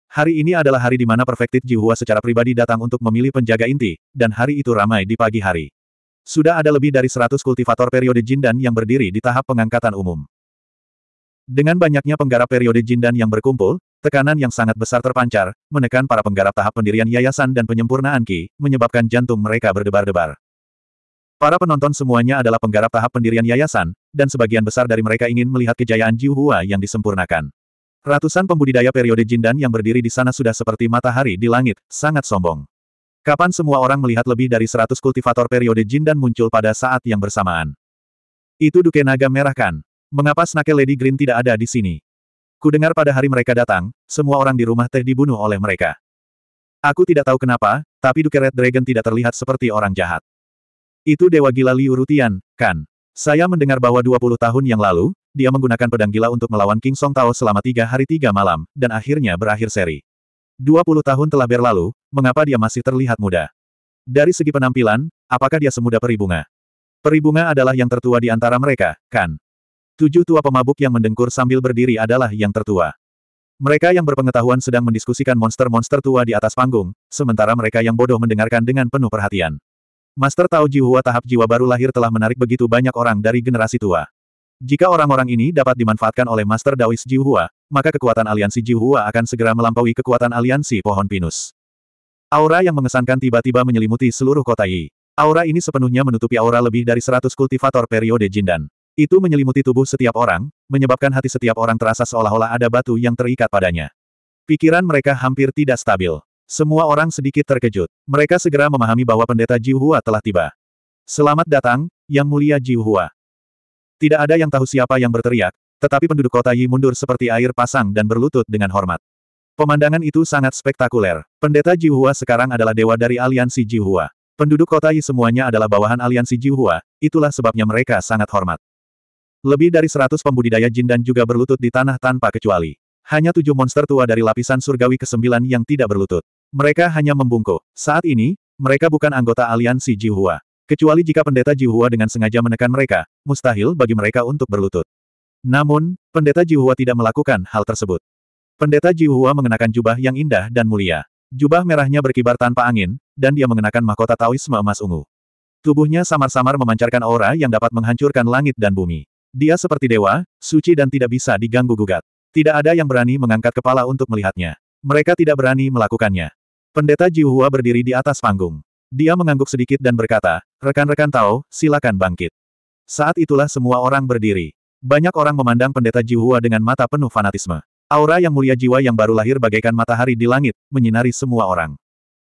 Hari ini adalah hari di mana Perfected Hua secara pribadi datang untuk memilih penjaga inti, dan hari itu ramai di pagi hari. Sudah ada lebih dari 100 kultivator periode Jindan yang berdiri di tahap pengangkatan umum. Dengan banyaknya penggarap periode Jindan yang berkumpul, Tekanan yang sangat besar terpancar, menekan para penggarap tahap pendirian yayasan dan penyempurnaan Ki, menyebabkan jantung mereka berdebar-debar. Para penonton semuanya adalah penggarap tahap pendirian yayasan, dan sebagian besar dari mereka ingin melihat kejayaan Jiu yang disempurnakan. Ratusan pembudidaya periode Jindan yang berdiri di sana sudah seperti matahari di langit, sangat sombong. Kapan semua orang melihat lebih dari 100 kultivator periode Jindan muncul pada saat yang bersamaan? Itu Duke Naga merahkan. Mengapa Snake Lady Green tidak ada di sini? Kudengar pada hari mereka datang, semua orang di rumah teh dibunuh oleh mereka. Aku tidak tahu kenapa, tapi Duke Red Dragon tidak terlihat seperti orang jahat. Itu Dewa Gila Liu Rutian, kan? Saya mendengar bahwa 20 tahun yang lalu, dia menggunakan pedang gila untuk melawan King Song Tao selama tiga hari tiga malam, dan akhirnya berakhir seri. 20 tahun telah berlalu, mengapa dia masih terlihat muda? Dari segi penampilan, apakah dia semuda peribunga? Peribunga adalah yang tertua di antara mereka, kan? Tujuh tua pemabuk yang mendengkur sambil berdiri adalah yang tertua. Mereka yang berpengetahuan sedang mendiskusikan monster-monster tua di atas panggung, sementara mereka yang bodoh mendengarkan dengan penuh perhatian. Master Tao Jihua tahap jiwa baru lahir telah menarik begitu banyak orang dari generasi tua. Jika orang-orang ini dapat dimanfaatkan oleh Master Daois Jihua, maka kekuatan aliansi Jihua akan segera melampaui kekuatan aliansi pohon pinus. Aura yang mengesankan tiba-tiba menyelimuti seluruh kota Yi. Aura ini sepenuhnya menutupi aura lebih dari 100 kultivator periode Jindan. Itu menyelimuti tubuh setiap orang, menyebabkan hati setiap orang terasa seolah-olah ada batu yang terikat padanya. Pikiran mereka hampir tidak stabil. Semua orang sedikit terkejut. Mereka segera memahami bahwa pendeta Jiuhua telah tiba. Selamat datang, Yang Mulia Jiuhua. Tidak ada yang tahu siapa yang berteriak, tetapi penduduk kota Yi mundur seperti air pasang dan berlutut dengan hormat. Pemandangan itu sangat spektakuler. Pendeta Jiuhua sekarang adalah dewa dari aliansi Jiuhua. Penduduk kota Yi semuanya adalah bawahan aliansi Jiuhua. itulah sebabnya mereka sangat hormat. Lebih dari seratus pembudidaya jin dan juga berlutut di tanah tanpa kecuali. Hanya tujuh monster tua dari lapisan surgawi ke-9 yang tidak berlutut. Mereka hanya membungkuk. Saat ini, mereka bukan anggota aliansi Jihua. Kecuali jika pendeta Jihua dengan sengaja menekan mereka, mustahil bagi mereka untuk berlutut. Namun, pendeta Jihua tidak melakukan hal tersebut. Pendeta Jihua mengenakan jubah yang indah dan mulia. Jubah merahnya berkibar tanpa angin, dan dia mengenakan mahkota Taoisme emas ungu. Tubuhnya samar-samar memancarkan aura yang dapat menghancurkan langit dan bumi. Dia seperti dewa, suci dan tidak bisa diganggu-gugat. Tidak ada yang berani mengangkat kepala untuk melihatnya. Mereka tidak berani melakukannya. Pendeta Jiuhua berdiri di atas panggung. Dia mengangguk sedikit dan berkata, rekan-rekan tahu, silakan bangkit. Saat itulah semua orang berdiri. Banyak orang memandang pendeta Jiuhua dengan mata penuh fanatisme. Aura yang mulia jiwa yang baru lahir bagaikan matahari di langit, menyinari semua orang.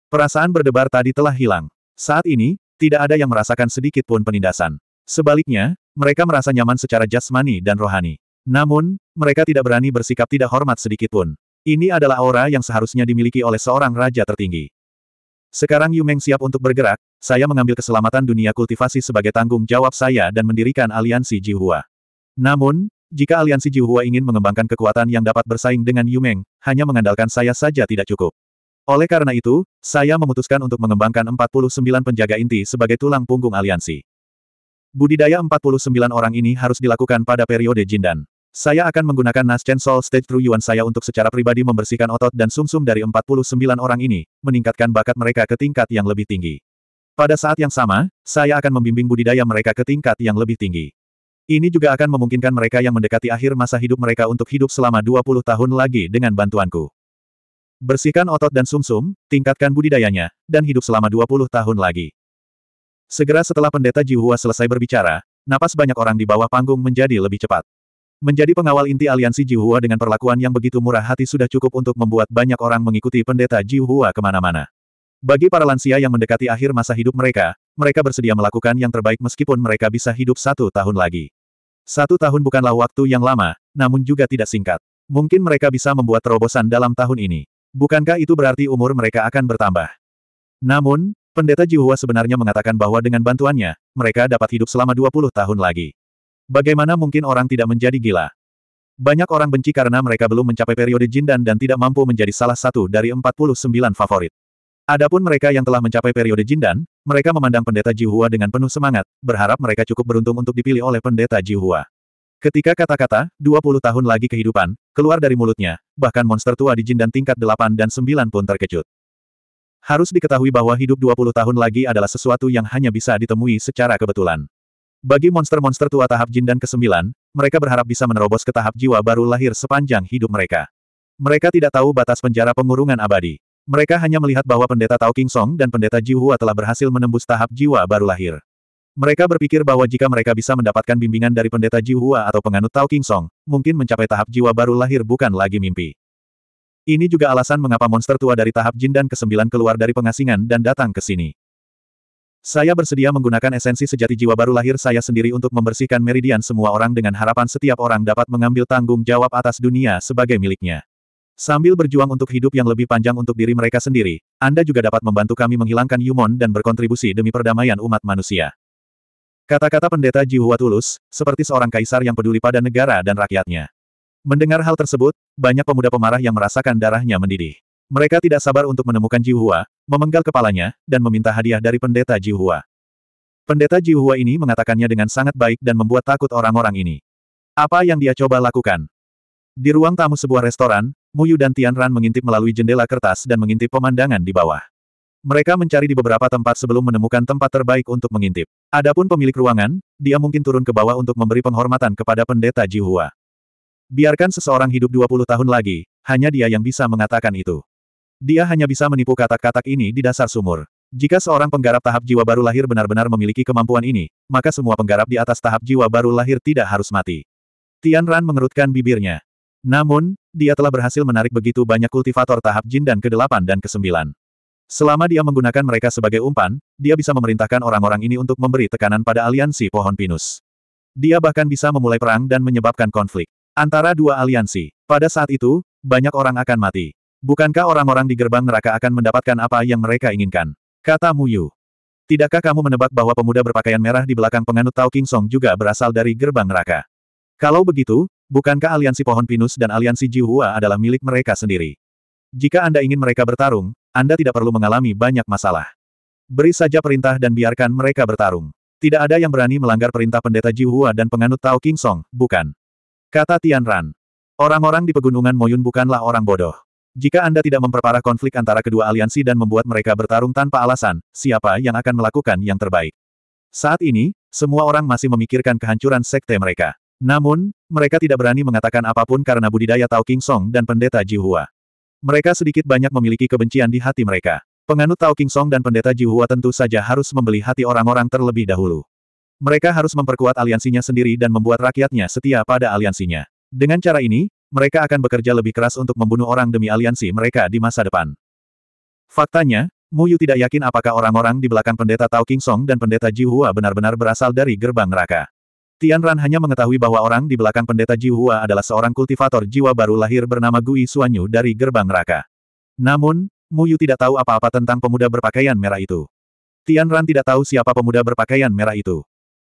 Perasaan berdebar tadi telah hilang. Saat ini, tidak ada yang merasakan sedikit pun penindasan. Sebaliknya, mereka merasa nyaman secara jasmani dan rohani. Namun, mereka tidak berani bersikap tidak hormat sedikitpun. Ini adalah aura yang seharusnya dimiliki oleh seorang raja tertinggi. Sekarang Yumeng siap untuk bergerak, saya mengambil keselamatan dunia kultivasi sebagai tanggung jawab saya dan mendirikan aliansi Jihua. Namun, jika aliansi Jihua ingin mengembangkan kekuatan yang dapat bersaing dengan Yumeng, hanya mengandalkan saya saja tidak cukup. Oleh karena itu, saya memutuskan untuk mengembangkan 49 penjaga inti sebagai tulang punggung aliansi. Budidaya 49 orang ini harus dilakukan pada periode Jindan. Saya akan menggunakan Naschen Soul Stage True Yuan saya untuk secara pribadi membersihkan otot dan sumsum -sum dari 49 orang ini, meningkatkan bakat mereka ke tingkat yang lebih tinggi. Pada saat yang sama, saya akan membimbing budidaya mereka ke tingkat yang lebih tinggi. Ini juga akan memungkinkan mereka yang mendekati akhir masa hidup mereka untuk hidup selama 20 tahun lagi dengan bantuanku. Bersihkan otot dan sumsum, -sum, tingkatkan budidayanya, dan hidup selama 20 tahun lagi. Segera setelah pendeta Jihua selesai berbicara, napas banyak orang di bawah panggung menjadi lebih cepat. Menjadi pengawal inti aliansi Jihua dengan perlakuan yang begitu murah hati sudah cukup untuk membuat banyak orang mengikuti pendeta Jihua kemana-mana. Bagi para lansia yang mendekati akhir masa hidup mereka, mereka bersedia melakukan yang terbaik meskipun mereka bisa hidup satu tahun lagi. Satu tahun bukanlah waktu yang lama, namun juga tidak singkat. Mungkin mereka bisa membuat terobosan dalam tahun ini. Bukankah itu berarti umur mereka akan bertambah? Namun, Pendeta Jiwa sebenarnya mengatakan bahwa dengan bantuannya, mereka dapat hidup selama 20 tahun lagi. Bagaimana mungkin orang tidak menjadi gila? Banyak orang benci karena mereka belum mencapai periode jindan dan tidak mampu menjadi salah satu dari 49 favorit. Adapun mereka yang telah mencapai periode jindan, mereka memandang pendeta Jihua dengan penuh semangat, berharap mereka cukup beruntung untuk dipilih oleh pendeta Jihua. Ketika kata-kata, 20 tahun lagi kehidupan, keluar dari mulutnya, bahkan monster tua di jindan tingkat 8 dan 9 pun terkejut. Harus diketahui bahwa hidup 20 tahun lagi adalah sesuatu yang hanya bisa ditemui secara kebetulan. Bagi monster-monster tua tahap jin dan ke-9, mereka berharap bisa menerobos ke tahap jiwa baru lahir sepanjang hidup mereka. Mereka tidak tahu batas penjara pengurungan abadi. Mereka hanya melihat bahwa pendeta Tao King Song dan pendeta Ji Hua telah berhasil menembus tahap jiwa baru lahir. Mereka berpikir bahwa jika mereka bisa mendapatkan bimbingan dari pendeta Ji Hua atau penganut Tao King Song, mungkin mencapai tahap jiwa baru lahir bukan lagi mimpi. Ini juga alasan mengapa monster tua dari tahap jin dan kesembilan keluar dari pengasingan dan datang ke sini. Saya bersedia menggunakan esensi sejati jiwa baru lahir saya sendiri untuk membersihkan meridian semua orang dengan harapan setiap orang dapat mengambil tanggung jawab atas dunia sebagai miliknya. Sambil berjuang untuk hidup yang lebih panjang untuk diri mereka sendiri, Anda juga dapat membantu kami menghilangkan Yumon dan berkontribusi demi perdamaian umat manusia. Kata-kata pendeta Jiwa tulus, seperti seorang kaisar yang peduli pada negara dan rakyatnya. Mendengar hal tersebut, banyak pemuda pemarah yang merasakan darahnya mendidih. Mereka tidak sabar untuk menemukan Jihua, memenggal kepalanya, dan meminta hadiah dari pendeta Jihua. Pendeta Jihua ini mengatakannya dengan sangat baik dan membuat takut orang-orang ini. Apa yang dia coba lakukan? Di ruang tamu sebuah restoran, Muyu dan Tian Ran mengintip melalui jendela kertas dan mengintip pemandangan di bawah. Mereka mencari di beberapa tempat sebelum menemukan tempat terbaik untuk mengintip. Adapun pemilik ruangan, dia mungkin turun ke bawah untuk memberi penghormatan kepada pendeta Jihua. Biarkan seseorang hidup 20 tahun lagi, hanya dia yang bisa mengatakan itu. Dia hanya bisa menipu katak-katak ini di dasar sumur. Jika seorang penggarap tahap jiwa baru lahir benar-benar memiliki kemampuan ini, maka semua penggarap di atas tahap jiwa baru lahir tidak harus mati. Tian Ran mengerutkan bibirnya. Namun, dia telah berhasil menarik begitu banyak kultivator tahap jin dan ke-8 dan ke-9. Selama dia menggunakan mereka sebagai umpan, dia bisa memerintahkan orang-orang ini untuk memberi tekanan pada aliansi pohon pinus. Dia bahkan bisa memulai perang dan menyebabkan konflik. Antara dua aliansi. Pada saat itu, banyak orang akan mati. Bukankah orang-orang di gerbang neraka akan mendapatkan apa yang mereka inginkan? Kata Mu Yu. Tidakkah kamu menebak bahwa pemuda berpakaian merah di belakang penganut Tao King Song juga berasal dari gerbang neraka? Kalau begitu, bukankah aliansi pohon pinus dan aliansi Hua adalah milik mereka sendiri? Jika Anda ingin mereka bertarung, Anda tidak perlu mengalami banyak masalah. Beri saja perintah dan biarkan mereka bertarung. Tidak ada yang berani melanggar perintah pendeta Hua dan penganut Tao King Song, bukan? Kata Tianran. Orang-orang di pegunungan Moyun bukanlah orang bodoh. Jika Anda tidak memperparah konflik antara kedua aliansi dan membuat mereka bertarung tanpa alasan, siapa yang akan melakukan yang terbaik? Saat ini, semua orang masih memikirkan kehancuran sekte mereka. Namun, mereka tidak berani mengatakan apapun karena budidaya Tao King Song dan pendeta Jihua. Mereka sedikit banyak memiliki kebencian di hati mereka. Penganut Tao King Song dan pendeta Jihua tentu saja harus membeli hati orang-orang terlebih dahulu mereka harus memperkuat aliansinya sendiri dan membuat rakyatnya setia pada aliansinya. Dengan cara ini, mereka akan bekerja lebih keras untuk membunuh orang demi aliansi mereka di masa depan. Faktanya, Mu Yu tidak yakin apakah orang-orang di belakang pendeta Tao King Song dan pendeta Ji Hua benar-benar berasal dari gerbang neraka. Tian Ran hanya mengetahui bahwa orang di belakang pendeta Ji Hua adalah seorang kultivator jiwa baru lahir bernama Gui Suanyu dari gerbang neraka. Namun, Mu Yu tidak tahu apa-apa tentang pemuda berpakaian merah itu. Tian Ran tidak tahu siapa pemuda berpakaian merah itu.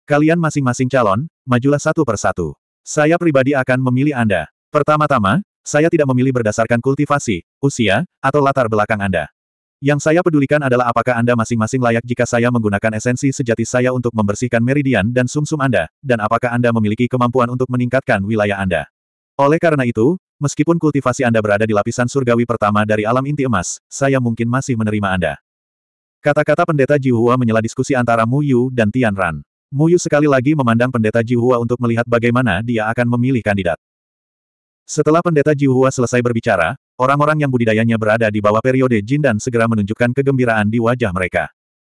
Kalian masing-masing calon, majulah satu persatu. Saya pribadi akan memilih Anda. Pertama-tama, saya tidak memilih berdasarkan kultivasi, usia, atau latar belakang Anda. Yang saya pedulikan adalah apakah Anda masing-masing layak jika saya menggunakan esensi sejati saya untuk membersihkan meridian dan sumsum -sum Anda, dan apakah Anda memiliki kemampuan untuk meningkatkan wilayah Anda. Oleh karena itu, meskipun kultivasi Anda berada di lapisan surgawi pertama dari alam inti emas, saya mungkin masih menerima Anda. Kata-kata pendeta Jiuhua menyela diskusi antara Mu Yu dan Tian Ran. Muyu sekali lagi memandang pendeta Jihua untuk melihat bagaimana dia akan memilih kandidat. Setelah pendeta Jihua selesai berbicara, orang-orang yang budidayanya berada di bawah periode Jin dan segera menunjukkan kegembiraan di wajah mereka.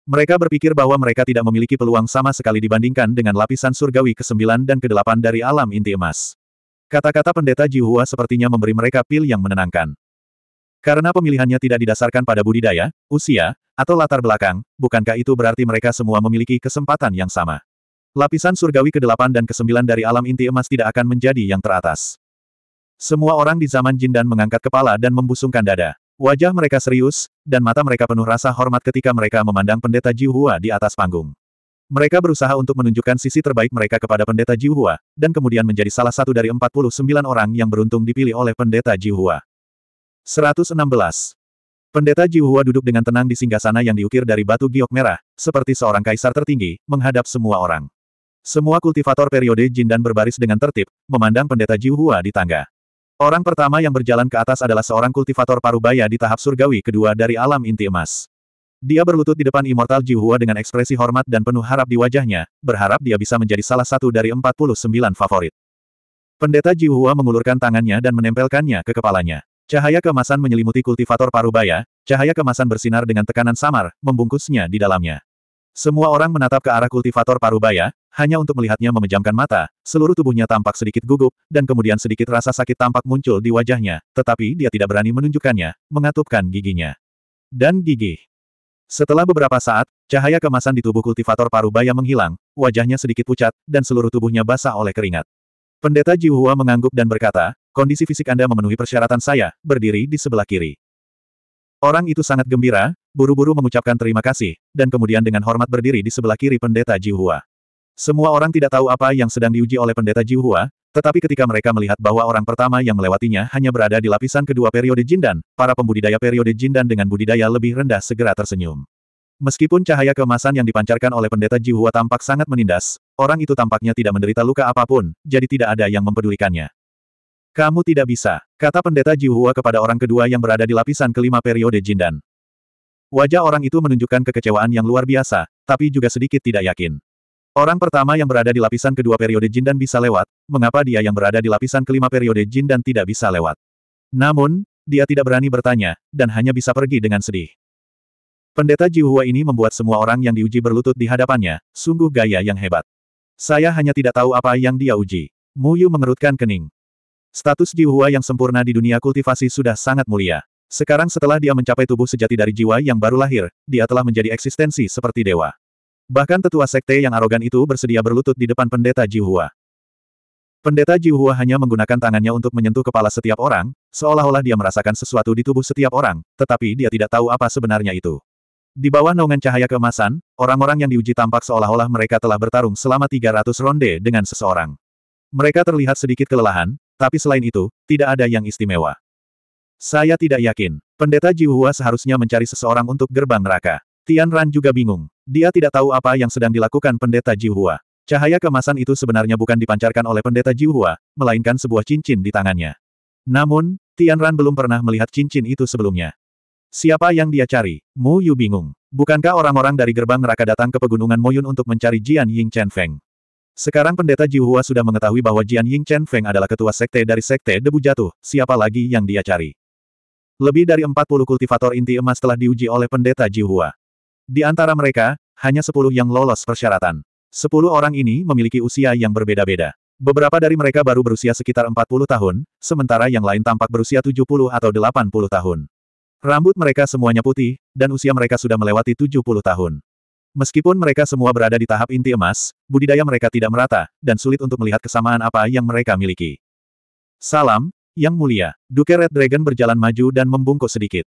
Mereka berpikir bahwa mereka tidak memiliki peluang sama sekali dibandingkan dengan lapisan surgawi ke-9 dan ke-8 dari alam inti emas. Kata-kata pendeta Jihua sepertinya memberi mereka pil yang menenangkan. Karena pemilihannya tidak didasarkan pada budidaya, usia, atau latar belakang, bukankah itu berarti mereka semua memiliki kesempatan yang sama? Lapisan surgawi ke-8 dan ke-9 dari alam inti emas tidak akan menjadi yang teratas. Semua orang di zaman jin dan mengangkat kepala dan membusungkan dada. Wajah mereka serius, dan mata mereka penuh rasa hormat ketika mereka memandang pendeta Jiuhua di atas panggung. Mereka berusaha untuk menunjukkan sisi terbaik mereka kepada pendeta Jiuhua, dan kemudian menjadi salah satu dari 49 orang yang beruntung dipilih oleh pendeta Jiuhua. 116. Pendeta Jiuhua duduk dengan tenang di singgasana yang diukir dari batu giok merah, seperti seorang kaisar tertinggi, menghadap semua orang. Semua kultivator periode Jin dan berbaris dengan tertib, memandang pendeta Jiuhua di tangga. Orang pertama yang berjalan ke atas adalah seorang kultivator parubaya di tahap surgawi kedua dari alam inti emas. Dia berlutut di depan Immortal Jiuhua dengan ekspresi hormat dan penuh harap di wajahnya, berharap dia bisa menjadi salah satu dari 49 favorit. Pendeta Jiuhua mengulurkan tangannya dan menempelkannya ke kepalanya. Cahaya kemasan menyelimuti kultivator parubaya, cahaya kemasan bersinar dengan tekanan samar, membungkusnya di dalamnya. Semua orang menatap ke arah kultivator parubaya, hanya untuk melihatnya memejamkan mata, seluruh tubuhnya tampak sedikit gugup, dan kemudian sedikit rasa sakit tampak muncul di wajahnya, tetapi dia tidak berani menunjukkannya, mengatupkan giginya. Dan gigi. Setelah beberapa saat, cahaya kemasan di tubuh kultivator parubaya menghilang, wajahnya sedikit pucat, dan seluruh tubuhnya basah oleh keringat. Pendeta Jiwhua mengangguk dan berkata, kondisi fisik Anda memenuhi persyaratan saya, berdiri di sebelah kiri. Orang itu sangat gembira, buru-buru mengucapkan terima kasih, dan kemudian dengan hormat berdiri di sebelah kiri pendeta Jiwhua. Semua orang tidak tahu apa yang sedang diuji oleh pendeta Jiwhua, tetapi ketika mereka melihat bahwa orang pertama yang melewatinya hanya berada di lapisan kedua periode Jindan, para pembudidaya periode Jindan dengan budidaya lebih rendah segera tersenyum. Meskipun cahaya kemasan yang dipancarkan oleh pendeta Jihua tampak sangat menindas, orang itu tampaknya tidak menderita luka apapun, jadi tidak ada yang mempedulikannya. Kamu tidak bisa, kata pendeta Jihua kepada orang kedua yang berada di lapisan kelima periode Jindan. Wajah orang itu menunjukkan kekecewaan yang luar biasa, tapi juga sedikit tidak yakin. Orang pertama yang berada di lapisan kedua periode Jindan bisa lewat, mengapa dia yang berada di lapisan kelima periode Jindan tidak bisa lewat? Namun, dia tidak berani bertanya, dan hanya bisa pergi dengan sedih. Pendeta Jiuhua ini membuat semua orang yang diuji berlutut di hadapannya, sungguh gaya yang hebat. Saya hanya tidak tahu apa yang dia uji. Mu Yu mengerutkan kening. Status Jiuhua yang sempurna di dunia kultivasi sudah sangat mulia. Sekarang setelah dia mencapai tubuh sejati dari jiwa yang baru lahir, dia telah menjadi eksistensi seperti dewa. Bahkan tetua sekte yang arogan itu bersedia berlutut di depan pendeta Jiuhua. Pendeta Jiuhua hanya menggunakan tangannya untuk menyentuh kepala setiap orang, seolah-olah dia merasakan sesuatu di tubuh setiap orang, tetapi dia tidak tahu apa sebenarnya itu. Di bawah naungan cahaya keemasan, orang-orang yang diuji tampak seolah-olah mereka telah bertarung selama 300 ronde dengan seseorang. Mereka terlihat sedikit kelelahan, tapi selain itu, tidak ada yang istimewa. Saya tidak yakin. Pendeta Jiuhua seharusnya mencari seseorang untuk gerbang neraka. Tian Ran juga bingung. Dia tidak tahu apa yang sedang dilakukan pendeta Jiuhua. Cahaya kemasan itu sebenarnya bukan dipancarkan oleh pendeta Jiuhua, melainkan sebuah cincin di tangannya. Namun, Tian Ran belum pernah melihat cincin itu sebelumnya. Siapa yang dia cari? Mu Yu bingung. Bukankah orang-orang dari gerbang neraka datang ke pegunungan Moyun untuk mencari Jian Ying Chen Feng? Sekarang pendeta Jiuhua sudah mengetahui bahwa Jian Ying Chen Feng adalah ketua sekte dari sekte debu jatuh, siapa lagi yang dia cari? Lebih dari 40 kultivator inti emas telah diuji oleh pendeta Jiuhua. Di antara mereka, hanya 10 yang lolos persyaratan. 10 orang ini memiliki usia yang berbeda-beda. Beberapa dari mereka baru berusia sekitar 40 tahun, sementara yang lain tampak berusia 70 atau 80 tahun. Rambut mereka semuanya putih, dan usia mereka sudah melewati 70 tahun. Meskipun mereka semua berada di tahap inti emas, budidaya mereka tidak merata, dan sulit untuk melihat kesamaan apa yang mereka miliki. Salam, Yang Mulia. Duke Red Dragon berjalan maju dan membungkuk sedikit.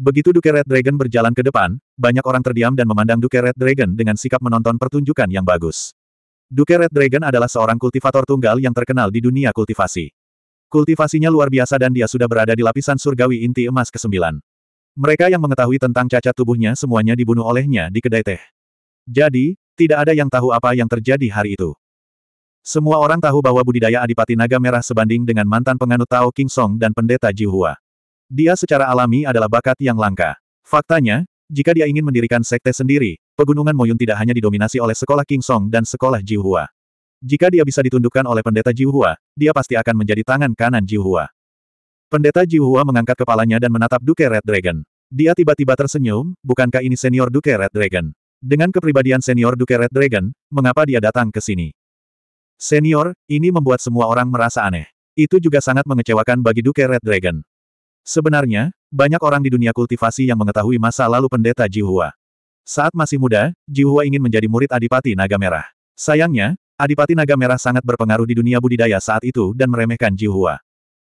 Begitu Duke Red Dragon berjalan ke depan, banyak orang terdiam dan memandang Duke Red Dragon dengan sikap menonton pertunjukan yang bagus. Duke Red Dragon adalah seorang kultivator tunggal yang terkenal di dunia kultivasi. Kultivasinya luar biasa dan dia sudah berada di lapisan surgawi inti emas ke-9. Mereka yang mengetahui tentang cacat tubuhnya semuanya dibunuh olehnya di kedai teh. Jadi, tidak ada yang tahu apa yang terjadi hari itu. Semua orang tahu bahwa budidaya Adipati Naga Merah sebanding dengan mantan penganut Tao King Song dan pendeta Jihua. Dia secara alami adalah bakat yang langka. Faktanya, jika dia ingin mendirikan sekte sendiri, Pegunungan Moyun tidak hanya didominasi oleh sekolah King Song dan sekolah Jihua. Jika dia bisa ditundukkan oleh pendeta Jiuhua, dia pasti akan menjadi tangan kanan Jiuhua. Pendeta Jiuhua mengangkat kepalanya dan menatap Duke Red Dragon. Dia tiba-tiba tersenyum, bukankah ini senior Duke Red Dragon? Dengan kepribadian senior Duke Red Dragon, mengapa dia datang ke sini? Senior, ini membuat semua orang merasa aneh. Itu juga sangat mengecewakan bagi Duke Red Dragon. Sebenarnya, banyak orang di dunia kultivasi yang mengetahui masa lalu pendeta Jiuhua. Saat masih muda, Jiuhua ingin menjadi murid Adipati Naga Merah. Sayangnya, Adipati Naga Merah sangat berpengaruh di dunia budidaya saat itu dan meremehkan Jihua.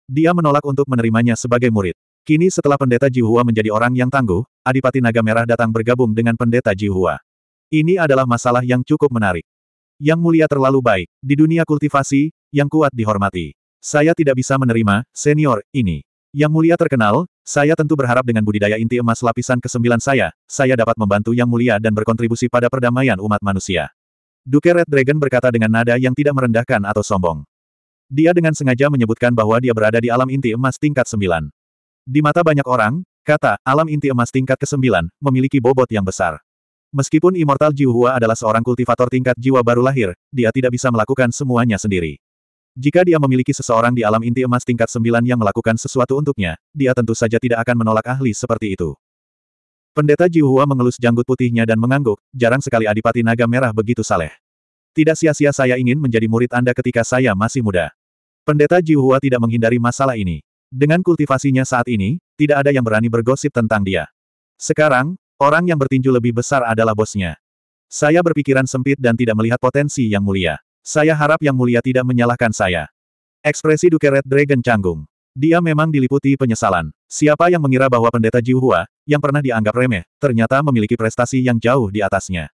Dia menolak untuk menerimanya sebagai murid. Kini setelah pendeta Jihua menjadi orang yang tangguh, Adipati Naga Merah datang bergabung dengan pendeta Jihua. Ini adalah masalah yang cukup menarik. Yang mulia terlalu baik, di dunia kultivasi, yang kuat dihormati. Saya tidak bisa menerima, senior, ini. Yang mulia terkenal, saya tentu berharap dengan budidaya inti emas lapisan ke-9 saya, saya dapat membantu yang mulia dan berkontribusi pada perdamaian umat manusia. Duke Red Dragon berkata dengan nada yang tidak merendahkan atau sombong. Dia dengan sengaja menyebutkan bahwa dia berada di alam inti emas tingkat sembilan. Di mata banyak orang, kata, alam inti emas tingkat ke-9, memiliki bobot yang besar. Meskipun Immortal Jiuhua adalah seorang kultivator tingkat jiwa baru lahir, dia tidak bisa melakukan semuanya sendiri. Jika dia memiliki seseorang di alam inti emas tingkat 9 yang melakukan sesuatu untuknya, dia tentu saja tidak akan menolak ahli seperti itu. Pendeta Jiuhua mengelus janggut putihnya dan mengangguk, jarang sekali adipati naga merah begitu saleh. Tidak sia-sia saya ingin menjadi murid Anda ketika saya masih muda. Pendeta Jiuhua tidak menghindari masalah ini. Dengan kultivasinya saat ini, tidak ada yang berani bergosip tentang dia. Sekarang, orang yang bertinju lebih besar adalah bosnya. Saya berpikiran sempit dan tidak melihat potensi yang mulia. Saya harap yang mulia tidak menyalahkan saya. Ekspresi Duke Red Dragon canggung. Dia memang diliputi penyesalan. Siapa yang mengira bahwa pendeta Jiuhua, yang pernah dianggap remeh, ternyata memiliki prestasi yang jauh di atasnya.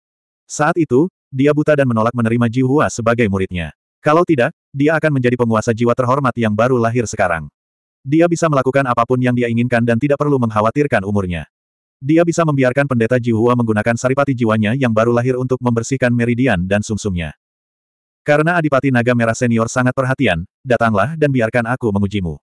Saat itu, dia buta dan menolak menerima Jiuhua sebagai muridnya. Kalau tidak, dia akan menjadi penguasa jiwa terhormat yang baru lahir sekarang. Dia bisa melakukan apapun yang dia inginkan dan tidak perlu mengkhawatirkan umurnya. Dia bisa membiarkan pendeta Jiuhua menggunakan saripati jiwanya yang baru lahir untuk membersihkan meridian dan sumsumnya. Karena Adipati Naga Merah Senior sangat perhatian, datanglah dan biarkan aku mengujimu.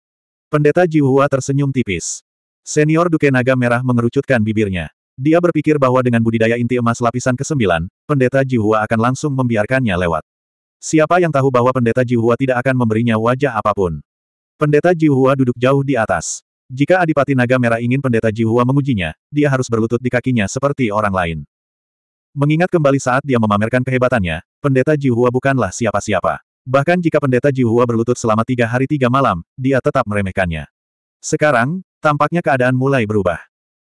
Pendeta Jihua tersenyum tipis. Senior Duke Naga Merah mengerucutkan bibirnya. Dia berpikir bahwa dengan budidaya inti emas lapisan ke-9, Pendeta Jihua akan langsung membiarkannya lewat. Siapa yang tahu bahwa Pendeta Jihua tidak akan memberinya wajah apapun. Pendeta Jihua duduk jauh di atas. Jika Adipati Naga Merah ingin Pendeta Jihua mengujinya, dia harus berlutut di kakinya seperti orang lain. Mengingat kembali saat dia memamerkan kehebatannya, Pendeta Jihua bukanlah siapa-siapa. Bahkan jika pendeta Jihua berlutut selama tiga hari tiga malam, dia tetap meremehkannya. Sekarang, tampaknya keadaan mulai berubah.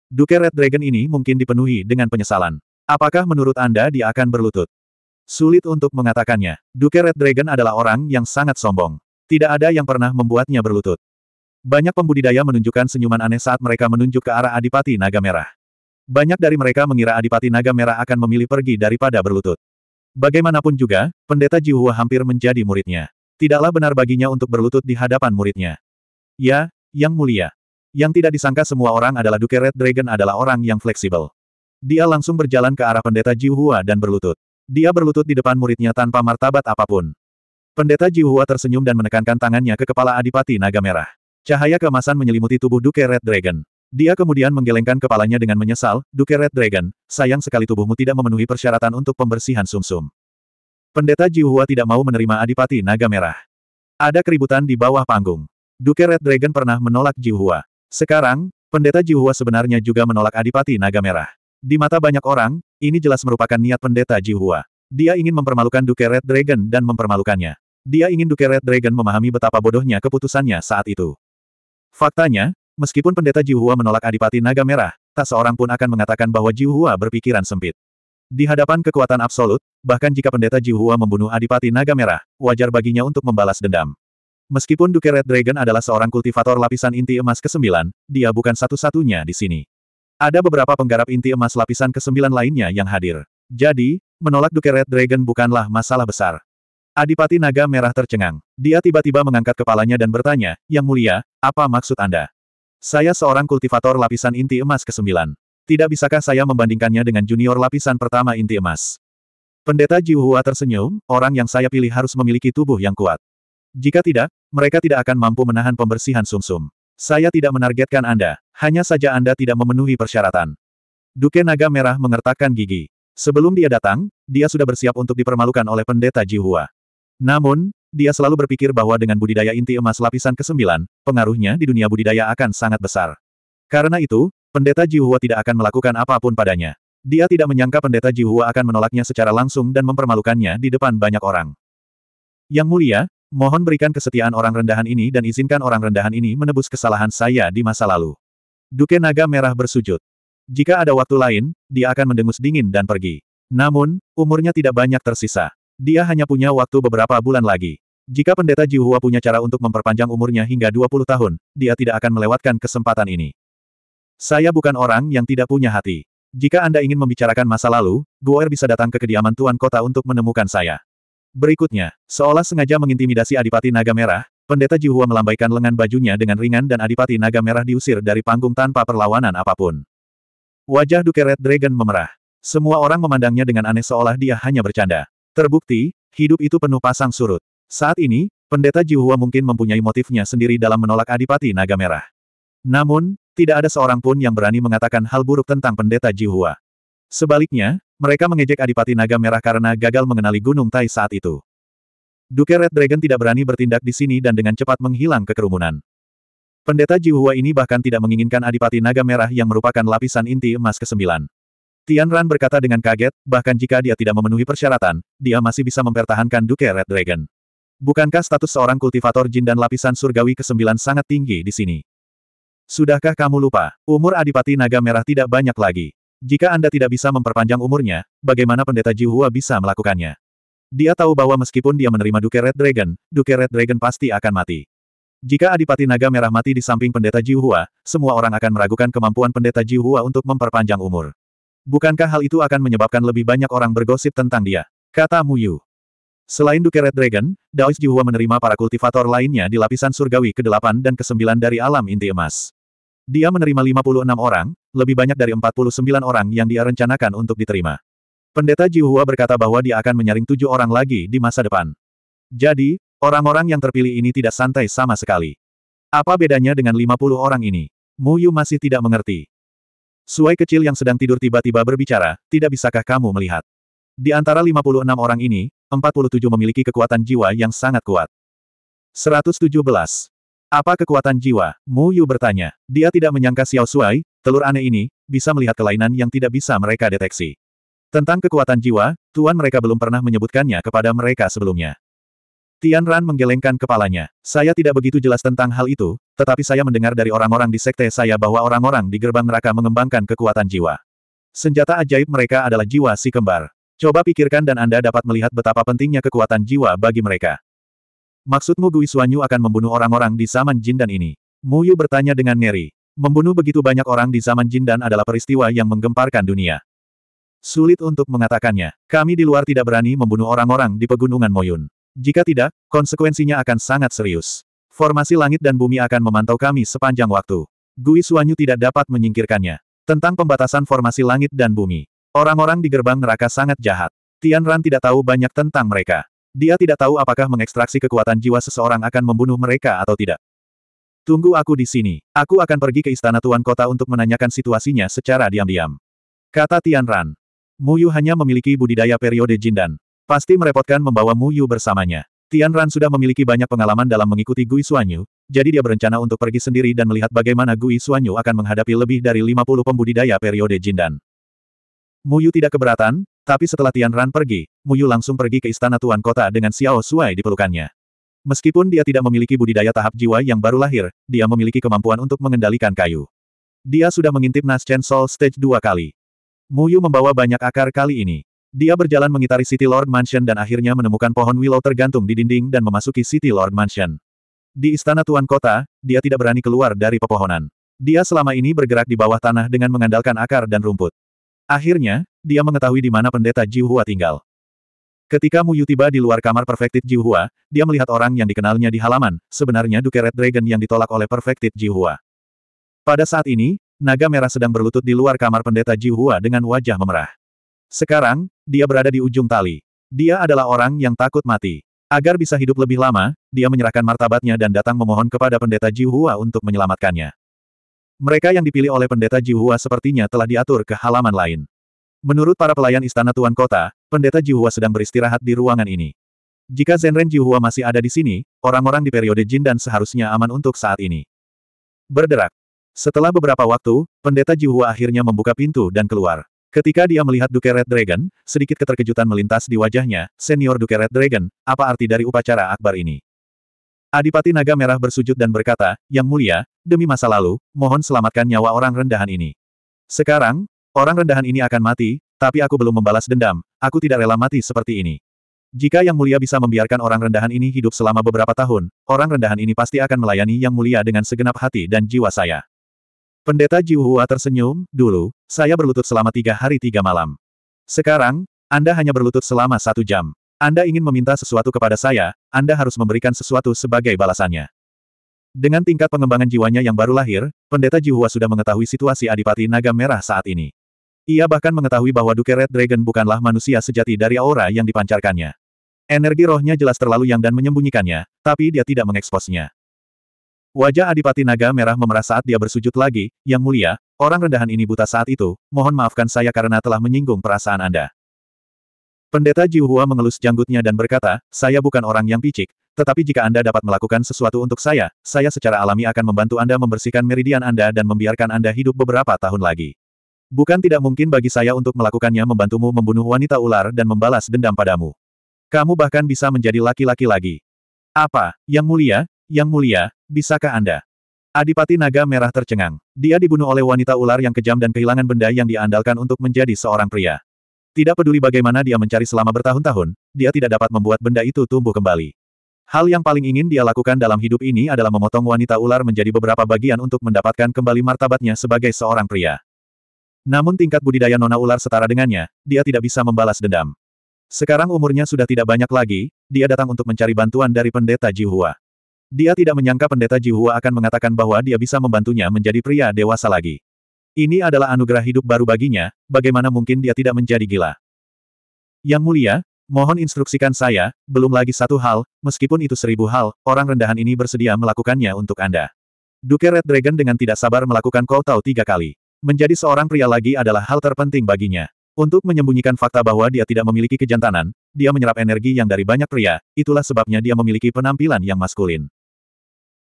Duke Red Dragon ini mungkin dipenuhi dengan penyesalan. Apakah menurut Anda dia akan berlutut? Sulit untuk mengatakannya. Duke Red Dragon adalah orang yang sangat sombong. Tidak ada yang pernah membuatnya berlutut. Banyak pembudidaya menunjukkan senyuman aneh saat mereka menunjuk ke arah Adipati Naga Merah. Banyak dari mereka mengira Adipati Naga Merah akan memilih pergi daripada berlutut. Bagaimanapun juga, pendeta Jihua hampir menjadi muridnya. Tidaklah benar baginya untuk berlutut di hadapan muridnya. Ya, Yang Mulia. Yang tidak disangka semua orang adalah Duke Red Dragon adalah orang yang fleksibel. Dia langsung berjalan ke arah pendeta Jihua dan berlutut. Dia berlutut di depan muridnya tanpa martabat apapun. Pendeta Jihua tersenyum dan menekankan tangannya ke kepala Adipati Naga Merah. Cahaya kemasan menyelimuti tubuh Duke Red Dragon. Dia kemudian menggelengkan kepalanya dengan menyesal, Duke Red Dragon, sayang sekali tubuhmu tidak memenuhi persyaratan untuk pembersihan sumsum. -sum. Pendeta Jihua tidak mau menerima Adipati Naga Merah. Ada keributan di bawah panggung. Duke Red Dragon pernah menolak Jihua. Sekarang, Pendeta Jihua sebenarnya juga menolak Adipati Naga Merah. Di mata banyak orang, ini jelas merupakan niat Pendeta Jihua. Dia ingin mempermalukan Duke Red Dragon dan mempermalukannya. Dia ingin Duke Red Dragon memahami betapa bodohnya keputusannya saat itu. Faktanya, Meskipun pendeta Jiuhua menolak Adipati Naga Merah, tak seorang pun akan mengatakan bahwa Jiuhua berpikiran sempit. Di hadapan kekuatan absolut, bahkan jika pendeta Jiuhua membunuh Adipati Naga Merah, wajar baginya untuk membalas dendam. Meskipun Duke Red Dragon adalah seorang kultivator lapisan inti emas ke-9, dia bukan satu-satunya di sini. Ada beberapa penggarap inti emas lapisan ke-9 lainnya yang hadir. Jadi, menolak Duke Red Dragon bukanlah masalah besar. Adipati Naga Merah tercengang. Dia tiba-tiba mengangkat kepalanya dan bertanya, Yang Mulia, apa maksud Anda? Saya seorang kultivator lapisan inti emas ke-9. Tidak bisakah saya membandingkannya dengan junior lapisan pertama inti emas? Pendeta Jiuhua tersenyum, orang yang saya pilih harus memiliki tubuh yang kuat. Jika tidak, mereka tidak akan mampu menahan pembersihan sumsum. -sum. Saya tidak menargetkan Anda, hanya saja Anda tidak memenuhi persyaratan. Duke Naga Merah mengertakkan gigi. Sebelum dia datang, dia sudah bersiap untuk dipermalukan oleh pendeta Jiuhua. Namun, dia selalu berpikir bahwa dengan budidaya inti emas lapisan ke-9, pengaruhnya di dunia budidaya akan sangat besar. Karena itu, pendeta Jihua tidak akan melakukan apapun padanya. Dia tidak menyangka pendeta Jihua akan menolaknya secara langsung dan mempermalukannya di depan banyak orang. Yang mulia, mohon berikan kesetiaan orang rendahan ini dan izinkan orang rendahan ini menebus kesalahan saya di masa lalu. Duke Naga Merah bersujud. Jika ada waktu lain, dia akan mendengus dingin dan pergi. Namun, umurnya tidak banyak tersisa. Dia hanya punya waktu beberapa bulan lagi. Jika pendeta Jiuhua punya cara untuk memperpanjang umurnya hingga 20 tahun, dia tidak akan melewatkan kesempatan ini. Saya bukan orang yang tidak punya hati. Jika Anda ingin membicarakan masa lalu, Guoer bisa datang ke kediaman Tuan Kota untuk menemukan saya. Berikutnya, seolah sengaja mengintimidasi Adipati Naga Merah, Pendeta Jihua melambaikan lengan bajunya dengan ringan dan Adipati Naga Merah diusir dari panggung tanpa perlawanan apapun. Wajah Duke Red Dragon memerah. Semua orang memandangnya dengan aneh seolah dia hanya bercanda. Terbukti, hidup itu penuh pasang surut. Saat ini, pendeta Jiwa mungkin mempunyai motifnya sendiri dalam menolak Adipati Naga Merah. Namun, tidak ada seorang pun yang berani mengatakan hal buruk tentang pendeta Jiwa. Sebaliknya, mereka mengejek Adipati Naga Merah karena gagal mengenali Gunung Tai saat itu. Duke Red Dragon tidak berani bertindak di sini dan dengan cepat menghilang ke kerumunan. Pendeta Jiwa ini bahkan tidak menginginkan Adipati Naga Merah yang merupakan lapisan inti emas ke-9. Tian Ran berkata dengan kaget, bahkan jika dia tidak memenuhi persyaratan, dia masih bisa mempertahankan Duke Red Dragon. Bukankah status seorang kultivator jin dan lapisan surgawi ke-9 sangat tinggi di sini? Sudahkah kamu lupa, umur Adipati Naga Merah tidak banyak lagi. Jika Anda tidak bisa memperpanjang umurnya, bagaimana pendeta Jihua bisa melakukannya? Dia tahu bahwa meskipun dia menerima Duke Red Dragon, Duke Red Dragon pasti akan mati. Jika Adipati Naga Merah mati di samping pendeta Jihua, semua orang akan meragukan kemampuan pendeta Jihua untuk memperpanjang umur. Bukankah hal itu akan menyebabkan lebih banyak orang bergosip tentang dia? Kata Mu Yu. Selain Duke Red Dragon, Daoist Jihua menerima para kultivator lainnya di lapisan surgawi ke-8 dan ke-9 dari alam inti emas. Dia menerima 56 orang, lebih banyak dari 49 orang yang dia rencanakan untuk diterima. Pendeta Jihua berkata bahwa dia akan menyaring tujuh orang lagi di masa depan. Jadi, orang-orang yang terpilih ini tidak santai sama sekali. Apa bedanya dengan 50 orang ini? Mu Yu masih tidak mengerti. Suai kecil yang sedang tidur tiba-tiba berbicara, tidak bisakah kamu melihat? Di antara 56 orang ini, 47 memiliki kekuatan jiwa yang sangat kuat. 117. Apa kekuatan jiwa? Mu Yu bertanya. Dia tidak menyangka Xiao Suai, telur aneh ini, bisa melihat kelainan yang tidak bisa mereka deteksi. Tentang kekuatan jiwa, tuan mereka belum pernah menyebutkannya kepada mereka sebelumnya. Tian Ran menggelengkan kepalanya. Saya tidak begitu jelas tentang hal itu, tetapi saya mendengar dari orang-orang di sekte saya bahwa orang-orang di gerbang neraka mengembangkan kekuatan jiwa. Senjata ajaib mereka adalah jiwa si kembar. Coba pikirkan dan Anda dapat melihat betapa pentingnya kekuatan jiwa bagi mereka. Maksudmu Gui Suanyu akan membunuh orang-orang di zaman jin dan ini? Muyu bertanya dengan ngeri. Membunuh begitu banyak orang di zaman jin dan adalah peristiwa yang menggemparkan dunia. Sulit untuk mengatakannya. Kami di luar tidak berani membunuh orang-orang di pegunungan Moyun. Jika tidak, konsekuensinya akan sangat serius. Formasi langit dan bumi akan memantau kami sepanjang waktu. Gui Suanyu tidak dapat menyingkirkannya. Tentang pembatasan formasi langit dan bumi. Orang-orang di gerbang neraka sangat jahat. Tian Ran tidak tahu banyak tentang mereka. Dia tidak tahu apakah mengekstraksi kekuatan jiwa seseorang akan membunuh mereka atau tidak. Tunggu aku di sini. Aku akan pergi ke istana tuan kota untuk menanyakan situasinya secara diam-diam. Kata Tian Ran. Muyu hanya memiliki budidaya periode Jindan. Pasti merepotkan membawa Mu Yu bersamanya. Tian Ran sudah memiliki banyak pengalaman dalam mengikuti Gui Suanyu, jadi dia berencana untuk pergi sendiri dan melihat bagaimana Gui Suanyu akan menghadapi lebih dari 50 pembudidaya periode Jindan. Mu Yu tidak keberatan, tapi setelah Tian Ran pergi, Mu Yu langsung pergi ke istana Tuan Kota dengan Xiao Suai di pelukannya. Meskipun dia tidak memiliki budidaya tahap jiwa yang baru lahir, dia memiliki kemampuan untuk mengendalikan kayu. Dia sudah mengintip Naschen sol Stage dua kali. Mu Yu membawa banyak akar kali ini. Dia berjalan mengitari City Lord Mansion dan akhirnya menemukan pohon willow tergantung di dinding dan memasuki City Lord Mansion. Di istana tuan kota, dia tidak berani keluar dari pepohonan. Dia selama ini bergerak di bawah tanah dengan mengandalkan akar dan rumput. Akhirnya, dia mengetahui di mana pendeta Hua tinggal. Ketika Muyu tiba di luar kamar Perfected Hua, dia melihat orang yang dikenalnya di halaman, sebenarnya Duke Red Dragon yang ditolak oleh Perfected Hua. Pada saat ini, naga merah sedang berlutut di luar kamar pendeta Hua dengan wajah memerah. Sekarang, dia berada di ujung tali. Dia adalah orang yang takut mati. Agar bisa hidup lebih lama, dia menyerahkan martabatnya dan datang memohon kepada pendeta Jihua untuk menyelamatkannya. Mereka yang dipilih oleh pendeta Jihua sepertinya telah diatur ke halaman lain. Menurut para pelayan istana tuan kota, pendeta Jihua sedang beristirahat di ruangan ini. Jika Zenren Jihua masih ada di sini, orang-orang di periode Jin dan seharusnya aman untuk saat ini. Berderak. Setelah beberapa waktu, pendeta Jihua akhirnya membuka pintu dan keluar. Ketika dia melihat Duke Red Dragon, sedikit keterkejutan melintas di wajahnya, Senior Duke Red Dragon, apa arti dari upacara akbar ini? Adipati Naga Merah bersujud dan berkata, Yang mulia, demi masa lalu, mohon selamatkan nyawa orang rendahan ini. Sekarang, orang rendahan ini akan mati, tapi aku belum membalas dendam, aku tidak rela mati seperti ini. Jika Yang Mulia bisa membiarkan orang rendahan ini hidup selama beberapa tahun, orang rendahan ini pasti akan melayani Yang Mulia dengan segenap hati dan jiwa saya. Pendeta Jiuhua tersenyum, dulu, saya berlutut selama tiga hari tiga malam. Sekarang, Anda hanya berlutut selama satu jam. Anda ingin meminta sesuatu kepada saya, Anda harus memberikan sesuatu sebagai balasannya. Dengan tingkat pengembangan jiwanya yang baru lahir, Pendeta Jiuhua sudah mengetahui situasi Adipati Naga Merah saat ini. Ia bahkan mengetahui bahwa Duke Red Dragon bukanlah manusia sejati dari aura yang dipancarkannya. Energi rohnya jelas terlalu yang dan menyembunyikannya, tapi dia tidak mengeksposnya. Wajah Adipati Naga merah memerah saat dia bersujud lagi, Yang mulia, orang rendahan ini buta saat itu, mohon maafkan saya karena telah menyinggung perasaan Anda. Pendeta Jiuhua mengelus janggutnya dan berkata, saya bukan orang yang picik, tetapi jika Anda dapat melakukan sesuatu untuk saya, saya secara alami akan membantu Anda membersihkan meridian Anda dan membiarkan Anda hidup beberapa tahun lagi. Bukan tidak mungkin bagi saya untuk melakukannya membantumu membunuh wanita ular dan membalas dendam padamu. Kamu bahkan bisa menjadi laki-laki lagi. Apa, Yang Mulia? Yang Mulia, Bisakah Anda? Adipati Naga Merah tercengang. Dia dibunuh oleh wanita ular yang kejam dan kehilangan benda yang diandalkan untuk menjadi seorang pria. Tidak peduli bagaimana dia mencari selama bertahun-tahun, dia tidak dapat membuat benda itu tumbuh kembali. Hal yang paling ingin dia lakukan dalam hidup ini adalah memotong wanita ular menjadi beberapa bagian untuk mendapatkan kembali martabatnya sebagai seorang pria. Namun tingkat budidaya nona ular setara dengannya, dia tidak bisa membalas dendam. Sekarang umurnya sudah tidak banyak lagi, dia datang untuk mencari bantuan dari pendeta Jihua. Dia tidak menyangka pendeta Jihua akan mengatakan bahwa dia bisa membantunya menjadi pria dewasa lagi. Ini adalah anugerah hidup baru baginya, bagaimana mungkin dia tidak menjadi gila. Yang mulia, mohon instruksikan saya, belum lagi satu hal, meskipun itu seribu hal, orang rendahan ini bersedia melakukannya untuk Anda. Duke Red Dragon dengan tidak sabar melakukan kau tahu tiga kali. Menjadi seorang pria lagi adalah hal terpenting baginya. Untuk menyembunyikan fakta bahwa dia tidak memiliki kejantanan, dia menyerap energi yang dari banyak pria, itulah sebabnya dia memiliki penampilan yang maskulin.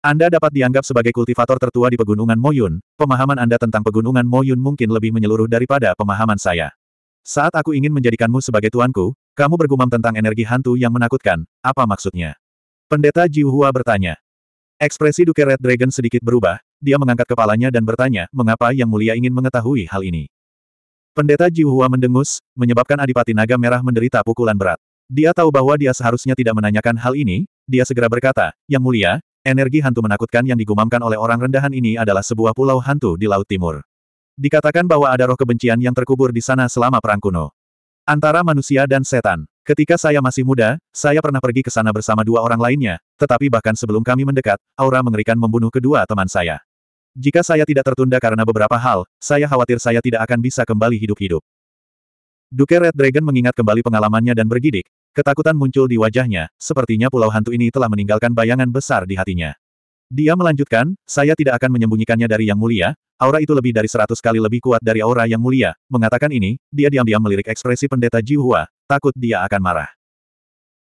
Anda dapat dianggap sebagai kultivator tertua di Pegunungan Moyun, pemahaman Anda tentang Pegunungan Moyun mungkin lebih menyeluruh daripada pemahaman saya. Saat aku ingin menjadikanmu sebagai tuanku, kamu bergumam tentang energi hantu yang menakutkan, apa maksudnya? Pendeta Jiuhua bertanya. Ekspresi Duke Red Dragon sedikit berubah, dia mengangkat kepalanya dan bertanya, mengapa Yang Mulia ingin mengetahui hal ini? Pendeta Jiuhua mendengus, menyebabkan Adipati Naga Merah menderita pukulan berat. Dia tahu bahwa dia seharusnya tidak menanyakan hal ini, dia segera berkata, Yang Mulia, Energi hantu menakutkan yang digumamkan oleh orang rendahan ini adalah sebuah pulau hantu di Laut Timur. Dikatakan bahwa ada roh kebencian yang terkubur di sana selama perang kuno. Antara manusia dan setan. Ketika saya masih muda, saya pernah pergi ke sana bersama dua orang lainnya, tetapi bahkan sebelum kami mendekat, aura mengerikan membunuh kedua teman saya. Jika saya tidak tertunda karena beberapa hal, saya khawatir saya tidak akan bisa kembali hidup-hidup. Duke Red Dragon mengingat kembali pengalamannya dan bergidik, Ketakutan muncul di wajahnya, sepertinya pulau hantu ini telah meninggalkan bayangan besar di hatinya. Dia melanjutkan, saya tidak akan menyembunyikannya dari yang mulia, aura itu lebih dari seratus kali lebih kuat dari aura yang mulia, mengatakan ini, dia diam-diam melirik ekspresi pendeta Jihua, takut dia akan marah.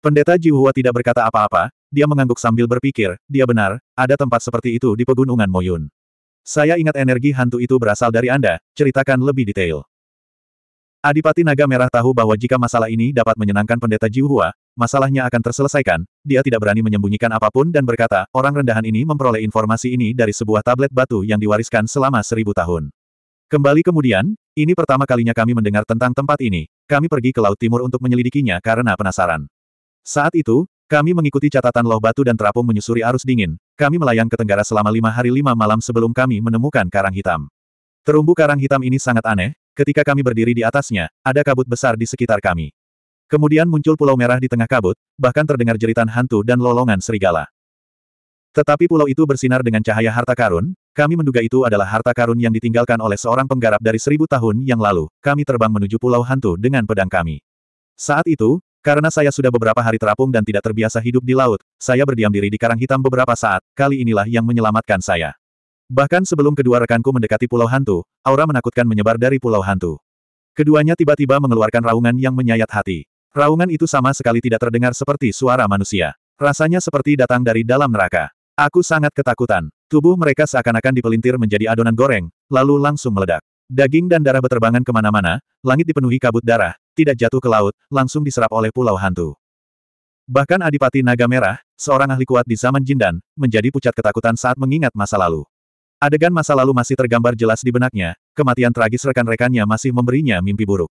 Pendeta Jihua tidak berkata apa-apa, dia mengangguk sambil berpikir, dia benar, ada tempat seperti itu di pegunungan Moyun. Saya ingat energi hantu itu berasal dari Anda, ceritakan lebih detail. Adipati Naga Merah tahu bahwa jika masalah ini dapat menyenangkan pendeta Jiuhua, masalahnya akan terselesaikan, dia tidak berani menyembunyikan apapun dan berkata, orang rendahan ini memperoleh informasi ini dari sebuah tablet batu yang diwariskan selama seribu tahun. Kembali kemudian, ini pertama kalinya kami mendengar tentang tempat ini, kami pergi ke Laut Timur untuk menyelidikinya karena penasaran. Saat itu, kami mengikuti catatan loh batu dan terapung menyusuri arus dingin. Kami melayang ke tenggara selama lima hari lima malam sebelum kami menemukan karang hitam. Terumbu karang hitam ini sangat aneh, Ketika kami berdiri di atasnya, ada kabut besar di sekitar kami. Kemudian muncul pulau merah di tengah kabut, bahkan terdengar jeritan hantu dan lolongan serigala. Tetapi pulau itu bersinar dengan cahaya harta karun, kami menduga itu adalah harta karun yang ditinggalkan oleh seorang penggarap dari seribu tahun yang lalu, kami terbang menuju pulau hantu dengan pedang kami. Saat itu, karena saya sudah beberapa hari terapung dan tidak terbiasa hidup di laut, saya berdiam diri di karang hitam beberapa saat, kali inilah yang menyelamatkan saya. Bahkan sebelum kedua rekanku mendekati pulau hantu, aura menakutkan menyebar dari pulau hantu. Keduanya tiba-tiba mengeluarkan raungan yang menyayat hati. Raungan itu sama sekali tidak terdengar seperti suara manusia. Rasanya seperti datang dari dalam neraka. Aku sangat ketakutan. Tubuh mereka seakan-akan dipelintir menjadi adonan goreng, lalu langsung meledak. Daging dan darah beterbangan kemana-mana, langit dipenuhi kabut darah, tidak jatuh ke laut, langsung diserap oleh pulau hantu. Bahkan Adipati Naga Merah, seorang ahli kuat di zaman Jindan, menjadi pucat ketakutan saat mengingat masa lalu. Adegan masa lalu masih tergambar jelas di benaknya, kematian tragis rekan-rekannya masih memberinya mimpi buruk.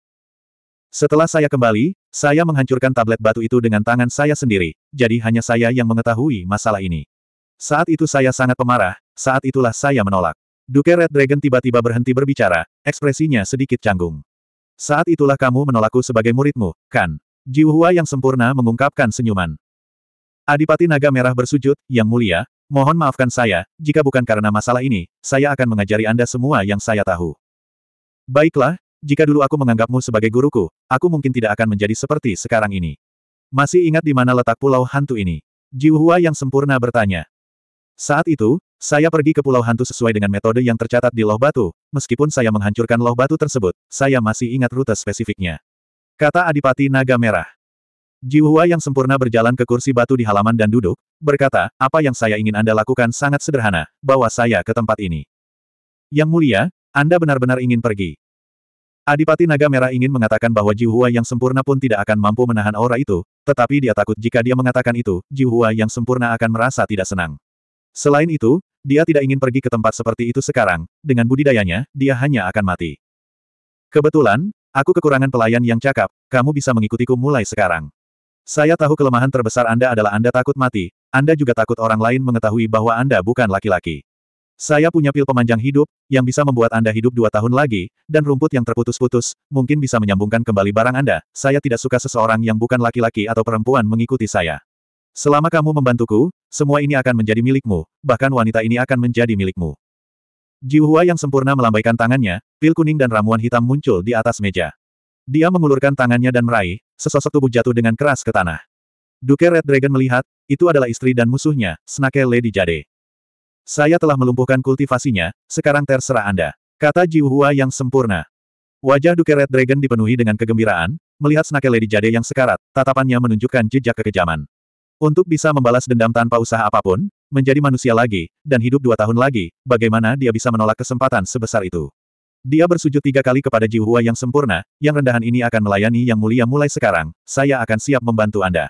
Setelah saya kembali, saya menghancurkan tablet batu itu dengan tangan saya sendiri, jadi hanya saya yang mengetahui masalah ini. Saat itu saya sangat pemarah, saat itulah saya menolak. Duke Red Dragon tiba-tiba berhenti berbicara, ekspresinya sedikit canggung. Saat itulah kamu menolakku sebagai muridmu, kan? Jiuhua yang sempurna mengungkapkan senyuman. Adipati Naga Merah bersujud, Yang Mulia, Mohon maafkan saya, jika bukan karena masalah ini, saya akan mengajari Anda semua yang saya tahu. Baiklah, jika dulu aku menganggapmu sebagai guruku, aku mungkin tidak akan menjadi seperti sekarang ini. Masih ingat di mana letak pulau hantu ini? Jiuhua yang sempurna bertanya. Saat itu, saya pergi ke pulau hantu sesuai dengan metode yang tercatat di loh batu, meskipun saya menghancurkan loh batu tersebut, saya masih ingat rute spesifiknya. Kata Adipati Naga Merah. Jiwa yang sempurna berjalan ke kursi batu di halaman dan duduk, berkata, apa yang saya ingin Anda lakukan sangat sederhana, bawa saya ke tempat ini. Yang mulia, Anda benar-benar ingin pergi. Adipati Naga Merah ingin mengatakan bahwa Jiwa yang sempurna pun tidak akan mampu menahan aura itu, tetapi dia takut jika dia mengatakan itu, Jiwa yang sempurna akan merasa tidak senang. Selain itu, dia tidak ingin pergi ke tempat seperti itu sekarang, dengan budidayanya, dia hanya akan mati. Kebetulan, aku kekurangan pelayan yang cakap, kamu bisa mengikutiku mulai sekarang. Saya tahu kelemahan terbesar Anda adalah Anda takut mati, Anda juga takut orang lain mengetahui bahwa Anda bukan laki-laki. Saya punya pil pemanjang hidup, yang bisa membuat Anda hidup dua tahun lagi, dan rumput yang terputus-putus, mungkin bisa menyambungkan kembali barang Anda. Saya tidak suka seseorang yang bukan laki-laki atau perempuan mengikuti saya. Selama kamu membantuku, semua ini akan menjadi milikmu, bahkan wanita ini akan menjadi milikmu. Jiuhua yang sempurna melambaikan tangannya, pil kuning dan ramuan hitam muncul di atas meja. Dia mengulurkan tangannya dan meraih, sesosok tubuh jatuh dengan keras ke tanah. Duke Red Dragon melihat, itu adalah istri dan musuhnya, Snake Lady Jade. Saya telah melumpuhkan kultivasinya, sekarang terserah Anda. Kata Jiwuhua yang sempurna. Wajah Duke Red Dragon dipenuhi dengan kegembiraan, melihat Snake Lady Jade yang sekarat, tatapannya menunjukkan jejak kekejaman. Untuk bisa membalas dendam tanpa usaha apapun, menjadi manusia lagi, dan hidup dua tahun lagi, bagaimana dia bisa menolak kesempatan sebesar itu? Dia bersujud tiga kali kepada Jiwa yang sempurna, yang rendahan ini akan melayani yang mulia mulai sekarang, saya akan siap membantu Anda.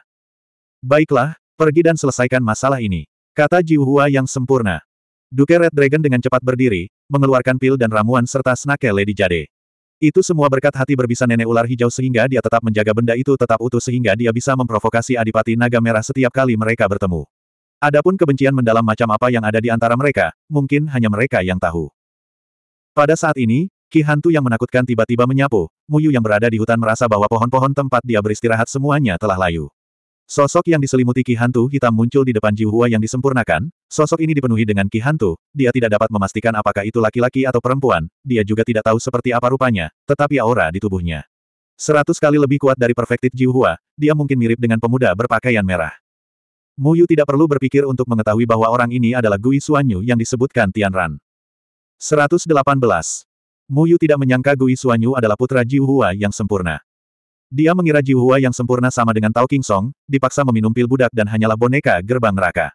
Baiklah, pergi dan selesaikan masalah ini. Kata Jiwa yang sempurna. Duke Red Dragon dengan cepat berdiri, mengeluarkan pil dan ramuan serta snake Lady Jade. Itu semua berkat hati berbisa nenek ular hijau sehingga dia tetap menjaga benda itu tetap utuh sehingga dia bisa memprovokasi Adipati Naga Merah setiap kali mereka bertemu. Adapun kebencian mendalam macam apa yang ada di antara mereka, mungkin hanya mereka yang tahu. Pada saat ini, Ki hantu yang menakutkan tiba-tiba menyapu, Muyu yang berada di hutan merasa bahwa pohon-pohon tempat dia beristirahat semuanya telah layu. Sosok yang diselimuti ki hantu hitam muncul di depan Jiuhua yang disempurnakan, sosok ini dipenuhi dengan ki hantu, dia tidak dapat memastikan apakah itu laki-laki atau perempuan, dia juga tidak tahu seperti apa rupanya, tetapi aura di tubuhnya. Seratus kali lebih kuat dari perfektif Jiuhua, dia mungkin mirip dengan pemuda berpakaian merah. Muyu tidak perlu berpikir untuk mengetahui bahwa orang ini adalah Gui Suanyu yang disebutkan Tianran. 118. Muyu tidak menyangka Gui Xuanyu adalah putra Jiuhua yang sempurna. Dia mengira Jiuhua yang sempurna sama dengan Tao King Song, dipaksa meminum pil budak dan hanyalah boneka gerbang neraka.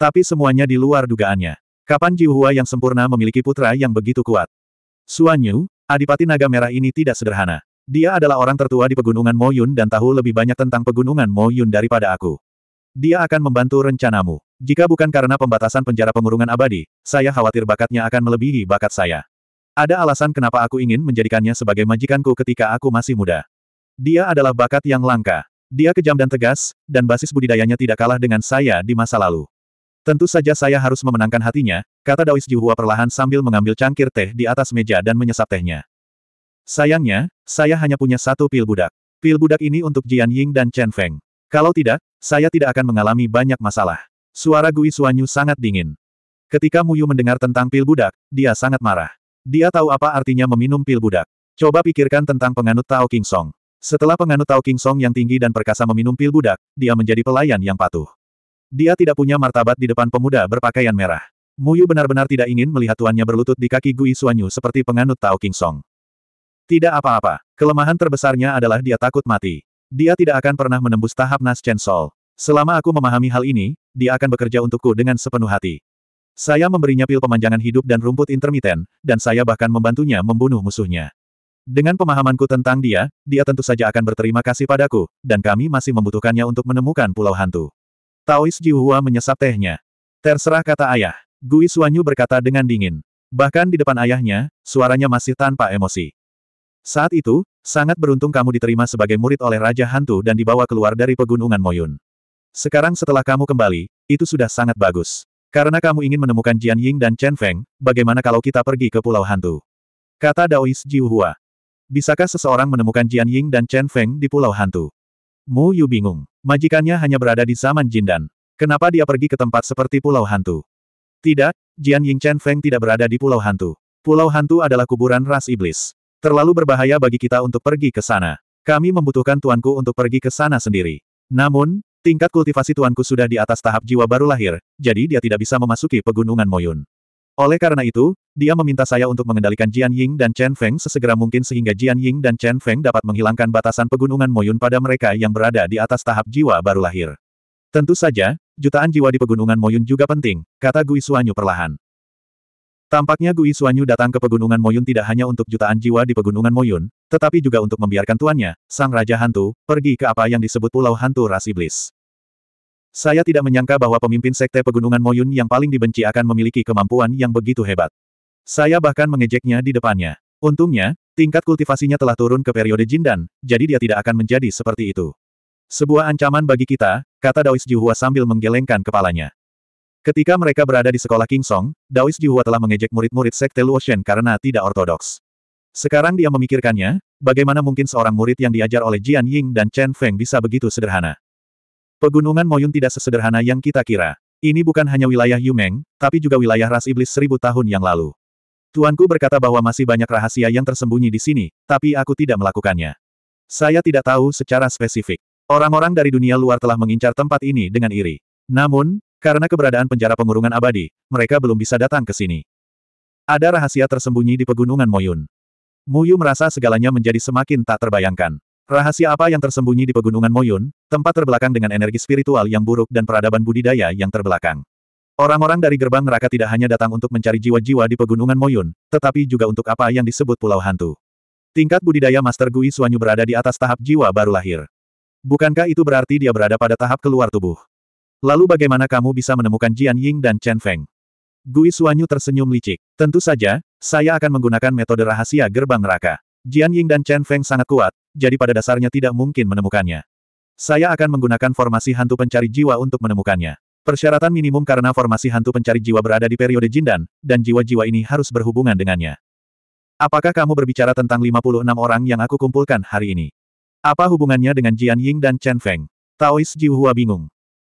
Tapi semuanya di luar dugaannya. Kapan Jiuhua yang sempurna memiliki putra yang begitu kuat? Xuanyu, adipati naga merah ini tidak sederhana. Dia adalah orang tertua di pegunungan Moyun dan tahu lebih banyak tentang pegunungan Moyun daripada aku. Dia akan membantu rencanamu. Jika bukan karena pembatasan penjara pengurungan abadi, saya khawatir bakatnya akan melebihi bakat saya. Ada alasan kenapa aku ingin menjadikannya sebagai majikanku ketika aku masih muda. Dia adalah bakat yang langka. Dia kejam dan tegas, dan basis budidayanya tidak kalah dengan saya di masa lalu. Tentu saja saya harus memenangkan hatinya, kata Daois Jihua perlahan sambil mengambil cangkir teh di atas meja dan menyesap tehnya. Sayangnya, saya hanya punya satu pil budak. Pil budak ini untuk Jian Ying dan Chen Feng. Kalau tidak, saya tidak akan mengalami banyak masalah. Suara Gui Suanyu sangat dingin. Ketika Muyu mendengar tentang pil budak, dia sangat marah. Dia tahu apa artinya meminum pil budak. Coba pikirkan tentang penganut Tao King Song. Setelah penganut Tao King Song yang tinggi dan perkasa meminum pil budak, dia menjadi pelayan yang patuh. Dia tidak punya martabat di depan pemuda berpakaian merah. Muyu benar-benar tidak ingin melihat tuannya berlutut di kaki Gui Suanyu seperti penganut Tao King Song. Tidak apa-apa. Kelemahan terbesarnya adalah dia takut mati. Dia tidak akan pernah menembus tahap Nas Chen Sol. Selama aku memahami hal ini, dia akan bekerja untukku dengan sepenuh hati. Saya memberinya pil pemanjangan hidup dan rumput intermiten, dan saya bahkan membantunya membunuh musuhnya. Dengan pemahamanku tentang dia, dia tentu saja akan berterima kasih padaku, dan kami masih membutuhkannya untuk menemukan pulau hantu. Taois Jihua menyesap tehnya. Terserah kata ayah. Gui Suanyu berkata dengan dingin. Bahkan di depan ayahnya, suaranya masih tanpa emosi. Saat itu, sangat beruntung kamu diterima sebagai murid oleh Raja Hantu dan dibawa keluar dari pegunungan Moyun. Sekarang setelah kamu kembali, itu sudah sangat bagus. Karena kamu ingin menemukan Jian Ying dan Chen Feng, bagaimana kalau kita pergi ke Pulau Hantu? Kata Daois Jiu Hua. Bisakah seseorang menemukan Jian Ying dan Chen Feng di Pulau Hantu? Mu Yu bingung. Majikannya hanya berada di zaman jin dan, Kenapa dia pergi ke tempat seperti Pulau Hantu? Tidak, Jian Ying Chen Feng tidak berada di Pulau Hantu. Pulau Hantu adalah kuburan ras iblis. Terlalu berbahaya bagi kita untuk pergi ke sana. Kami membutuhkan tuanku untuk pergi ke sana sendiri. Namun, Tingkat kultivasi tuanku sudah di atas tahap jiwa baru lahir, jadi dia tidak bisa memasuki pegunungan Moyun. Oleh karena itu, dia meminta saya untuk mengendalikan Jian Ying dan Chen Feng sesegera mungkin sehingga Jian Ying dan Chen Feng dapat menghilangkan batasan pegunungan Moyun pada mereka yang berada di atas tahap jiwa baru lahir. Tentu saja, jutaan jiwa di pegunungan Moyun juga penting, kata Gui Suanyu perlahan. Tampaknya Gui Xuanyu datang ke pegunungan Moyun tidak hanya untuk jutaan jiwa di pegunungan Moyun, tetapi juga untuk membiarkan tuannya, sang Raja Hantu, pergi ke apa yang disebut Pulau Hantu Ras Iblis. Saya tidak menyangka bahwa pemimpin sekte pegunungan Moyun yang paling dibenci akan memiliki kemampuan yang begitu hebat. Saya bahkan mengejeknya di depannya. Untungnya, tingkat kultivasinya telah turun ke periode Jindan, jadi dia tidak akan menjadi seperti itu. Sebuah ancaman bagi kita, kata Daois Jihua sambil menggelengkan kepalanya. Ketika mereka berada di sekolah King Song, Daois Jihua telah mengejek murid-murid sekte Luoshen karena tidak ortodoks. Sekarang dia memikirkannya, bagaimana mungkin seorang murid yang diajar oleh Jian Ying dan Chen Feng bisa begitu sederhana. Pegunungan Moyun tidak sesederhana yang kita kira. Ini bukan hanya wilayah Yumeng, tapi juga wilayah ras iblis seribu tahun yang lalu. Tuanku berkata bahwa masih banyak rahasia yang tersembunyi di sini, tapi aku tidak melakukannya. Saya tidak tahu secara spesifik. Orang-orang dari dunia luar telah mengincar tempat ini dengan iri. Namun, karena keberadaan penjara pengurungan abadi, mereka belum bisa datang ke sini. Ada rahasia tersembunyi di pegunungan Moyun. Muyu merasa segalanya menjadi semakin tak terbayangkan. Rahasia apa yang tersembunyi di pegunungan Moyun, tempat terbelakang dengan energi spiritual yang buruk dan peradaban budidaya yang terbelakang. Orang-orang dari gerbang neraka tidak hanya datang untuk mencari jiwa-jiwa di pegunungan Moyun, tetapi juga untuk apa yang disebut Pulau Hantu. Tingkat budidaya Master Gui Suanyu berada di atas tahap jiwa baru lahir. Bukankah itu berarti dia berada pada tahap keluar tubuh? Lalu bagaimana kamu bisa menemukan Jian Ying dan Chen Feng? Gui Suanyu tersenyum licik. Tentu saja, saya akan menggunakan metode rahasia gerbang neraka. Jian Ying dan Chen Feng sangat kuat, jadi pada dasarnya tidak mungkin menemukannya. Saya akan menggunakan formasi hantu pencari jiwa untuk menemukannya. Persyaratan minimum karena formasi hantu pencari jiwa berada di periode Jindan, dan jiwa-jiwa ini harus berhubungan dengannya. Apakah kamu berbicara tentang 56 orang yang aku kumpulkan hari ini? Apa hubungannya dengan Jian Ying dan Chen Feng? Taois Jiuhua bingung.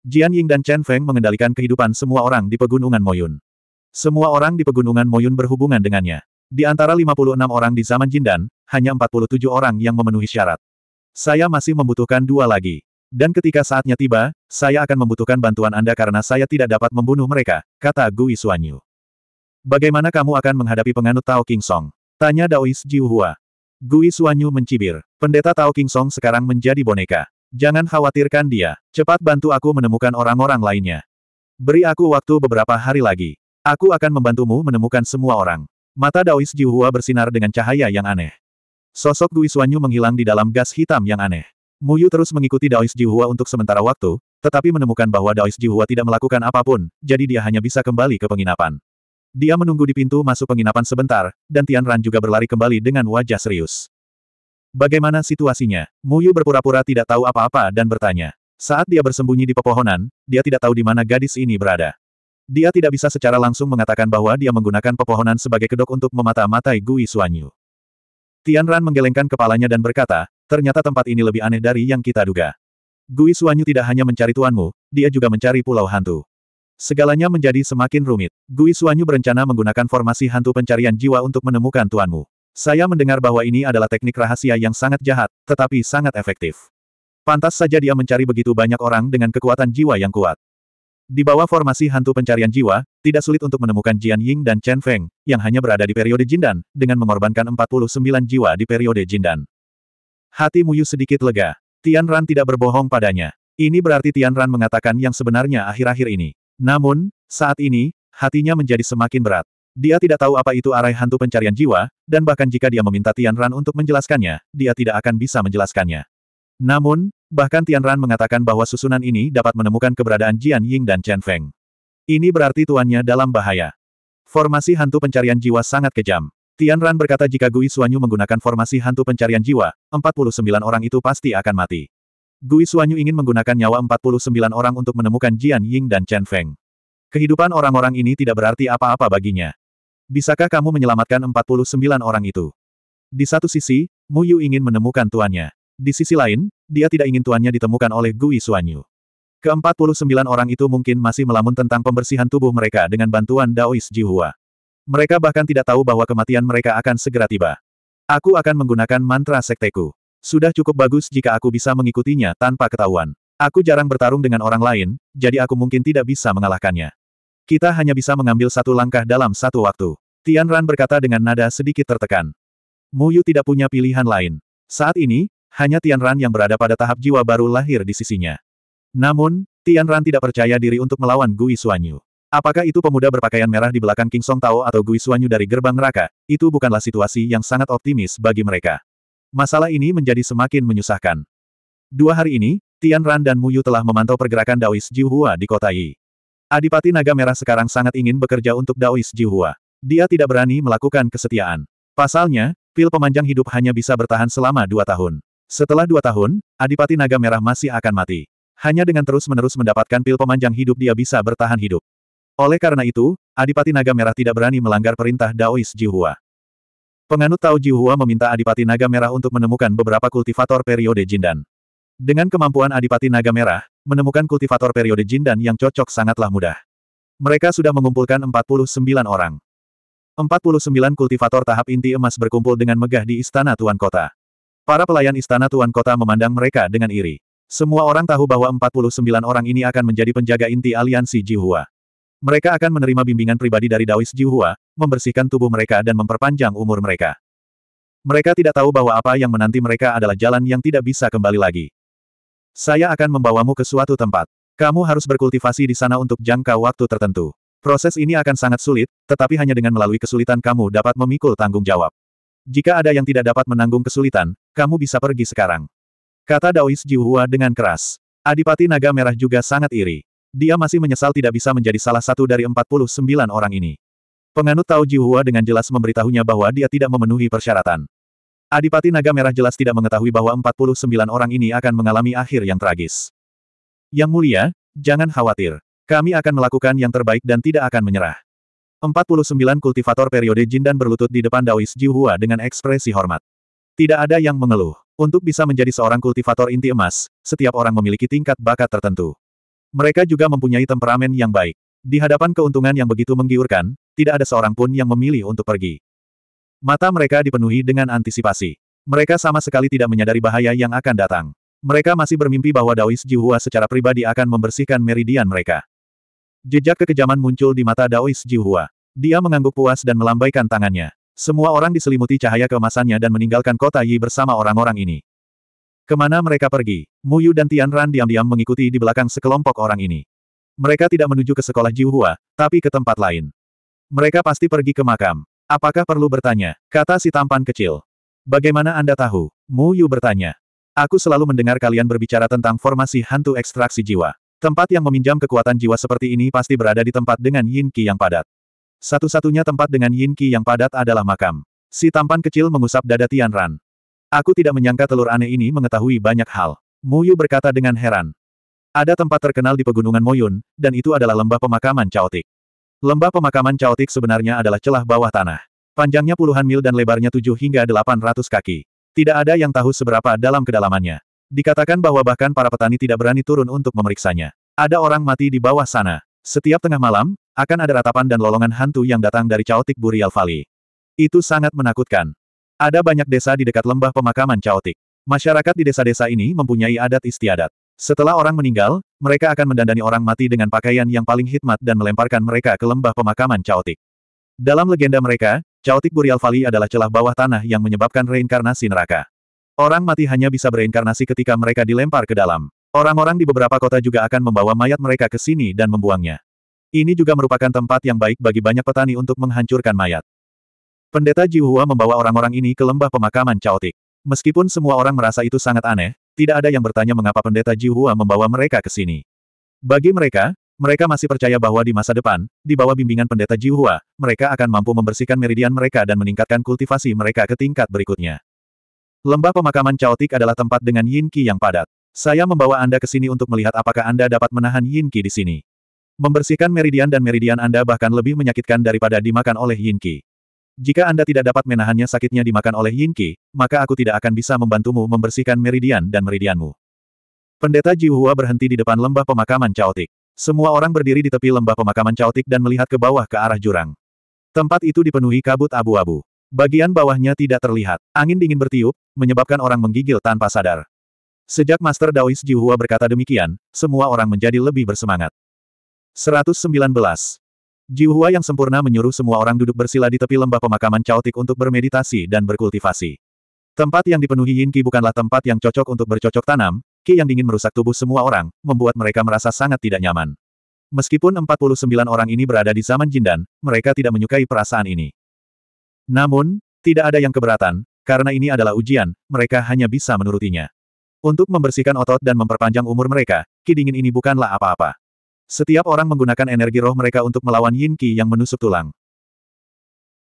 Jian Ying dan Chen Feng mengendalikan kehidupan semua orang di pegunungan Moyun. Semua orang di pegunungan Moyun berhubungan dengannya. Di antara 56 orang di zaman Jindan, hanya 47 orang yang memenuhi syarat. Saya masih membutuhkan dua lagi. Dan ketika saatnya tiba, saya akan membutuhkan bantuan Anda karena saya tidak dapat membunuh mereka, kata Gui Xuanyu. Bagaimana kamu akan menghadapi penganut Tao King Song? Tanya Daois Jiuhua. Gui Xuanyu mencibir. Pendeta Tao King Song sekarang menjadi boneka. Jangan khawatirkan dia. Cepat bantu aku menemukan orang-orang lainnya. Beri aku waktu beberapa hari lagi. Aku akan membantumu menemukan semua orang. Mata Daois Jiuhua bersinar dengan cahaya yang aneh. Sosok Gui Xuanyu menghilang di dalam gas hitam yang aneh. Muyu terus mengikuti Daois Jiuhua untuk sementara waktu, tetapi menemukan bahwa Daois Jiuhua tidak melakukan apapun, jadi dia hanya bisa kembali ke penginapan. Dia menunggu di pintu masuk penginapan sebentar, dan Tian Ran juga berlari kembali dengan wajah serius. Bagaimana situasinya? Muyu berpura-pura tidak tahu apa-apa dan bertanya. Saat dia bersembunyi di pepohonan, dia tidak tahu di mana gadis ini berada. Dia tidak bisa secara langsung mengatakan bahwa dia menggunakan pepohonan sebagai kedok untuk memata-matai Gui Suanyu. Tian Ran menggelengkan kepalanya dan berkata, ternyata tempat ini lebih aneh dari yang kita duga. Gui Suanyu tidak hanya mencari tuanmu, dia juga mencari pulau hantu. Segalanya menjadi semakin rumit. Gui Suanyu berencana menggunakan formasi hantu pencarian jiwa untuk menemukan tuanmu. Saya mendengar bahwa ini adalah teknik rahasia yang sangat jahat, tetapi sangat efektif. Pantas saja dia mencari begitu banyak orang dengan kekuatan jiwa yang kuat. Di bawah formasi hantu pencarian jiwa, tidak sulit untuk menemukan Jian Ying dan Chen Feng, yang hanya berada di periode Jindan, dengan mengorbankan 49 jiwa di periode Jindan. Hati Muyu sedikit lega. Tian Ran tidak berbohong padanya. Ini berarti Tian Ran mengatakan yang sebenarnya akhir-akhir ini. Namun, saat ini, hatinya menjadi semakin berat. Dia tidak tahu apa itu arai hantu pencarian jiwa, dan bahkan jika dia meminta Tian Ran untuk menjelaskannya, dia tidak akan bisa menjelaskannya. Namun, bahkan Tian Ran mengatakan bahwa susunan ini dapat menemukan keberadaan Jian Ying dan Chen Feng. Ini berarti tuannya dalam bahaya. Formasi hantu pencarian jiwa sangat kejam. Tian Ran berkata jika Gui Suanyu menggunakan formasi hantu pencarian jiwa, 49 orang itu pasti akan mati. Gui Suanyu ingin menggunakan nyawa 49 orang untuk menemukan Jian Ying dan Chen Feng. Kehidupan orang-orang ini tidak berarti apa-apa baginya. Bisakah kamu menyelamatkan 49 orang itu? Di satu sisi, Mu Yu ingin menemukan tuannya. Di sisi lain, dia tidak ingin tuannya ditemukan oleh Gui Keempat Ke-49 orang itu mungkin masih melamun tentang pembersihan tubuh mereka dengan bantuan Daois Jihua. Mereka bahkan tidak tahu bahwa kematian mereka akan segera tiba. Aku akan menggunakan mantra sekteku. Sudah cukup bagus jika aku bisa mengikutinya tanpa ketahuan. Aku jarang bertarung dengan orang lain, jadi aku mungkin tidak bisa mengalahkannya. Kita hanya bisa mengambil satu langkah dalam satu waktu. Tian Ran berkata dengan nada sedikit tertekan. Mu Yu tidak punya pilihan lain. Saat ini, hanya Tian Ran yang berada pada tahap jiwa baru lahir di sisinya. Namun, Tian Ran tidak percaya diri untuk melawan Gui Suanyu. Apakah itu pemuda berpakaian merah di belakang King Song Tao atau Gui Suanyu dari gerbang neraka, itu bukanlah situasi yang sangat optimis bagi mereka. Masalah ini menjadi semakin menyusahkan. Dua hari ini, Tian Ran dan Mu Yu telah memantau pergerakan Daois Hua di kota Yi. Adipati Naga Merah sekarang sangat ingin bekerja untuk Daois Jihua. Dia tidak berani melakukan kesetiaan. Pasalnya, pil pemanjang hidup hanya bisa bertahan selama dua tahun. Setelah dua tahun, Adipati Naga Merah masih akan mati. Hanya dengan terus-menerus mendapatkan pil pemanjang hidup dia bisa bertahan hidup. Oleh karena itu, Adipati Naga Merah tidak berani melanggar perintah Daois Jihua. Penganut Tao Jihua meminta Adipati Naga Merah untuk menemukan beberapa kultivator periode Jindan. Dengan kemampuan Adipati Naga Merah, menemukan kultivator periode Jin dan yang cocok sangatlah mudah. Mereka sudah mengumpulkan 49 orang. 49 kultivator tahap inti emas berkumpul dengan megah di Istana Tuan Kota. Para pelayan Istana Tuan Kota memandang mereka dengan iri. Semua orang tahu bahwa 49 orang ini akan menjadi penjaga inti aliansi Jihua. Mereka akan menerima bimbingan pribadi dari Dawis Jihua, membersihkan tubuh mereka dan memperpanjang umur mereka. Mereka tidak tahu bahwa apa yang menanti mereka adalah jalan yang tidak bisa kembali lagi. Saya akan membawamu ke suatu tempat. Kamu harus berkultivasi di sana untuk jangka waktu tertentu. Proses ini akan sangat sulit, tetapi hanya dengan melalui kesulitan kamu dapat memikul tanggung jawab. Jika ada yang tidak dapat menanggung kesulitan, kamu bisa pergi sekarang. Kata Daois Jiuhua dengan keras. Adipati Naga Merah juga sangat iri. Dia masih menyesal tidak bisa menjadi salah satu dari 49 orang ini. Penganut Tao Jiuhua dengan jelas memberitahunya bahwa dia tidak memenuhi persyaratan. Adipati Naga Merah jelas tidak mengetahui bahwa 49 orang ini akan mengalami akhir yang tragis. Yang mulia, jangan khawatir. Kami akan melakukan yang terbaik dan tidak akan menyerah. 49 kultivator periode Jin dan berlutut di depan Daois Jihua dengan ekspresi hormat. Tidak ada yang mengeluh. Untuk bisa menjadi seorang kultivator inti emas, setiap orang memiliki tingkat bakat tertentu. Mereka juga mempunyai temperamen yang baik. Di hadapan keuntungan yang begitu menggiurkan, tidak ada seorang pun yang memilih untuk pergi. Mata mereka dipenuhi dengan antisipasi. Mereka sama sekali tidak menyadari bahaya yang akan datang. Mereka masih bermimpi bahwa Daois Jihua secara pribadi akan membersihkan meridian mereka. Jejak kekejaman muncul di mata Daois Jihua. Dia mengangguk puas dan melambaikan tangannya. Semua orang diselimuti cahaya keemasannya dan meninggalkan kota Yi bersama orang-orang ini. Kemana mereka pergi? Mu Yu dan Tian Ran diam-diam mengikuti di belakang sekelompok orang ini. Mereka tidak menuju ke sekolah Jihua, tapi ke tempat lain. Mereka pasti pergi ke makam. Apakah perlu bertanya? Kata si tampan kecil. Bagaimana Anda tahu? Mu Yu bertanya. Aku selalu mendengar kalian berbicara tentang formasi hantu ekstraksi jiwa. Tempat yang meminjam kekuatan jiwa seperti ini pasti berada di tempat dengan yin ki yang padat. Satu-satunya tempat dengan yin ki yang padat adalah makam. Si tampan kecil mengusap dada Tian Ran. Aku tidak menyangka telur aneh ini mengetahui banyak hal. Mu Yu berkata dengan heran. Ada tempat terkenal di pegunungan Moyun, dan itu adalah lembah pemakaman caotik. Lembah pemakaman caotik sebenarnya adalah celah bawah tanah. Panjangnya puluhan mil dan lebarnya 7 hingga 800 kaki. Tidak ada yang tahu seberapa dalam kedalamannya. Dikatakan bahwa bahkan para petani tidak berani turun untuk memeriksanya. Ada orang mati di bawah sana. Setiap tengah malam, akan ada ratapan dan lolongan hantu yang datang dari caotik Burial Valley. Itu sangat menakutkan. Ada banyak desa di dekat lembah pemakaman caotik. Masyarakat di desa-desa ini mempunyai adat istiadat. Setelah orang meninggal, mereka akan mendandani orang mati dengan pakaian yang paling hikmat dan melemparkan mereka ke lembah pemakaman caotik. Dalam legenda mereka, caotik Burial Valley adalah celah bawah tanah yang menyebabkan reinkarnasi neraka. Orang mati hanya bisa bereinkarnasi ketika mereka dilempar ke dalam. Orang-orang di beberapa kota juga akan membawa mayat mereka ke sini dan membuangnya. Ini juga merupakan tempat yang baik bagi banyak petani untuk menghancurkan mayat. Pendeta Jiuhua membawa orang-orang ini ke lembah pemakaman caotik. Meskipun semua orang merasa itu sangat aneh, tidak ada yang bertanya mengapa pendeta Hua membawa mereka ke sini. Bagi mereka, mereka masih percaya bahwa di masa depan, di bawah bimbingan pendeta Hua, mereka akan mampu membersihkan meridian mereka dan meningkatkan kultivasi mereka ke tingkat berikutnya. Lembah pemakaman caotik adalah tempat dengan yin qi yang padat. Saya membawa Anda ke sini untuk melihat apakah Anda dapat menahan yin qi di sini. Membersihkan meridian dan meridian Anda bahkan lebih menyakitkan daripada dimakan oleh yin qi. Jika Anda tidak dapat menahannya sakitnya dimakan oleh Yin Qi, maka aku tidak akan bisa membantumu membersihkan meridian dan meridianmu. Pendeta Ji Hua berhenti di depan lembah pemakaman caotik. Semua orang berdiri di tepi lembah pemakaman caotik dan melihat ke bawah ke arah jurang. Tempat itu dipenuhi kabut abu-abu. Bagian bawahnya tidak terlihat. Angin dingin bertiup, menyebabkan orang menggigil tanpa sadar. Sejak Master Daois Hua berkata demikian, semua orang menjadi lebih bersemangat. 119. Jiwa yang sempurna menyuruh semua orang duduk bersila di tepi lembah pemakaman caotik untuk bermeditasi dan berkultivasi. Tempat yang dipenuhi Yin Qi bukanlah tempat yang cocok untuk bercocok tanam, Qi yang dingin merusak tubuh semua orang, membuat mereka merasa sangat tidak nyaman. Meskipun 49 orang ini berada di zaman Jindan, mereka tidak menyukai perasaan ini. Namun, tidak ada yang keberatan, karena ini adalah ujian, mereka hanya bisa menurutinya. Untuk membersihkan otot dan memperpanjang umur mereka, Qi dingin ini bukanlah apa-apa. Setiap orang menggunakan energi roh mereka untuk melawan Yin Qi yang menusuk tulang.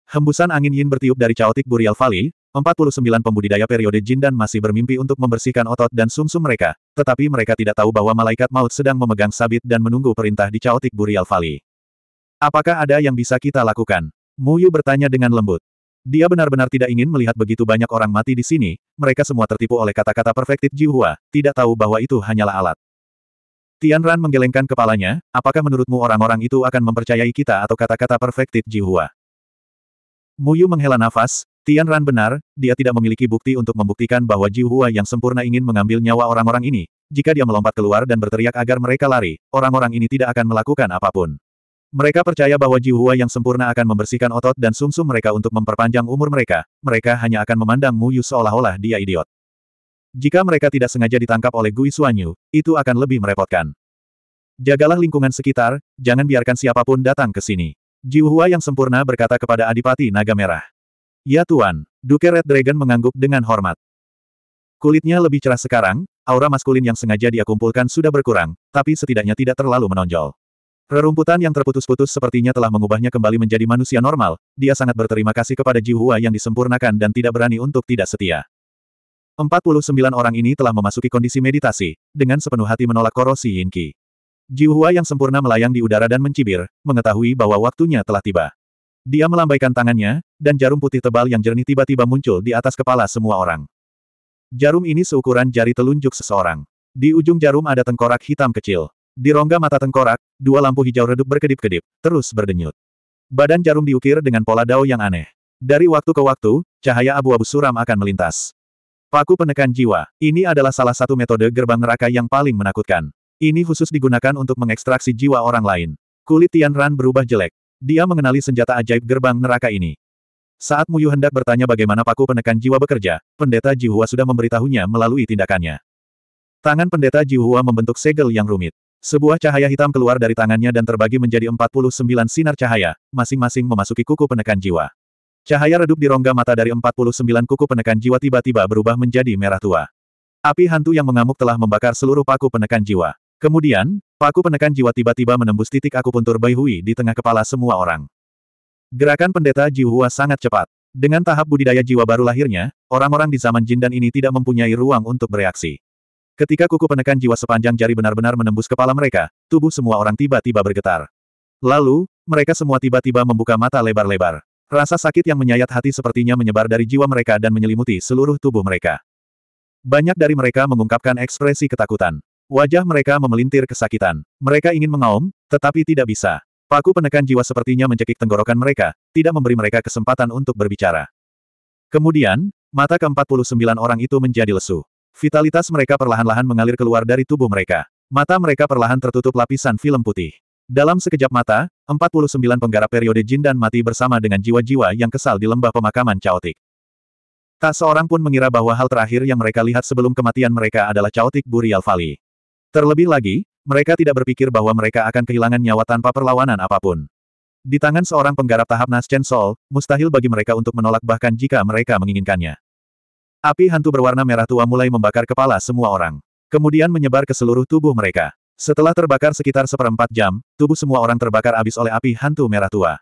Hembusan angin Yin bertiup dari caotik Burial Valley, 49 pembudidaya periode Jin dan masih bermimpi untuk membersihkan otot dan sumsum -sum mereka, tetapi mereka tidak tahu bahwa malaikat maut sedang memegang sabit dan menunggu perintah di caotik Burial Valley. Apakah ada yang bisa kita lakukan? Mu Yu bertanya dengan lembut. Dia benar-benar tidak ingin melihat begitu banyak orang mati di sini, mereka semua tertipu oleh kata-kata perfektif Jihua, tidak tahu bahwa itu hanyalah alat. Tian Ran menggelengkan kepalanya, apakah menurutmu orang-orang itu akan mempercayai kita atau kata-kata perfected Jihua? Yu menghela nafas, Tian Ran benar, dia tidak memiliki bukti untuk membuktikan bahwa Jihua yang sempurna ingin mengambil nyawa orang-orang ini. Jika dia melompat keluar dan berteriak agar mereka lari, orang-orang ini tidak akan melakukan apapun. Mereka percaya bahwa Jihua yang sempurna akan membersihkan otot dan sumsum -sum mereka untuk memperpanjang umur mereka, mereka hanya akan memandang Mu Yu seolah-olah dia idiot. Jika mereka tidak sengaja ditangkap oleh Gui Suanyu, itu akan lebih merepotkan. Jagalah lingkungan sekitar, jangan biarkan siapapun datang ke sini. Jiuhua yang sempurna berkata kepada Adipati Naga Merah. Ya Tuan, Duke Red Dragon mengangguk dengan hormat. Kulitnya lebih cerah sekarang, aura maskulin yang sengaja dia kumpulkan sudah berkurang, tapi setidaknya tidak terlalu menonjol. Rerumputan yang terputus-putus sepertinya telah mengubahnya kembali menjadi manusia normal, dia sangat berterima kasih kepada Ji Hua yang disempurnakan dan tidak berani untuk tidak setia. 49 orang ini telah memasuki kondisi meditasi, dengan sepenuh hati menolak korosi Yinqi. Jiuhua yang sempurna melayang di udara dan mencibir, mengetahui bahwa waktunya telah tiba. Dia melambaikan tangannya, dan jarum putih tebal yang jernih tiba-tiba muncul di atas kepala semua orang. Jarum ini seukuran jari telunjuk seseorang. Di ujung jarum ada tengkorak hitam kecil. Di rongga mata tengkorak, dua lampu hijau redup berkedip-kedip, terus berdenyut. Badan jarum diukir dengan pola dao yang aneh. Dari waktu ke waktu, cahaya abu-abu suram akan melintas. Paku penekan jiwa. Ini adalah salah satu metode gerbang neraka yang paling menakutkan. Ini khusus digunakan untuk mengekstraksi jiwa orang lain. Kulit Tian Ran berubah jelek. Dia mengenali senjata ajaib gerbang neraka ini. Saat Muyu hendak bertanya bagaimana paku penekan jiwa bekerja, pendeta Jihua sudah memberitahunya melalui tindakannya. Tangan pendeta Jihua membentuk segel yang rumit. Sebuah cahaya hitam keluar dari tangannya dan terbagi menjadi 49 sinar cahaya, masing-masing memasuki kuku penekan jiwa. Cahaya redup di rongga mata dari 49 kuku penekan jiwa tiba-tiba berubah menjadi merah tua. Api hantu yang mengamuk telah membakar seluruh paku penekan jiwa. Kemudian, paku penekan jiwa tiba-tiba menembus titik akupuntur Baihui di tengah kepala semua orang. Gerakan pendeta Jihua sangat cepat. Dengan tahap budidaya jiwa baru lahirnya, orang-orang di zaman jin dan ini tidak mempunyai ruang untuk bereaksi. Ketika kuku penekan jiwa sepanjang jari benar-benar menembus kepala mereka, tubuh semua orang tiba-tiba bergetar. Lalu, mereka semua tiba-tiba membuka mata lebar-lebar. Rasa sakit yang menyayat hati sepertinya menyebar dari jiwa mereka dan menyelimuti seluruh tubuh mereka. Banyak dari mereka mengungkapkan ekspresi ketakutan. Wajah mereka memelintir kesakitan. Mereka ingin mengaum, tetapi tidak bisa. Paku penekan jiwa sepertinya mencekik tenggorokan mereka, tidak memberi mereka kesempatan untuk berbicara. Kemudian, mata ke-49 orang itu menjadi lesu. Vitalitas mereka perlahan-lahan mengalir keluar dari tubuh mereka. Mata mereka perlahan tertutup lapisan film putih. Dalam sekejap mata, 49 penggarap periode jin dan mati bersama dengan jiwa-jiwa yang kesal di lembah pemakaman caotik. Tak seorang pun mengira bahwa hal terakhir yang mereka lihat sebelum kematian mereka adalah caotik Burial Valley. Terlebih lagi, mereka tidak berpikir bahwa mereka akan kehilangan nyawa tanpa perlawanan apapun. Di tangan seorang penggarap tahap nas Chen Sol, mustahil bagi mereka untuk menolak bahkan jika mereka menginginkannya. Api hantu berwarna merah tua mulai membakar kepala semua orang. Kemudian menyebar ke seluruh tubuh mereka. Setelah terbakar sekitar seperempat jam, tubuh semua orang terbakar habis oleh api hantu merah tua.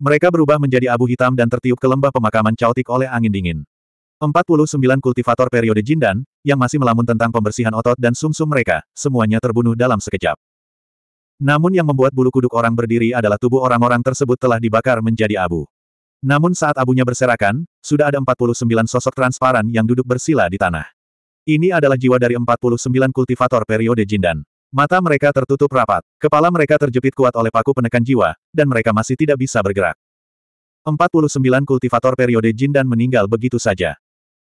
Mereka berubah menjadi abu hitam dan tertiup ke lembah pemakaman caotik oleh angin dingin. 49 kultivator periode Jindan, yang masih melamun tentang pembersihan otot dan sumsum -sum mereka, semuanya terbunuh dalam sekejap. Namun yang membuat bulu kuduk orang berdiri adalah tubuh orang-orang tersebut telah dibakar menjadi abu. Namun saat abunya berserakan, sudah ada 49 sosok transparan yang duduk bersila di tanah. Ini adalah jiwa dari 49 kultivator periode Jindan. Mata mereka tertutup rapat, kepala mereka terjepit kuat oleh paku penekan jiwa, dan mereka masih tidak bisa bergerak. 49 kultivator periode jin dan meninggal begitu saja.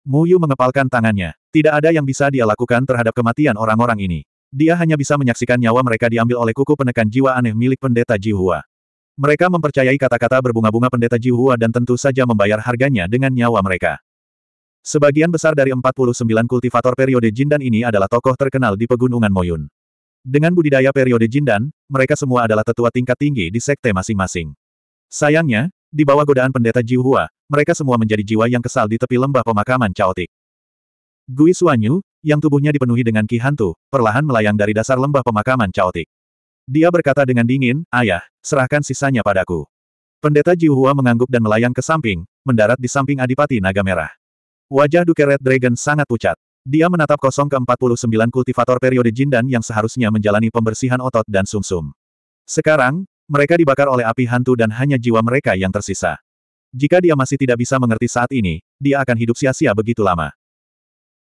Mu Yu mengepalkan tangannya. Tidak ada yang bisa dia lakukan terhadap kematian orang-orang ini. Dia hanya bisa menyaksikan nyawa mereka diambil oleh kuku penekan jiwa aneh milik pendeta Jihua. Mereka mempercayai kata-kata berbunga-bunga pendeta Jihua dan tentu saja membayar harganya dengan nyawa mereka. Sebagian besar dari 49 kultivator periode jin dan ini adalah tokoh terkenal di Pegunungan Moyun. Dengan budidaya periode Jindan, mereka semua adalah tetua tingkat tinggi di sekte masing-masing. Sayangnya, di bawah godaan pendeta Jiuhua, mereka semua menjadi jiwa yang kesal di tepi lembah pemakaman caotik. Gui Suanyu, yang tubuhnya dipenuhi dengan ki hantu, perlahan melayang dari dasar lembah pemakaman caotik. Dia berkata dengan dingin, Ayah, serahkan sisanya padaku. Pendeta Jiuhua mengangguk dan melayang ke samping, mendarat di samping Adipati Naga Merah. Wajah Duke Red Dragon sangat pucat. Dia menatap kosong ke 49 kultivator periode Jindan yang seharusnya menjalani pembersihan otot dan sumsum. -sum. Sekarang, mereka dibakar oleh api hantu dan hanya jiwa mereka yang tersisa. Jika dia masih tidak bisa mengerti saat ini, dia akan hidup sia-sia begitu lama.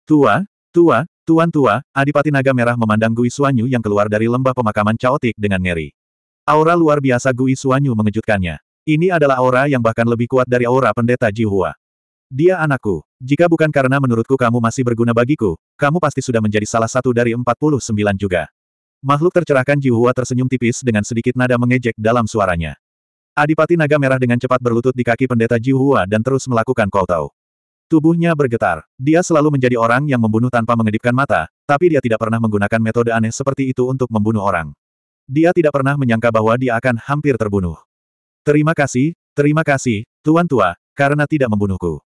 Tua, tua, tuan tua, Adipati Naga Merah memandang Gui Suanyu yang keluar dari lembah pemakaman caotik dengan ngeri. Aura luar biasa Gui Suanyu mengejutkannya. Ini adalah aura yang bahkan lebih kuat dari aura pendeta Jihua. Dia anakku. Jika bukan karena menurutku kamu masih berguna bagiku, kamu pasti sudah menjadi salah satu dari 49 juga. Makhluk tercerahkan Jihua tersenyum tipis dengan sedikit nada mengejek dalam suaranya. Adipati naga merah dengan cepat berlutut di kaki pendeta Jihua dan terus melakukan tahu. Tubuhnya bergetar. Dia selalu menjadi orang yang membunuh tanpa mengedipkan mata, tapi dia tidak pernah menggunakan metode aneh seperti itu untuk membunuh orang. Dia tidak pernah menyangka bahwa dia akan hampir terbunuh. Terima kasih, terima kasih, Tuan Tua, karena tidak membunuhku.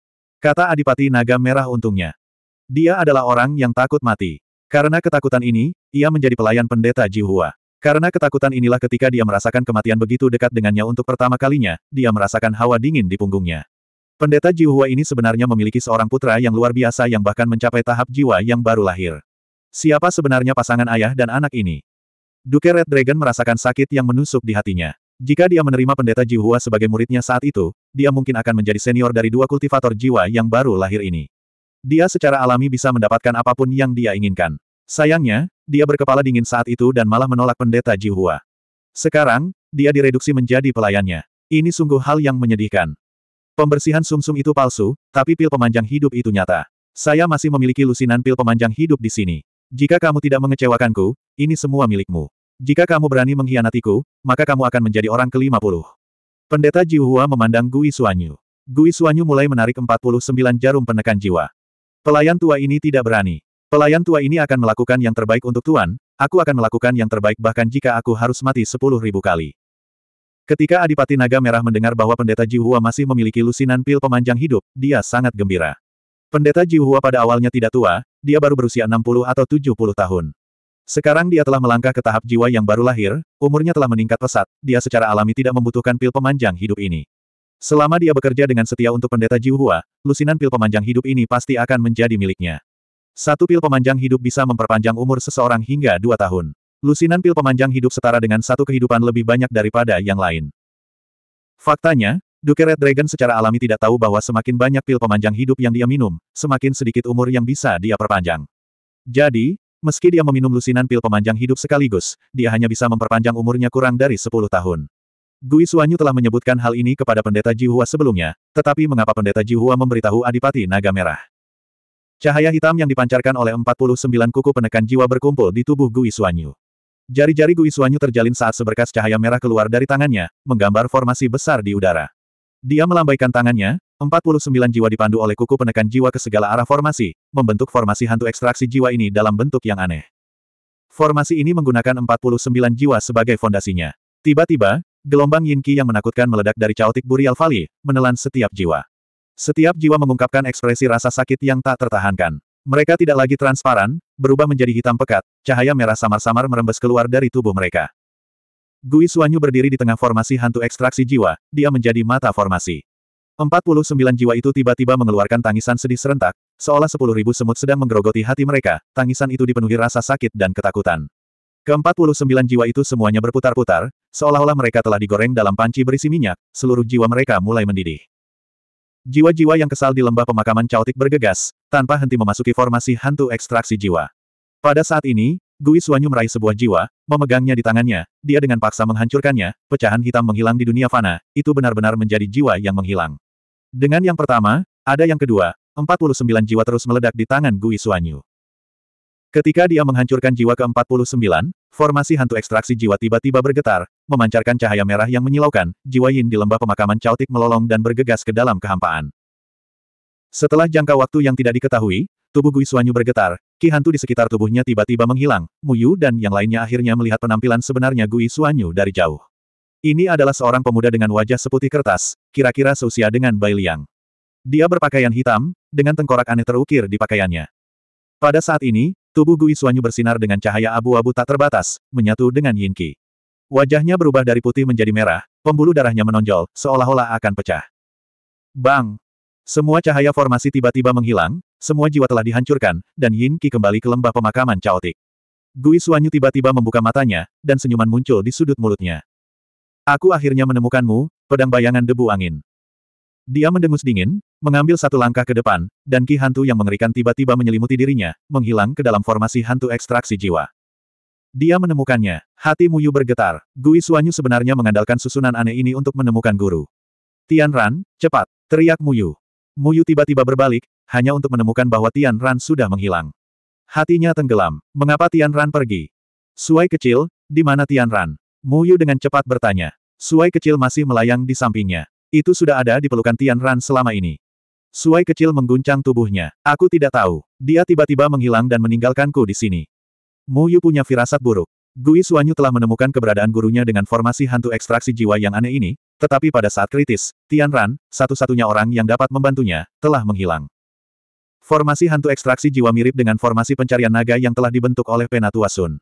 Kata Adipati Naga Merah untungnya. Dia adalah orang yang takut mati. Karena ketakutan ini, ia menjadi pelayan pendeta Jihua. Karena ketakutan inilah ketika dia merasakan kematian begitu dekat dengannya untuk pertama kalinya, dia merasakan hawa dingin di punggungnya. Pendeta Jihua ini sebenarnya memiliki seorang putra yang luar biasa yang bahkan mencapai tahap jiwa yang baru lahir. Siapa sebenarnya pasangan ayah dan anak ini? Duke Red Dragon merasakan sakit yang menusuk di hatinya. Jika dia menerima pendeta Jihua sebagai muridnya saat itu, dia mungkin akan menjadi senior dari dua kultivator jiwa yang baru lahir ini. Dia secara alami bisa mendapatkan apapun yang dia inginkan. Sayangnya, dia berkepala dingin saat itu dan malah menolak pendeta Jihua. Sekarang, dia direduksi menjadi pelayannya. Ini sungguh hal yang menyedihkan. Pembersihan sumsum -sum itu palsu, tapi pil pemanjang hidup itu nyata. Saya masih memiliki lusinan pil pemanjang hidup di sini. Jika kamu tidak mengecewakanku, ini semua milikmu. Jika kamu berani mengkhianatiku, maka kamu akan menjadi orang ke-50. Pendeta Jiuhua memandang Gui Suanyu. Gui Suanyu mulai menarik 49 jarum penekan jiwa. Pelayan tua ini tidak berani. Pelayan tua ini akan melakukan yang terbaik untuk Tuan, aku akan melakukan yang terbaik bahkan jika aku harus mati ribu kali. Ketika Adipati Naga Merah mendengar bahwa Pendeta Jiuhua masih memiliki lusinan pil pemanjang hidup, dia sangat gembira. Pendeta Jiuhua pada awalnya tidak tua, dia baru berusia 60 atau 70 tahun. Sekarang dia telah melangkah ke tahap jiwa yang baru lahir, umurnya telah meningkat pesat, dia secara alami tidak membutuhkan pil pemanjang hidup ini. Selama dia bekerja dengan setia untuk pendeta Jiuhua, lusinan pil pemanjang hidup ini pasti akan menjadi miliknya. Satu pil pemanjang hidup bisa memperpanjang umur seseorang hingga dua tahun. Lusinan pil pemanjang hidup setara dengan satu kehidupan lebih banyak daripada yang lain. Faktanya, Duke Red Dragon secara alami tidak tahu bahwa semakin banyak pil pemanjang hidup yang dia minum, semakin sedikit umur yang bisa dia perpanjang. Jadi, Meski dia meminum lusinan pil pemanjang hidup sekaligus, dia hanya bisa memperpanjang umurnya kurang dari 10 tahun. Gui Suanyu telah menyebutkan hal ini kepada pendeta Jihua sebelumnya, tetapi mengapa pendeta Jihua memberitahu Adipati Naga Merah? Cahaya hitam yang dipancarkan oleh 49 kuku penekan jiwa berkumpul di tubuh Gui Suanyu. Jari-jari Gui Suanyu terjalin saat seberkas cahaya merah keluar dari tangannya, menggambar formasi besar di udara. Dia melambaikan tangannya, 49 jiwa dipandu oleh kuku penekan jiwa ke segala arah formasi, membentuk formasi hantu ekstraksi jiwa ini dalam bentuk yang aneh. Formasi ini menggunakan 49 jiwa sebagai fondasinya. Tiba-tiba, gelombang yin yang menakutkan meledak dari caotik Burial vali, menelan setiap jiwa. Setiap jiwa mengungkapkan ekspresi rasa sakit yang tak tertahankan. Mereka tidak lagi transparan, berubah menjadi hitam pekat, cahaya merah samar-samar merembes keluar dari tubuh mereka. Gui Suanyu berdiri di tengah formasi hantu ekstraksi jiwa, dia menjadi mata formasi. 49 jiwa itu tiba-tiba mengeluarkan tangisan sedih serentak, seolah sepuluh ribu semut sedang menggerogoti hati mereka, tangisan itu dipenuhi rasa sakit dan ketakutan. puluh sembilan jiwa itu semuanya berputar-putar, seolah-olah mereka telah digoreng dalam panci berisi minyak, seluruh jiwa mereka mulai mendidih. Jiwa-jiwa yang kesal di lembah pemakaman caotik bergegas, tanpa henti memasuki formasi hantu ekstraksi jiwa. Pada saat ini, Gui Suanyu meraih sebuah jiwa, Memegangnya di tangannya, dia dengan paksa menghancurkannya, pecahan hitam menghilang di dunia fana, itu benar-benar menjadi jiwa yang menghilang. Dengan yang pertama, ada yang kedua, 49 jiwa terus meledak di tangan Gui Suanyu. Ketika dia menghancurkan jiwa ke-49, formasi hantu ekstraksi jiwa tiba-tiba bergetar, memancarkan cahaya merah yang menyilaukan, jiwa Yin di lembah pemakaman Cautik melolong dan bergegas ke dalam kehampaan. Setelah jangka waktu yang tidak diketahui, Tubuh Gui Suanyu bergetar, ki hantu di sekitar tubuhnya tiba-tiba menghilang, Muyu dan yang lainnya akhirnya melihat penampilan sebenarnya Gui Suanyu dari jauh. Ini adalah seorang pemuda dengan wajah seputih kertas, kira-kira seusia dengan Bai Liang. Dia berpakaian hitam, dengan tengkorak aneh terukir di pakaiannya. Pada saat ini, tubuh Gui Suanyu bersinar dengan cahaya abu-abu tak terbatas, menyatu dengan Yin Qi. Wajahnya berubah dari putih menjadi merah, pembuluh darahnya menonjol, seolah-olah akan pecah. Bang! Semua cahaya formasi tiba-tiba menghilang, semua jiwa telah dihancurkan, dan Yin Qi kembali ke lembah pemakaman caotik. Gui Suanyu tiba-tiba membuka matanya, dan senyuman muncul di sudut mulutnya. Aku akhirnya menemukanmu, pedang bayangan debu angin. Dia mendengus dingin, mengambil satu langkah ke depan, dan ki hantu yang mengerikan tiba-tiba menyelimuti dirinya, menghilang ke dalam formasi hantu ekstraksi jiwa. Dia menemukannya, hati Muyu bergetar, Gui Suanyu sebenarnya mengandalkan susunan aneh ini untuk menemukan guru. Tian Ran, cepat, teriak Muyu. Muyu tiba-tiba berbalik, hanya untuk menemukan bahwa Tian Ran sudah menghilang. Hatinya tenggelam. Mengapa Tian Ran pergi? Suai kecil, di mana Tian Ran? Mu Yu dengan cepat bertanya. Suai kecil masih melayang di sampingnya. Itu sudah ada di pelukan Tian Ran selama ini. Suai kecil mengguncang tubuhnya. Aku tidak tahu. Dia tiba-tiba menghilang dan meninggalkanku di sini. Mu Yu punya firasat buruk. Gui Suanyu telah menemukan keberadaan gurunya dengan formasi hantu ekstraksi jiwa yang aneh ini, tetapi pada saat kritis, Tian Ran, satu-satunya orang yang dapat membantunya, telah menghilang. Formasi hantu ekstraksi jiwa mirip dengan formasi pencarian naga yang telah dibentuk oleh Penatua Sun.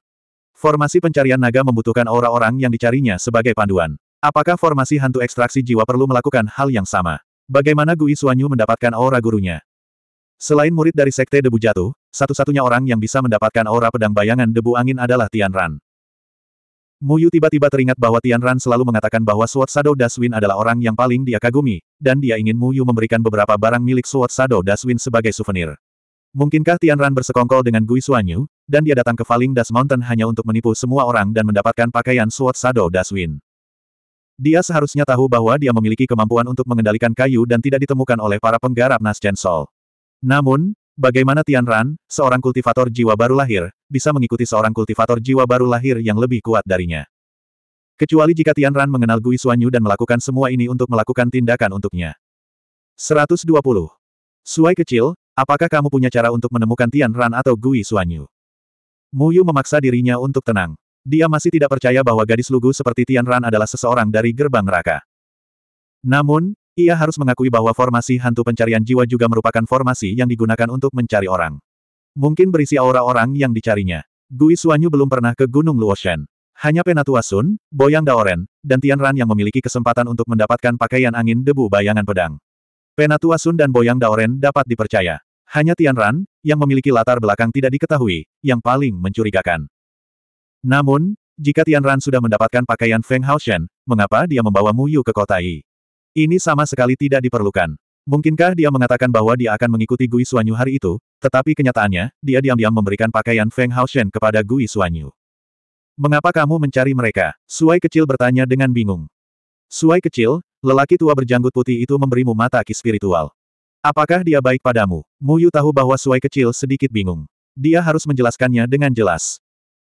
Formasi pencarian naga membutuhkan aura orang yang dicarinya sebagai panduan. Apakah formasi hantu ekstraksi jiwa perlu melakukan hal yang sama? Bagaimana Gui Suanyu mendapatkan aura gurunya? Selain murid dari Sekte Debu Jatuh, satu-satunya orang yang bisa mendapatkan aura pedang bayangan debu angin adalah Tian Ran. Muyu tiba-tiba teringat bahwa Tian Ran selalu mengatakan bahwa Sword Shadow Daswin adalah orang yang paling dia kagumi, dan dia ingin Muyu memberikan beberapa barang milik Sword Shadow Daswin sebagai souvenir. Mungkinkah Tian Ran bersekongkol dengan Gui Xuanyu, dan dia datang ke Falling Das Mountain hanya untuk menipu semua orang dan mendapatkan pakaian Sword Shadow Daswin? Dia seharusnya tahu bahwa dia memiliki kemampuan untuk mengendalikan kayu dan tidak ditemukan oleh para penggarap Nas Chen Sol. Namun, Bagaimana Tian Ran, seorang kultivator jiwa baru lahir, bisa mengikuti seorang kultivator jiwa baru lahir yang lebih kuat darinya? Kecuali jika Tian Ran mengenal Gui Suanyu dan melakukan semua ini untuk melakukan tindakan untuknya. 120. Suai kecil, apakah kamu punya cara untuk menemukan Tian Ran atau Gui Mu Yu memaksa dirinya untuk tenang. Dia masih tidak percaya bahwa gadis lugu seperti Tian Ran adalah seseorang dari gerbang neraka. Namun, ia harus mengakui bahwa formasi hantu pencarian jiwa juga merupakan formasi yang digunakan untuk mencari orang. Mungkin berisi aura orang yang dicarinya. Gui Suanyu belum pernah ke Gunung Luoshan. Hanya Penatua Sun, Boyang Daoren, dan Tian Ran yang memiliki kesempatan untuk mendapatkan pakaian angin debu bayangan pedang. Penatua Sun dan Boyang Daoren dapat dipercaya. Hanya Tian Ran, yang memiliki latar belakang tidak diketahui, yang paling mencurigakan. Namun, jika Tian Ran sudah mendapatkan pakaian Feng Haoshen, mengapa dia membawa Muyu ke kota Yi? Ini sama sekali tidak diperlukan. Mungkinkah dia mengatakan bahwa dia akan mengikuti Gui Suanyu hari itu, tetapi kenyataannya, dia diam-diam memberikan pakaian Feng Haoshen kepada Gui Suanyu. Mengapa kamu mencari mereka? Suai kecil bertanya dengan bingung. Suai kecil, lelaki tua berjanggut putih itu memberimu mata ki spiritual. Apakah dia baik padamu? Muyu tahu bahwa Suai kecil sedikit bingung. Dia harus menjelaskannya dengan jelas.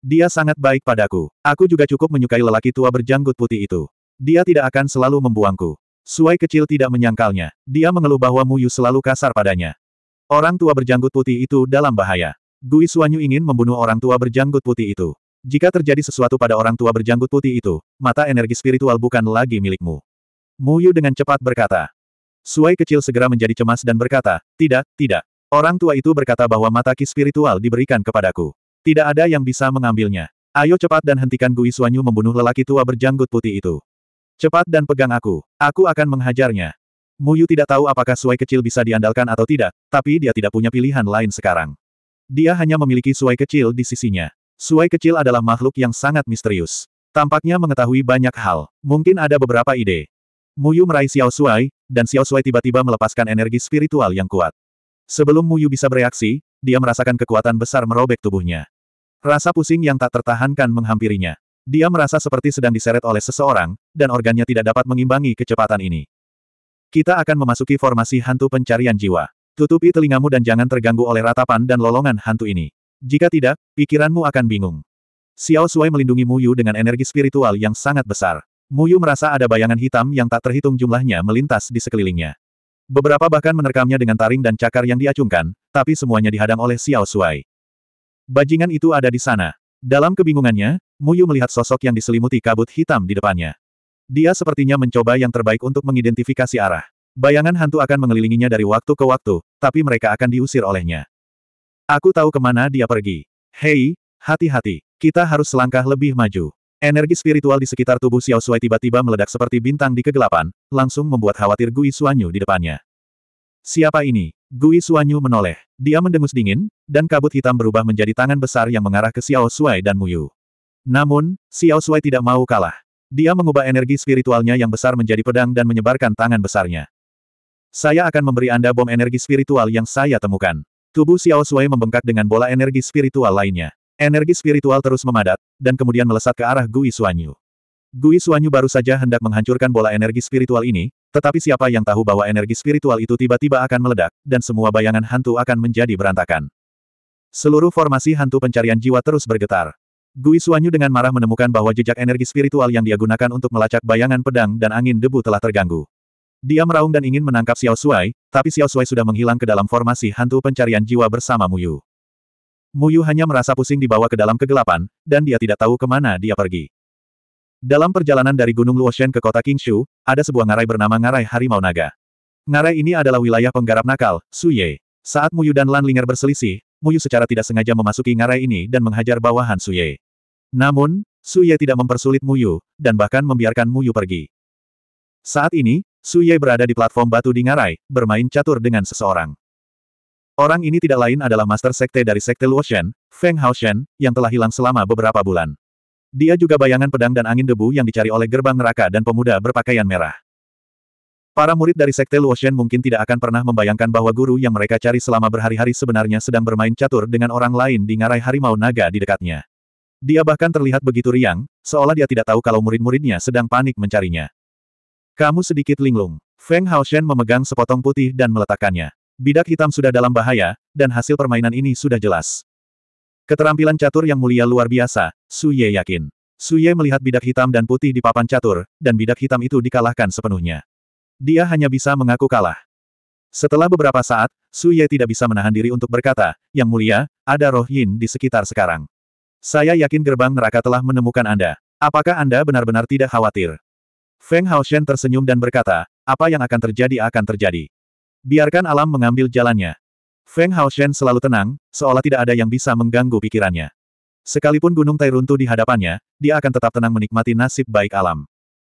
Dia sangat baik padaku. Aku juga cukup menyukai lelaki tua berjanggut putih itu. Dia tidak akan selalu membuangku. Suai kecil tidak menyangkalnya. Dia mengeluh bahwa Mu Yu selalu kasar padanya. Orang tua berjanggut putih itu dalam bahaya. Gui Suanyu ingin membunuh orang tua berjanggut putih itu. Jika terjadi sesuatu pada orang tua berjanggut putih itu, mata energi spiritual bukan lagi milikmu. Yu dengan cepat berkata. Suai kecil segera menjadi cemas dan berkata, tidak, tidak. Orang tua itu berkata bahwa mata ki spiritual diberikan kepadaku. Tidak ada yang bisa mengambilnya. Ayo cepat dan hentikan Gui Suanyu membunuh lelaki tua berjanggut putih itu. Cepat dan pegang aku. Aku akan menghajarnya. Muyu tidak tahu apakah suai kecil bisa diandalkan atau tidak, tapi dia tidak punya pilihan lain sekarang. Dia hanya memiliki suai kecil di sisinya. Suai kecil adalah makhluk yang sangat misterius. Tampaknya mengetahui banyak hal. Mungkin ada beberapa ide. Muyu meraih Xiao Suai, dan Xiao Suai tiba-tiba melepaskan energi spiritual yang kuat. Sebelum Muyu bisa bereaksi, dia merasakan kekuatan besar merobek tubuhnya. Rasa pusing yang tak tertahankan menghampirinya. Dia merasa seperti sedang diseret oleh seseorang, dan organnya tidak dapat mengimbangi kecepatan ini. Kita akan memasuki formasi hantu pencarian jiwa. Tutupi telingamu dan jangan terganggu oleh ratapan dan lolongan hantu ini. Jika tidak, pikiranmu akan bingung. Xiao Shuai melindungi Mu Yu dengan energi spiritual yang sangat besar. Mu Yu merasa ada bayangan hitam yang tak terhitung jumlahnya melintas di sekelilingnya. Beberapa bahkan menerkamnya dengan taring dan cakar yang diacungkan, tapi semuanya dihadang oleh Xiao Shuai. Bajingan itu ada di sana. Dalam kebingungannya, Muyu melihat sosok yang diselimuti kabut hitam di depannya. Dia sepertinya mencoba yang terbaik untuk mengidentifikasi arah. Bayangan hantu akan mengelilinginya dari waktu ke waktu, tapi mereka akan diusir olehnya. Aku tahu kemana dia pergi. Hei, hati-hati, kita harus selangkah lebih maju. Energi spiritual di sekitar tubuh Xiao Shuai tiba-tiba meledak seperti bintang di kegelapan, langsung membuat khawatir Gui Suanyu di depannya. Siapa ini? Gui Suanyu menoleh. Dia mendengus dingin, dan kabut hitam berubah menjadi tangan besar yang mengarah ke Xiao Shuai dan Muyu. Namun, Xiao Sui tidak mau kalah. Dia mengubah energi spiritualnya yang besar menjadi pedang dan menyebarkan tangan besarnya. Saya akan memberi Anda bom energi spiritual yang saya temukan. Tubuh Xiao Sui membengkak dengan bola energi spiritual lainnya. Energi spiritual terus memadat, dan kemudian melesat ke arah Gui Xuanyu. Gui Xuanyu baru saja hendak menghancurkan bola energi spiritual ini, tetapi siapa yang tahu bahwa energi spiritual itu tiba-tiba akan meledak, dan semua bayangan hantu akan menjadi berantakan. Seluruh formasi hantu pencarian jiwa terus bergetar. Gui Suanyu dengan marah menemukan bahwa jejak energi spiritual yang dia gunakan untuk melacak bayangan pedang dan angin debu telah terganggu. Dia meraung dan ingin menangkap Xiao Suai, tapi Xiao Suai sudah menghilang ke dalam formasi hantu pencarian jiwa bersama Muyu. Muyu hanya merasa pusing dibawa ke dalam kegelapan, dan dia tidak tahu kemana dia pergi. Dalam perjalanan dari Gunung Luoshen ke kota Kingshu, ada sebuah ngarai bernama Ngarai Harimau Naga. Ngarai ini adalah wilayah penggarap nakal, Suye. Saat Muyu dan Lan Linger berselisih, Muyu secara tidak sengaja memasuki ngarai ini dan menghajar bawahan Suye. Namun, Suye tidak mempersulit Muyu, dan bahkan membiarkan Muyu pergi. Saat ini, Suye berada di platform batu di ngarai, bermain catur dengan seseorang. Orang ini tidak lain adalah Master Sekte dari Sekte Luoshen, Feng Haoshen, yang telah hilang selama beberapa bulan. Dia juga bayangan pedang dan angin debu yang dicari oleh gerbang neraka dan pemuda berpakaian merah. Para murid dari Sekte Luoshen mungkin tidak akan pernah membayangkan bahwa guru yang mereka cari selama berhari-hari sebenarnya sedang bermain catur dengan orang lain di ngarai harimau naga di dekatnya. Dia bahkan terlihat begitu riang, seolah dia tidak tahu kalau murid-muridnya sedang panik mencarinya. Kamu sedikit linglung. Feng Haoshen memegang sepotong putih dan meletakkannya. Bidak hitam sudah dalam bahaya, dan hasil permainan ini sudah jelas. Keterampilan catur yang mulia luar biasa, Su Ye yakin. Su Ye melihat bidak hitam dan putih di papan catur, dan bidak hitam itu dikalahkan sepenuhnya. Dia hanya bisa mengaku kalah. Setelah beberapa saat, Su Ye tidak bisa menahan diri untuk berkata, Yang mulia, ada roh yin di sekitar sekarang. Saya yakin gerbang neraka telah menemukan Anda. Apakah Anda benar-benar tidak khawatir? Feng Hao Shen tersenyum dan berkata, apa yang akan terjadi akan terjadi. Biarkan alam mengambil jalannya. Feng Hao Shen selalu tenang, seolah tidak ada yang bisa mengganggu pikirannya. Sekalipun Gunung Tai runtuh di hadapannya, dia akan tetap tenang menikmati nasib baik alam.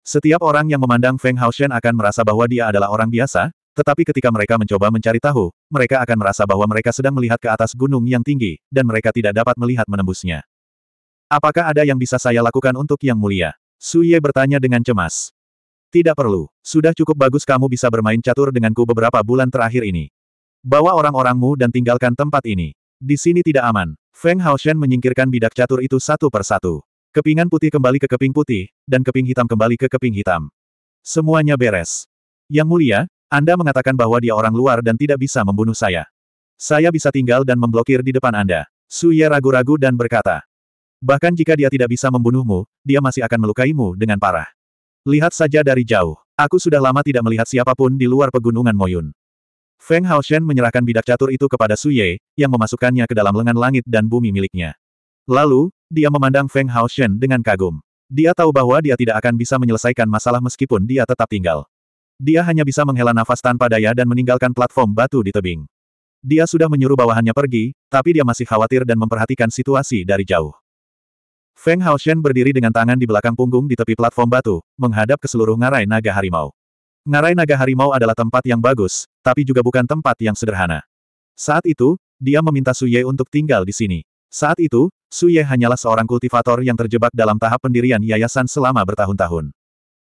Setiap orang yang memandang Feng Haoshen akan merasa bahwa dia adalah orang biasa, tetapi ketika mereka mencoba mencari tahu, mereka akan merasa bahwa mereka sedang melihat ke atas gunung yang tinggi, dan mereka tidak dapat melihat menembusnya. Apakah ada yang bisa saya lakukan untuk Yang Mulia? Su Ye bertanya dengan cemas. Tidak perlu, sudah cukup bagus kamu bisa bermain catur denganku beberapa bulan terakhir ini. Bawa orang-orangmu dan tinggalkan tempat ini. Di sini tidak aman. Feng Haoshen menyingkirkan bidak catur itu satu persatu. Kepingan putih kembali ke keping putih, dan keping hitam kembali ke keping hitam. Semuanya beres. Yang mulia, Anda mengatakan bahwa dia orang luar dan tidak bisa membunuh saya. Saya bisa tinggal dan memblokir di depan Anda. Suye ragu-ragu dan berkata. Bahkan jika dia tidak bisa membunuhmu, dia masih akan melukaimu dengan parah. Lihat saja dari jauh. Aku sudah lama tidak melihat siapapun di luar pegunungan Moyun. Feng Haoshen menyerahkan bidak catur itu kepada Suye, yang memasukkannya ke dalam lengan langit dan bumi miliknya. Lalu, dia memandang Feng Haoshen dengan kagum. Dia tahu bahwa dia tidak akan bisa menyelesaikan masalah meskipun dia tetap tinggal. Dia hanya bisa menghela nafas tanpa daya dan meninggalkan platform batu di tebing. Dia sudah menyuruh bawahannya pergi, tapi dia masih khawatir dan memperhatikan situasi dari jauh. Feng Haoshen berdiri dengan tangan di belakang punggung di tepi platform batu, menghadap ke seluruh ngarai naga harimau. Ngarai naga harimau adalah tempat yang bagus, tapi juga bukan tempat yang sederhana. Saat itu, dia meminta Su Ye untuk tinggal di sini. Saat itu, Suye hanyalah seorang kultivator yang terjebak dalam tahap pendirian yayasan selama bertahun-tahun.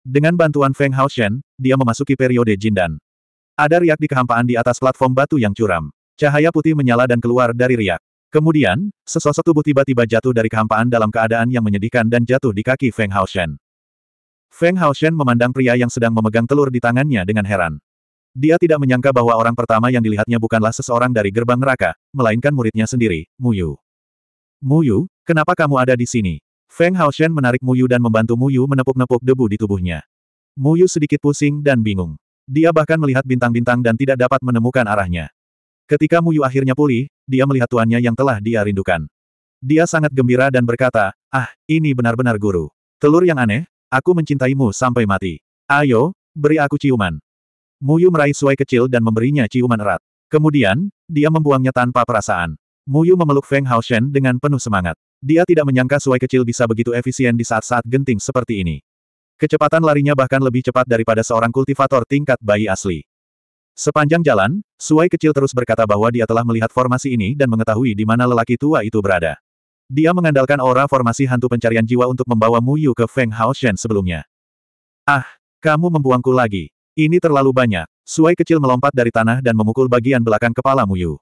Dengan bantuan Feng Haoshen, dia memasuki periode Jindan. Ada riak di kehampaan di atas platform batu yang curam. Cahaya putih menyala dan keluar dari riak. Kemudian, sesosok tubuh tiba-tiba jatuh dari kehampaan dalam keadaan yang menyedihkan dan jatuh di kaki Feng Haoshen. Feng Haoshen memandang pria yang sedang memegang telur di tangannya dengan heran. Dia tidak menyangka bahwa orang pertama yang dilihatnya bukanlah seseorang dari gerbang neraka, melainkan muridnya sendiri, Mu Yu. Muyu, kenapa kamu ada di sini? Feng Haoshen menarik Muyu dan membantu Muyu menepuk-nepuk debu di tubuhnya. Muyu sedikit pusing dan bingung. Dia bahkan melihat bintang-bintang dan tidak dapat menemukan arahnya. Ketika Muyu akhirnya pulih, dia melihat tuannya yang telah dia rindukan. Dia sangat gembira dan berkata, ah, ini benar-benar guru. Telur yang aneh, aku mencintaimu sampai mati. Ayo, beri aku ciuman. Muyu meraih suai kecil dan memberinya ciuman erat. Kemudian, dia membuangnya tanpa perasaan. Mu Yu memeluk Feng Hao Shen dengan penuh semangat. Dia tidak menyangka suai kecil bisa begitu efisien di saat-saat genting seperti ini. Kecepatan larinya bahkan lebih cepat daripada seorang kultivator tingkat bayi asli. Sepanjang jalan, suai kecil terus berkata bahwa dia telah melihat formasi ini dan mengetahui di mana lelaki tua itu berada. Dia mengandalkan aura formasi hantu pencarian jiwa untuk membawa Mu Yu ke Feng Hao Shen sebelumnya. Ah, kamu membuangku lagi. Ini terlalu banyak. Suai kecil melompat dari tanah dan memukul bagian belakang kepala Mu Yu.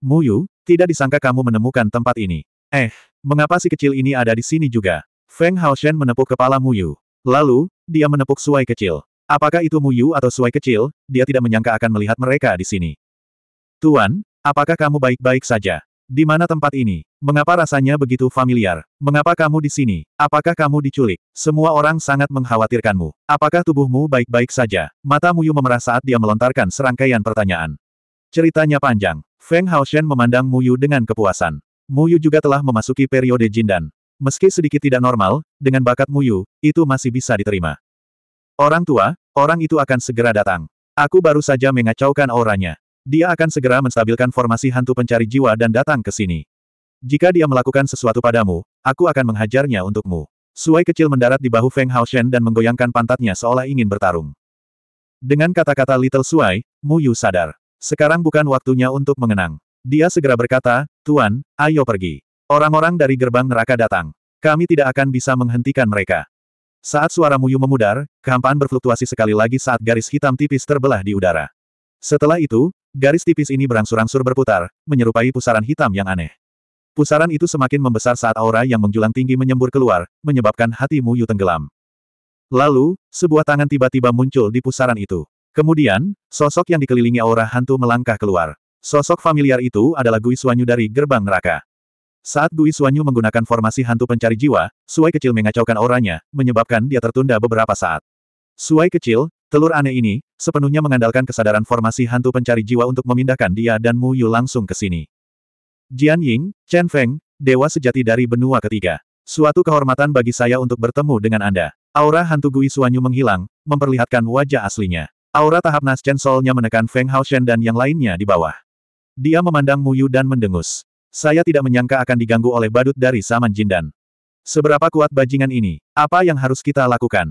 Muyu, tidak disangka kamu menemukan tempat ini. Eh, mengapa si kecil ini ada di sini juga? Feng Hao Shen menepuk kepala Muyu. Lalu, dia menepuk suai kecil. Apakah itu Muyu atau suai kecil, dia tidak menyangka akan melihat mereka di sini. Tuan, apakah kamu baik-baik saja? Di mana tempat ini? Mengapa rasanya begitu familiar? Mengapa kamu di sini? Apakah kamu diculik? Semua orang sangat mengkhawatirkanmu. Apakah tubuhmu baik-baik saja? Mata Muyu memerah saat dia melontarkan serangkaian pertanyaan. Ceritanya panjang. Feng Hao Shen memandang Mu Yu dengan kepuasan. Mu Yu juga telah memasuki periode Jindan. Meski sedikit tidak normal, dengan bakat Mu Yu, itu masih bisa diterima. Orang tua, orang itu akan segera datang. Aku baru saja mengacaukan auranya. Dia akan segera menstabilkan formasi hantu pencari jiwa dan datang ke sini. Jika dia melakukan sesuatu padamu, aku akan menghajarnya untukmu. Suai kecil mendarat di bahu Feng Hao Shen dan menggoyangkan pantatnya seolah ingin bertarung. Dengan kata-kata Little Suai, Mu Yu sadar. Sekarang bukan waktunya untuk mengenang. Dia segera berkata, Tuan, ayo pergi. Orang-orang dari gerbang neraka datang. Kami tidak akan bisa menghentikan mereka. Saat suara Muyu memudar, kehampaan berfluktuasi sekali lagi saat garis hitam tipis terbelah di udara. Setelah itu, garis tipis ini berangsur-angsur berputar, menyerupai pusaran hitam yang aneh. Pusaran itu semakin membesar saat aura yang menjulang tinggi menyembur keluar, menyebabkan hati Muyu tenggelam. Lalu, sebuah tangan tiba-tiba muncul di pusaran itu. Kemudian, sosok yang dikelilingi aura hantu melangkah keluar. Sosok familiar itu adalah Gui Suanyu dari gerbang neraka. Saat Gui Suanyu menggunakan formasi hantu pencari jiwa, Suai kecil mengacaukan auranya, menyebabkan dia tertunda beberapa saat. Suai kecil, telur aneh ini, sepenuhnya mengandalkan kesadaran formasi hantu pencari jiwa untuk memindahkan dia dan Mu Yu langsung ke sini. Jian Ying, Chen Feng, dewa sejati dari benua ketiga. Suatu kehormatan bagi saya untuk bertemu dengan Anda. Aura hantu Gui Suanyu menghilang, memperlihatkan wajah aslinya. Aura tahap Nascen Soul-nya menekan Feng Hao Shen dan yang lainnya di bawah. Dia memandang Muyu dan mendengus. Saya tidak menyangka akan diganggu oleh badut dari Saman Jindan. Seberapa kuat bajingan ini? Apa yang harus kita lakukan?